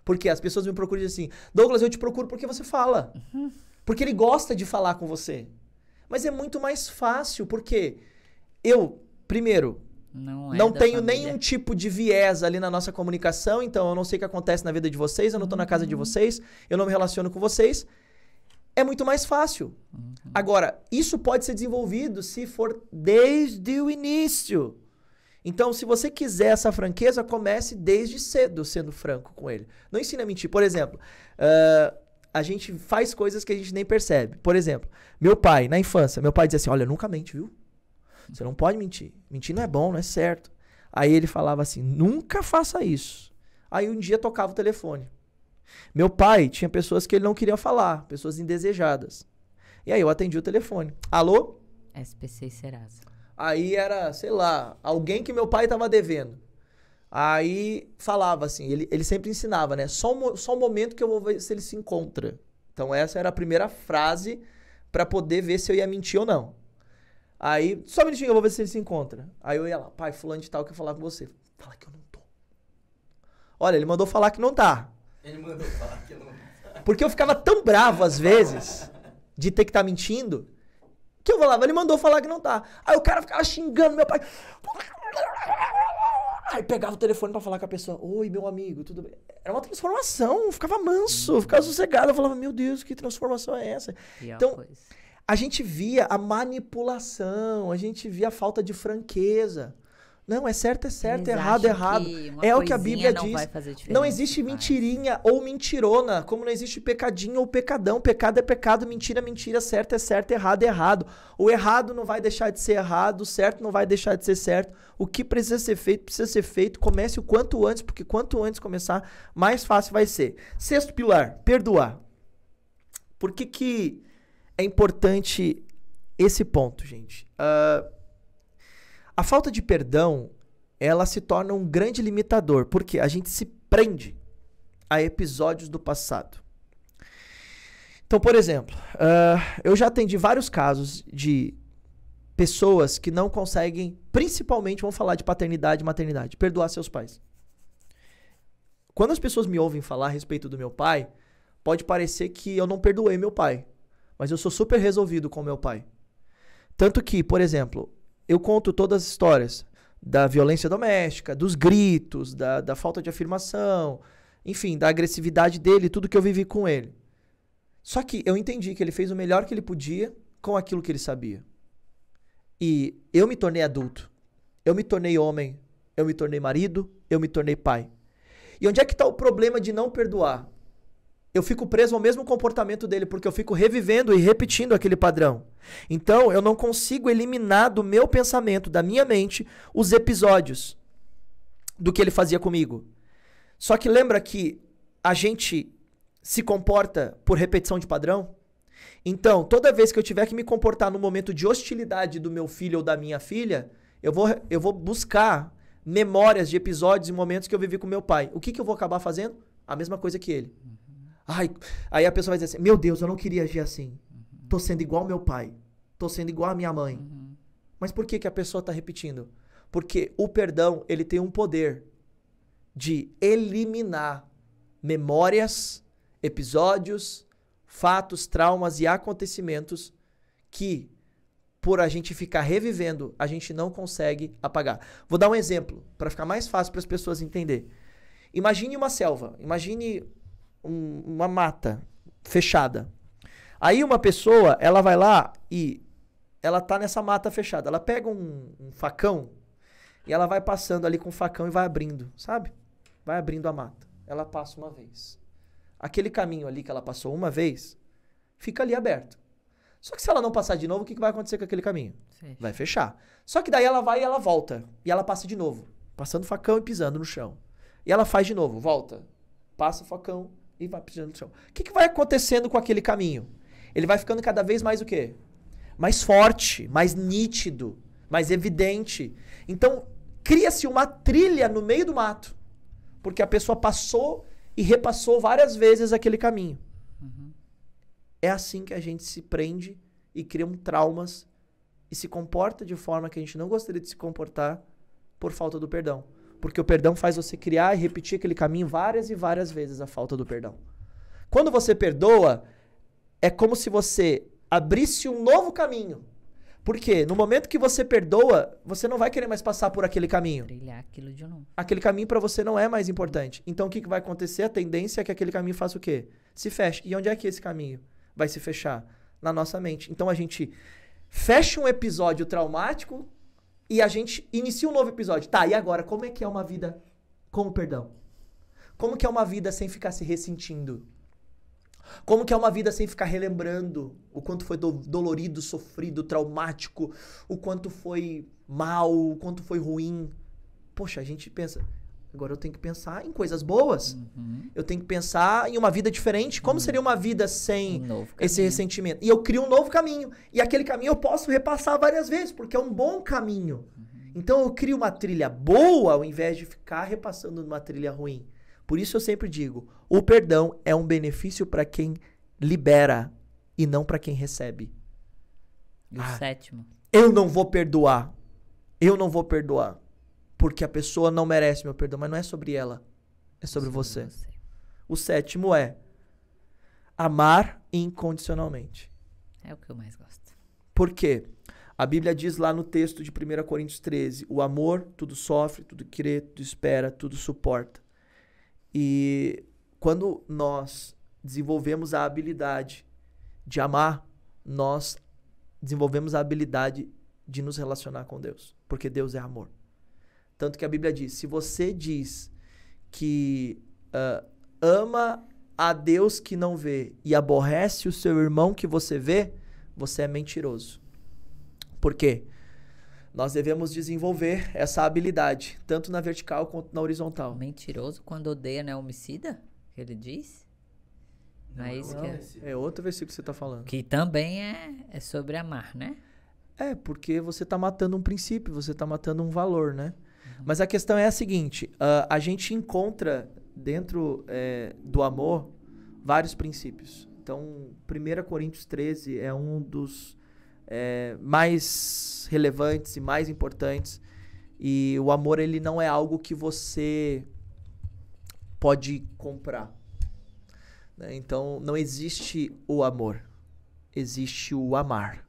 Porque as pessoas me procuram e dizem assim: Douglas, eu te procuro porque você fala. Uhum. Porque ele gosta de falar com você. Mas é muito mais fácil, porque eu, primeiro, não, é não tenho família. nenhum tipo de viés ali na nossa comunicação, então eu não sei o que acontece na vida de vocês, eu não estou uhum. na casa de uhum. vocês, eu não me relaciono com vocês. É muito mais fácil. Uhum. Agora, isso pode ser desenvolvido se for desde o início. Então, se você quiser essa franqueza, comece desde cedo sendo franco com ele. Não ensina a mentir. Por exemplo, uh, a gente faz coisas que a gente nem percebe. Por exemplo, meu pai, na infância, meu pai dizia assim: Olha, nunca mente, viu? Você não pode mentir. Mentir não é bom, não é certo. Aí ele falava assim: Nunca faça isso. Aí um dia tocava o telefone. Meu pai tinha pessoas que ele não queria falar, pessoas indesejadas. E aí eu atendi o telefone. Alô? SPC Serasa. Aí era, sei lá, alguém que meu pai estava devendo. Aí falava assim, ele, ele sempre ensinava, né? Só, um, só o momento que eu vou ver se ele se encontra. Então essa era a primeira frase para poder ver se eu ia mentir ou não. Aí, só um minutinho, eu vou ver se ele se encontra. Aí eu ia lá, pai, fulano de tal que eu falar com você. Fala que eu não tô. Olha, ele mandou falar que não tá. Ele mandou falar que não tá. Porque eu ficava tão bravo às vezes de ter que estar tá mentindo que eu falava, ele mandou falar que não tá. Aí o cara ficava xingando meu pai. Aí pegava o telefone para falar com a pessoa, oi, meu amigo, tudo bem? Era uma transformação, ficava manso, uhum. ficava sossegado. Eu falava, meu Deus, que transformação é essa? então, coisa. a gente via a manipulação, a gente via a falta de franqueza. Não, é certo, é certo, Eles errado, é errado. É o que a Bíblia não diz. não existe ah. mentirinha ou mentirona, como não existe pecadinho ou pecadão. Pecado é pecado, mentira é mentira, certo é certo, errado é errado. O errado não vai deixar de ser errado, o certo não vai deixar de ser certo. O que precisa ser feito, precisa ser feito. Comece o quanto antes, porque quanto antes começar, mais fácil vai ser. Sexto pilar, perdoar. Por que, que é importante esse ponto, gente? Uh, a falta de perdão, ela se torna um grande limitador, porque a gente se prende a episódios do passado. Então, por exemplo, uh, eu já atendi vários casos de pessoas que não conseguem, principalmente, vamos falar de paternidade e maternidade, perdoar seus pais. Quando as pessoas me ouvem falar a respeito do meu pai, pode parecer que eu não perdoei meu pai, mas eu sou super resolvido com meu pai. Tanto que, por exemplo, eu conto todas as histórias da violência doméstica, dos gritos, da, da falta de afirmação, enfim, da agressividade dele, tudo que eu vivi com ele. Só que eu entendi que ele fez o melhor que ele podia com aquilo que ele sabia. E eu me tornei adulto. Eu me tornei homem. Eu me tornei marido. Eu me tornei pai. E onde é que está o problema de não perdoar? eu fico preso ao mesmo comportamento dele, porque eu fico revivendo e repetindo aquele padrão. Então, eu não consigo eliminar do meu pensamento, da minha mente, os episódios do que ele fazia comigo. Só que lembra que a gente se comporta por repetição de padrão? Então, toda vez que eu tiver que me comportar no momento de hostilidade do meu filho ou da minha filha, eu vou, eu vou buscar memórias de episódios e momentos que eu vivi com meu pai. O que, que eu vou acabar fazendo? A mesma coisa que ele. Ai, aí a pessoa vai dizer assim: Meu Deus, eu não queria agir assim. Tô sendo igual ao meu pai. Tô sendo igual à minha mãe. Uhum. Mas por que, que a pessoa está repetindo? Porque o perdão ele tem um poder de eliminar memórias, episódios, fatos, traumas e acontecimentos que, por a gente ficar revivendo, a gente não consegue apagar. Vou dar um exemplo para ficar mais fácil para as pessoas entender. Imagine uma selva, imagine um, uma mata fechada. Aí uma pessoa, ela vai lá e ela tá nessa mata fechada. Ela pega um, um facão e ela vai passando ali com o facão e vai abrindo, sabe? Vai abrindo a mata. Ela passa uma vez. Aquele caminho ali que ela passou uma vez, fica ali aberto. Só que se ela não passar de novo, o que, que vai acontecer com aquele caminho? Fecha. Vai fechar. Só que daí ela vai e ela volta. E ela passa de novo. Passando facão e pisando no chão. E ela faz de novo, volta. Passa o facão, e vai pisando no chão. O que, que vai acontecendo com aquele caminho? Ele vai ficando cada vez mais o quê? Mais forte, mais nítido, mais evidente. Então, cria-se uma trilha no meio do mato, porque a pessoa passou e repassou várias vezes aquele caminho. Uhum. É assim que a gente se prende e cria um traumas e se comporta de forma que a gente não gostaria de se comportar por falta do perdão. Porque o perdão faz você criar e repetir aquele caminho várias e várias vezes a falta do perdão. Quando você perdoa, é como se você abrisse um novo caminho. Porque no momento que você perdoa, você não vai querer mais passar por aquele caminho. Trilhar aquilo de novo. Aquele caminho para você não é mais importante. Então o que, que vai acontecer? A tendência é que aquele caminho faça o quê? Se feche. E onde é que esse caminho vai se fechar? Na nossa mente. Então a gente fecha um episódio traumático e a gente inicia um novo episódio. Tá, e agora? Como é que é uma vida com o perdão? Como que é uma vida sem ficar se ressentindo? Como que é uma vida sem ficar relembrando o quanto foi do dolorido, sofrido, traumático, o quanto foi mal, o quanto foi ruim? Poxa, a gente pensa, Agora eu tenho que pensar em coisas boas. Uhum. Eu tenho que pensar em uma vida diferente. Como uhum. seria uma vida sem um esse ressentimento? E eu crio um novo caminho. E aquele caminho eu posso repassar várias vezes, porque é um bom caminho. Uhum. Então eu crio uma trilha boa ao invés de ficar repassando numa trilha ruim. Por isso eu sempre digo: o perdão é um benefício para quem libera e não para quem recebe. E o ah, sétimo. Eu não vou perdoar. Eu não vou perdoar porque a pessoa não merece meu perdão, mas não é sobre ela, é sobre, você. você. O sétimo é amar incondicionalmente. É o que eu mais gosto. Por quê? A Bíblia diz lá no texto de 1 Coríntios 13: o amor tudo sofre, tudo crê, tudo espera, tudo suporta. E quando nós desenvolvemos a habilidade de amar, nós desenvolvemos a habilidade de nos relacionar com Deus, porque Deus é amor. Tanto que a Bíblia diz: se você diz que uh, ama a Deus que não vê e aborrece o seu irmão que você vê, você é mentiroso. Por quê? Nós devemos desenvolver essa habilidade, tanto na vertical quanto na horizontal. Mentiroso quando odeia não é homicida? ele diz? Não, não é, é isso não. que é. É outro versículo que você está falando. Que também é, é sobre amar, né? É, porque você está matando um princípio, você está matando um valor, né? Mas a questão é a seguinte: uh, a gente encontra dentro é, do amor vários princípios. Então, 1 Coríntios 13 é um dos é, mais relevantes e mais importantes. E o amor, ele não é algo que você pode comprar. Né? Então, não existe o amor, existe o amar.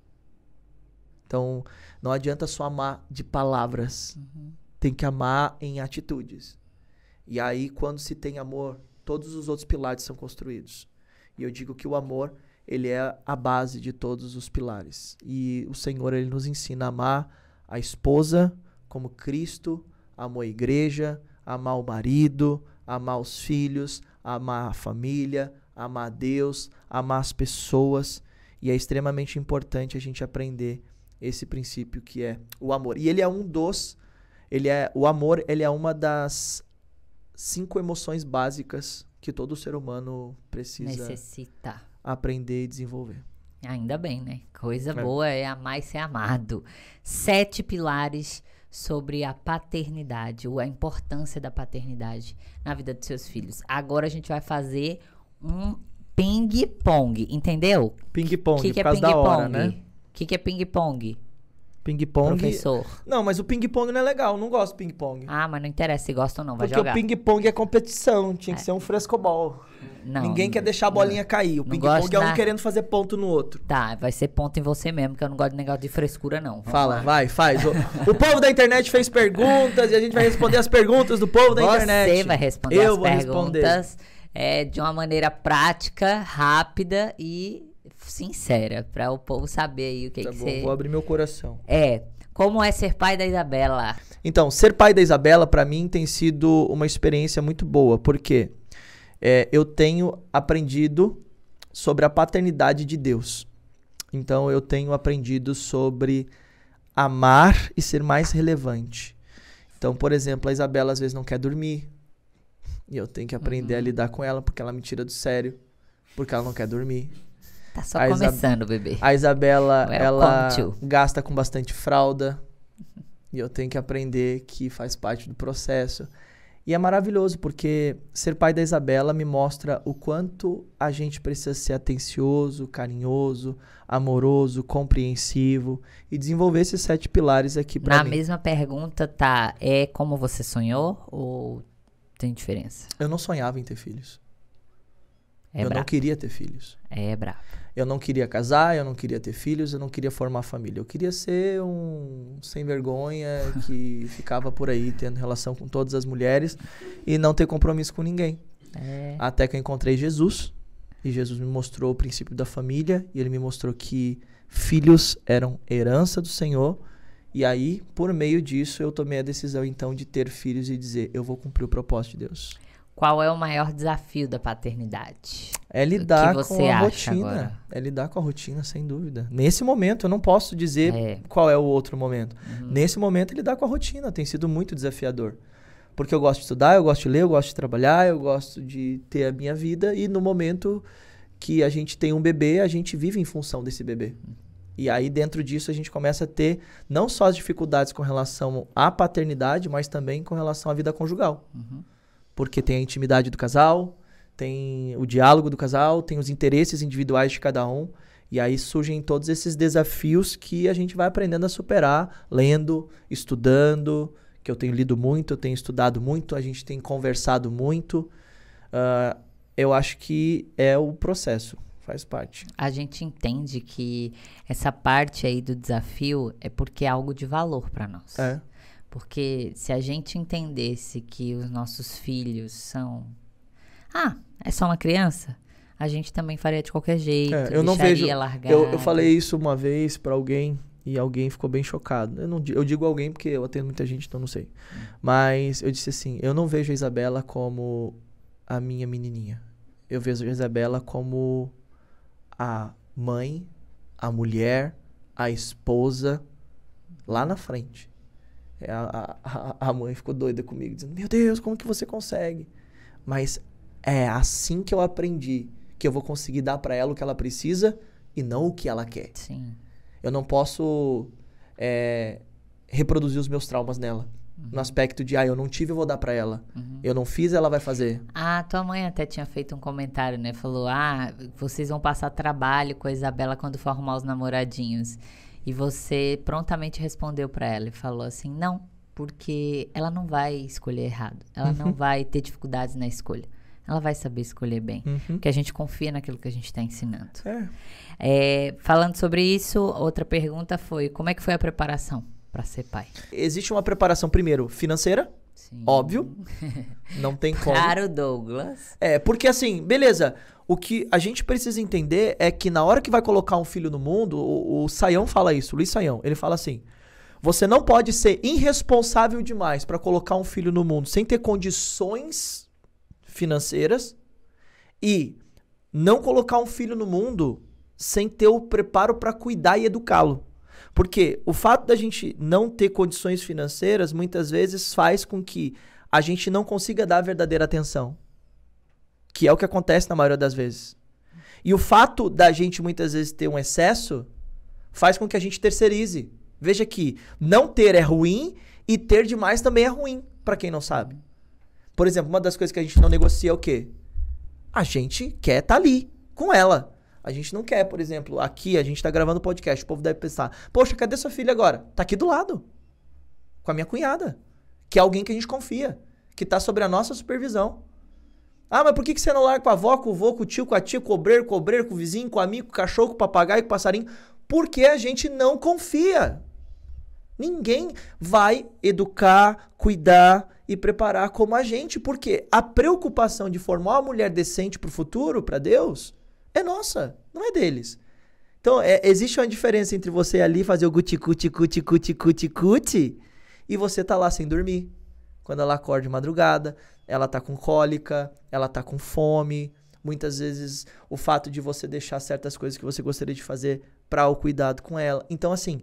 Então, não adianta só amar de palavras. Uhum tem que amar em atitudes. E aí, quando se tem amor, todos os outros pilares são construídos. E eu digo que o amor, ele é a base de todos os pilares. E o Senhor, ele nos ensina a amar a esposa como Cristo, amou a igreja, amar o marido, amar os filhos, amar a família, amar a Deus, amar as pessoas. E é extremamente importante a gente aprender esse princípio que é o amor. E ele é um dos ele é o amor, ele é uma das cinco emoções básicas que todo ser humano precisa necessita aprender e desenvolver. Ainda bem, né? Coisa é. boa é amar e ser amado. Sete pilares sobre a paternidade, ou a importância da paternidade na vida dos seus filhos. Agora a gente vai fazer um ping-pong, entendeu? Ping-pong, que, que é por causa ping -pong? da hora, né? O que, que é ping-pong? Ping-pong. Professor. Não, mas o ping-pong não é legal, não gosto de ping-pong. Ah, mas não interessa se gosta ou não, vai Porque jogar. Porque o ping-pong é competição, tinha que é. ser um frescobol. Não, Ninguém quer deixar a bolinha não, cair. O ping-pong é um querendo fazer ponto no outro. Tá, vai ser ponto em você mesmo, que eu não gosto de negócio de frescura, não. Vamos Fala, lá. vai, faz. O, o, povo da internet fez perguntas e a gente vai responder as perguntas do povo da você internet. Você vai responder eu as vou perguntas responder. É, de uma maneira prática, rápida e sincera, para o povo saber aí o que, tá que bom, você... vou abrir meu coração. É, como é ser pai da Isabela? Então, ser pai da Isabela, para mim, tem sido uma experiência muito boa, porque é, eu tenho aprendido sobre a paternidade de Deus. Então, eu tenho aprendido sobre amar e ser mais relevante. Então, por exemplo, a Isabela às vezes não quer dormir, e eu tenho que aprender uhum. a lidar com ela, porque ela me tira do sério, porque ela não quer dormir. Tá só a começando, Isab... bebê. A Isabela, ela to. gasta com bastante fralda. E eu tenho que aprender que faz parte do processo. E é maravilhoso, porque ser pai da Isabela me mostra o quanto a gente precisa ser atencioso, carinhoso, amoroso, compreensivo e desenvolver esses sete pilares aqui para mim. Na mesma pergunta, tá, é como você sonhou ou tem diferença? Eu não sonhava em ter filhos. É eu bravo. não queria ter filhos. É brabo. Eu não queria casar, eu não queria ter filhos, eu não queria formar família. Eu queria ser um sem vergonha que ficava por aí tendo relação com todas as mulheres e não ter compromisso com ninguém. É. Até que eu encontrei Jesus e Jesus me mostrou o princípio da família e ele me mostrou que filhos eram herança do Senhor. E aí, por meio disso, eu tomei a decisão então de ter filhos e dizer: eu vou cumprir o propósito de Deus. Qual é o maior desafio da paternidade? É lidar com a rotina. Agora? É lidar com a rotina, sem dúvida. Nesse momento, eu não posso dizer é. qual é o outro momento. Uhum. Nesse momento, é lidar com a rotina tem sido muito desafiador. Porque eu gosto de estudar, eu gosto de ler, eu gosto de trabalhar, eu gosto de ter a minha vida. E no momento que a gente tem um bebê, a gente vive em função desse bebê. E aí, dentro disso, a gente começa a ter não só as dificuldades com relação à paternidade, mas também com relação à vida conjugal. Uhum porque tem a intimidade do casal, tem o diálogo do casal, tem os interesses individuais de cada um. E aí surgem todos esses desafios que a gente vai aprendendo a superar, lendo, estudando, que eu tenho lido muito, eu tenho estudado muito, a gente tem conversado muito. Uh, eu acho que é o processo, faz parte. A gente entende que essa parte aí do desafio é porque é algo de valor para nós. É. Porque se a gente entendesse que os nossos filhos são. Ah, é só uma criança? A gente também faria de qualquer jeito. É, eu não vejo. Eu, eu, falei isso uma vez para alguém e alguém ficou bem chocado. Eu, não, eu digo alguém porque eu atendo muita gente, então não sei. Hum. Mas eu disse assim: eu não vejo a Isabela como a minha menininha. Eu vejo a Isabela como a mãe, a mulher, a esposa lá na frente. É, a, a, a mãe ficou doida comigo, dizendo: Meu Deus, como que você consegue? Mas é assim que eu aprendi que eu vou conseguir dar para ela o que ela precisa e não o que ela quer. Sim. Eu não posso é, reproduzir os meus traumas nela. Uhum. No aspecto de, ah, eu não tive, eu vou dar para ela. Uhum. Eu não fiz, ela vai fazer. Ah, tua mãe até tinha feito um comentário, né? Falou, ah, vocês vão passar trabalho com a Isabela quando for arrumar os namoradinhos. E você prontamente respondeu para ela e falou assim: não, porque ela não vai escolher errado, ela uhum. não vai ter dificuldades na escolha. Ela vai saber escolher bem, uhum. porque a gente confia naquilo que a gente está ensinando. É. É, falando sobre isso, outra pergunta foi: como é que foi a preparação para ser pai? Existe uma preparação, primeiro, financeira, Sim. Óbvio. Não tem como. Caro Douglas. É, porque assim, beleza. O que a gente precisa entender é que na hora que vai colocar um filho no mundo, o, o Saião fala isso, o Luiz Saião, ele fala assim: você não pode ser irresponsável demais para colocar um filho no mundo sem ter condições financeiras e não colocar um filho no mundo sem ter o preparo para cuidar e educá-lo. Porque o fato da gente não ter condições financeiras muitas vezes faz com que a gente não consiga dar verdadeira atenção que é o que acontece na maioria das vezes. E o fato da gente muitas vezes ter um excesso faz com que a gente terceirize. Veja que não ter é ruim e ter demais também é ruim, para quem não sabe. Por exemplo, uma das coisas que a gente não negocia é o quê? A gente quer estar tá ali com ela. A gente não quer, por exemplo, aqui a gente está gravando podcast, o povo deve pensar: "Poxa, cadê sua filha agora?" Tá aqui do lado. Com a minha cunhada, que é alguém que a gente confia, que está sobre a nossa supervisão. Ah, mas por que, que você não larga com a avó, com o vô, com o tio, com a tia, com o obreiro, com o obreiro, com o vizinho, com o amigo, com o cachorro, com o papagaio, com o passarinho? Porque a gente não confia. Ninguém vai educar, cuidar e preparar como a gente, porque a preocupação de formar uma mulher decente para o futuro, para Deus, é nossa, não é deles. Então, é, existe uma diferença entre você ali fazer o guti cuti cuti cuti cuti cuti e você tá lá sem dormir. Quando ela acorda de madrugada, ela tá com cólica, ela tá com fome. Muitas vezes o fato de você deixar certas coisas que você gostaria de fazer para o cuidado com ela. Então, assim,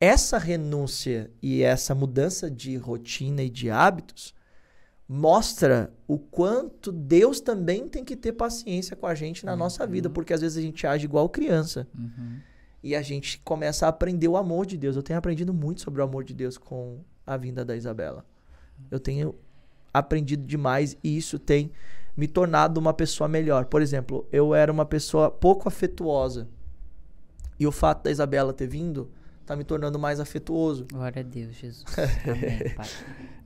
essa renúncia e essa mudança de rotina e de hábitos mostra o quanto Deus também tem que ter paciência com a gente na uhum. nossa vida, porque às vezes a gente age igual criança. Uhum. E a gente começa a aprender o amor de Deus. Eu tenho aprendido muito sobre o amor de Deus com a vinda da Isabela. Eu tenho aprendido demais e isso tem me tornado uma pessoa melhor. Por exemplo, eu era uma pessoa pouco afetuosa. E o fato da Isabela ter vindo tá me tornando mais afetuoso. Glória a Deus, Jesus. Amém, Pai.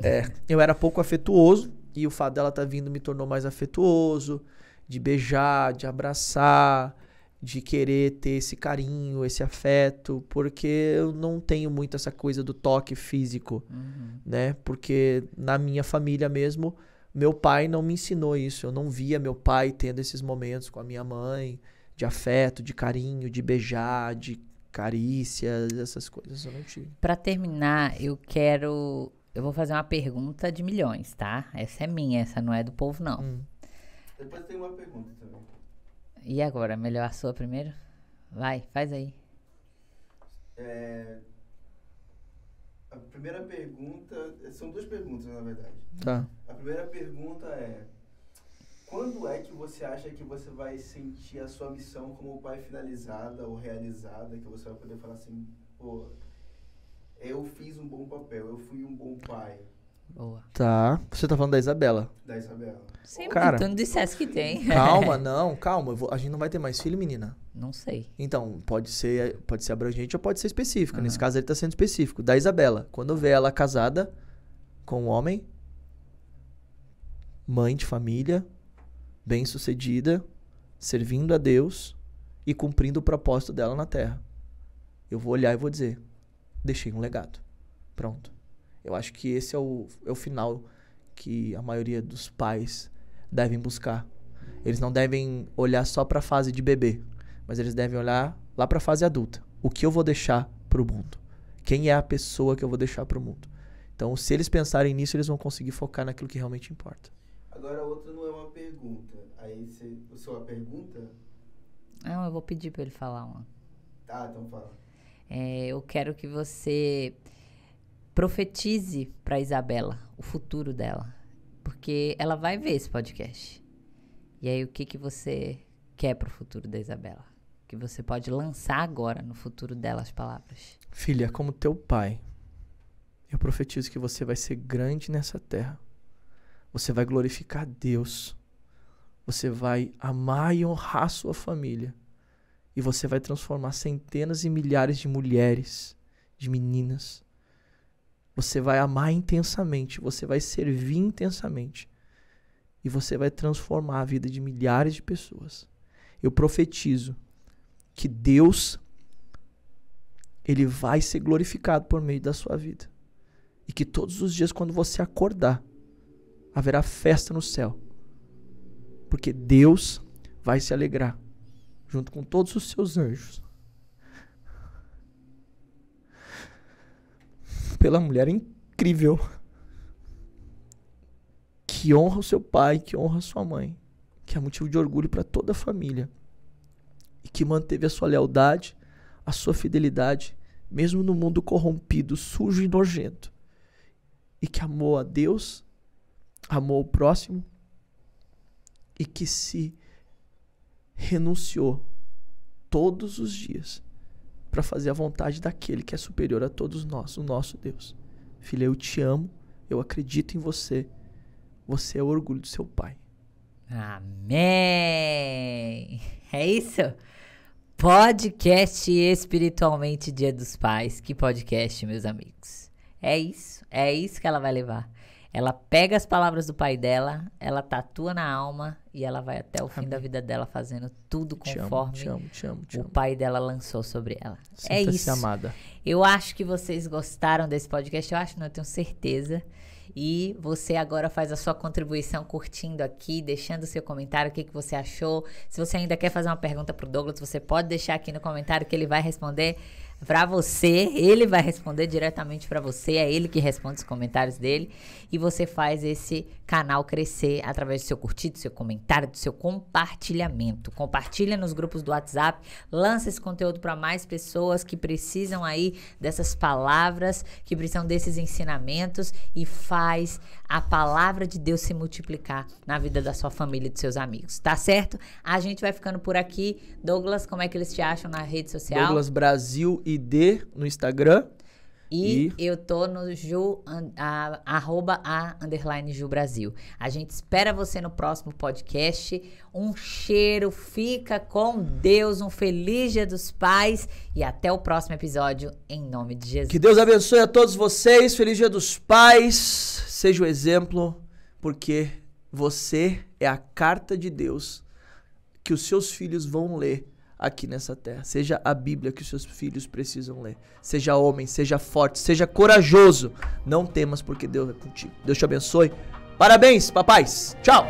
É, eu era pouco afetuoso e o fato dela estar tá vindo me tornou mais afetuoso, de beijar, de abraçar, de querer ter esse carinho, esse afeto, porque eu não tenho muito essa coisa do toque físico, uhum. né? Porque na minha família mesmo, meu pai não me ensinou isso. Eu não via meu pai tendo esses momentos com a minha mãe de afeto, de carinho, de beijar, de carícias, essas coisas eu não tive. Para terminar, eu quero eu vou fazer uma pergunta de milhões, tá? Essa é minha, essa não é do povo não. Hum. Depois tem uma pergunta também. E agora? Melhor a sua primeiro? Vai, faz aí. É, a primeira pergunta. É, são duas perguntas, na verdade. Tá. A primeira pergunta é: Quando é que você acha que você vai sentir a sua missão como pai finalizada ou realizada? Que você vai poder falar assim: pô, eu fiz um bom papel, eu fui um bom pai? Boa. Tá. Você tá falando da Isabela. Da Isabela. Sempre Cara, tentando não dissesse que tem. Calma, não, calma. Vou, a gente não vai ter mais filho, menina. Não sei. Então, pode ser, pode ser abrangente ou pode ser específica. Uhum. Nesse caso, ele tá sendo específico. Da Isabela. Quando vê ela casada com um homem, mãe de família, bem-sucedida, servindo a Deus e cumprindo o propósito dela na terra. Eu vou olhar e vou dizer: deixei um legado. Pronto. Eu acho que esse é o, é o final que a maioria dos pais devem buscar. Eles não devem olhar só para a fase de bebê, mas eles devem olhar lá para a fase adulta. O que eu vou deixar para o mundo? Quem é a pessoa que eu vou deixar para o mundo? Então, se eles pensarem nisso, eles vão conseguir focar naquilo que realmente importa. Agora, a outra não é uma pergunta. Aí, se, o seu a pergunta? Não, ah, eu vou pedir para ele falar uma. Tá, então fala. É, eu quero que você profetize para Isabela o futuro dela, porque ela vai ver esse podcast. E aí o que que você quer para o futuro da Isabela? Que você pode lançar agora no futuro dela as palavras. Filha, como teu pai, eu profetizo que você vai ser grande nessa terra. Você vai glorificar Deus. Você vai amar e honrar sua família. E você vai transformar centenas e milhares de mulheres, de meninas, você vai amar intensamente, você vai servir intensamente. E você vai transformar a vida de milhares de pessoas. Eu profetizo que Deus ele vai ser glorificado por meio da sua vida. E que todos os dias quando você acordar, haverá festa no céu. Porque Deus vai se alegrar junto com todos os seus anjos pela mulher incrível que honra o seu pai, que honra a sua mãe, que é motivo de orgulho para toda a família e que manteve a sua lealdade, a sua fidelidade, mesmo no mundo corrompido, sujo e nojento, e que amou a Deus, amou o próximo e que se renunciou todos os dias para fazer a vontade daquele que é superior a todos nós, o nosso Deus. Filha, eu te amo, eu acredito em você. Você é o orgulho do seu pai. Amém! É isso? Podcast Espiritualmente Dia dos Pais. Que podcast, meus amigos. É isso, é isso que ela vai levar. Ela pega as palavras do pai dela, ela tatua na alma e ela vai até o Amém. fim da vida dela fazendo tudo conforme te amo, te amo, te amo, o pai dela lançou sobre ela. É isso. Amada. Eu acho que vocês gostaram desse podcast, eu acho, não, eu tenho certeza. E você agora faz a sua contribuição curtindo aqui, deixando o seu comentário, o que, que você achou. Se você ainda quer fazer uma pergunta para o Douglas, você pode deixar aqui no comentário que ele vai responder para você. Ele vai responder diretamente para você, é ele que responde os comentários dele e você faz esse canal crescer através do seu curtir, do seu comentário, do seu compartilhamento. Compartilha nos grupos do WhatsApp, lança esse conteúdo para mais pessoas que precisam aí dessas palavras, que precisam desses ensinamentos e faz a palavra de Deus se multiplicar na vida da sua família e dos seus amigos, tá certo? A gente vai ficando por aqui. Douglas, como é que eles te acham na rede social? Douglas Brasil ID no Instagram e, e, eu tô no Ju, a, arroba a, underline Ju Brasil. A gente espera você no próximo podcast. Um cheiro, fica com Deus, um feliz dia dos pais e até o próximo episódio, em nome de Jesus. Que Deus abençoe a todos vocês, feliz dia dos pais, seja o um exemplo, porque você é a carta de Deus que os seus filhos vão ler aqui nessa terra. Seja a Bíblia que os seus filhos precisam ler. Seja homem, seja forte, seja corajoso. Não temas, porque Deus é contigo. Deus te abençoe. Parabéns, papais. Tchau.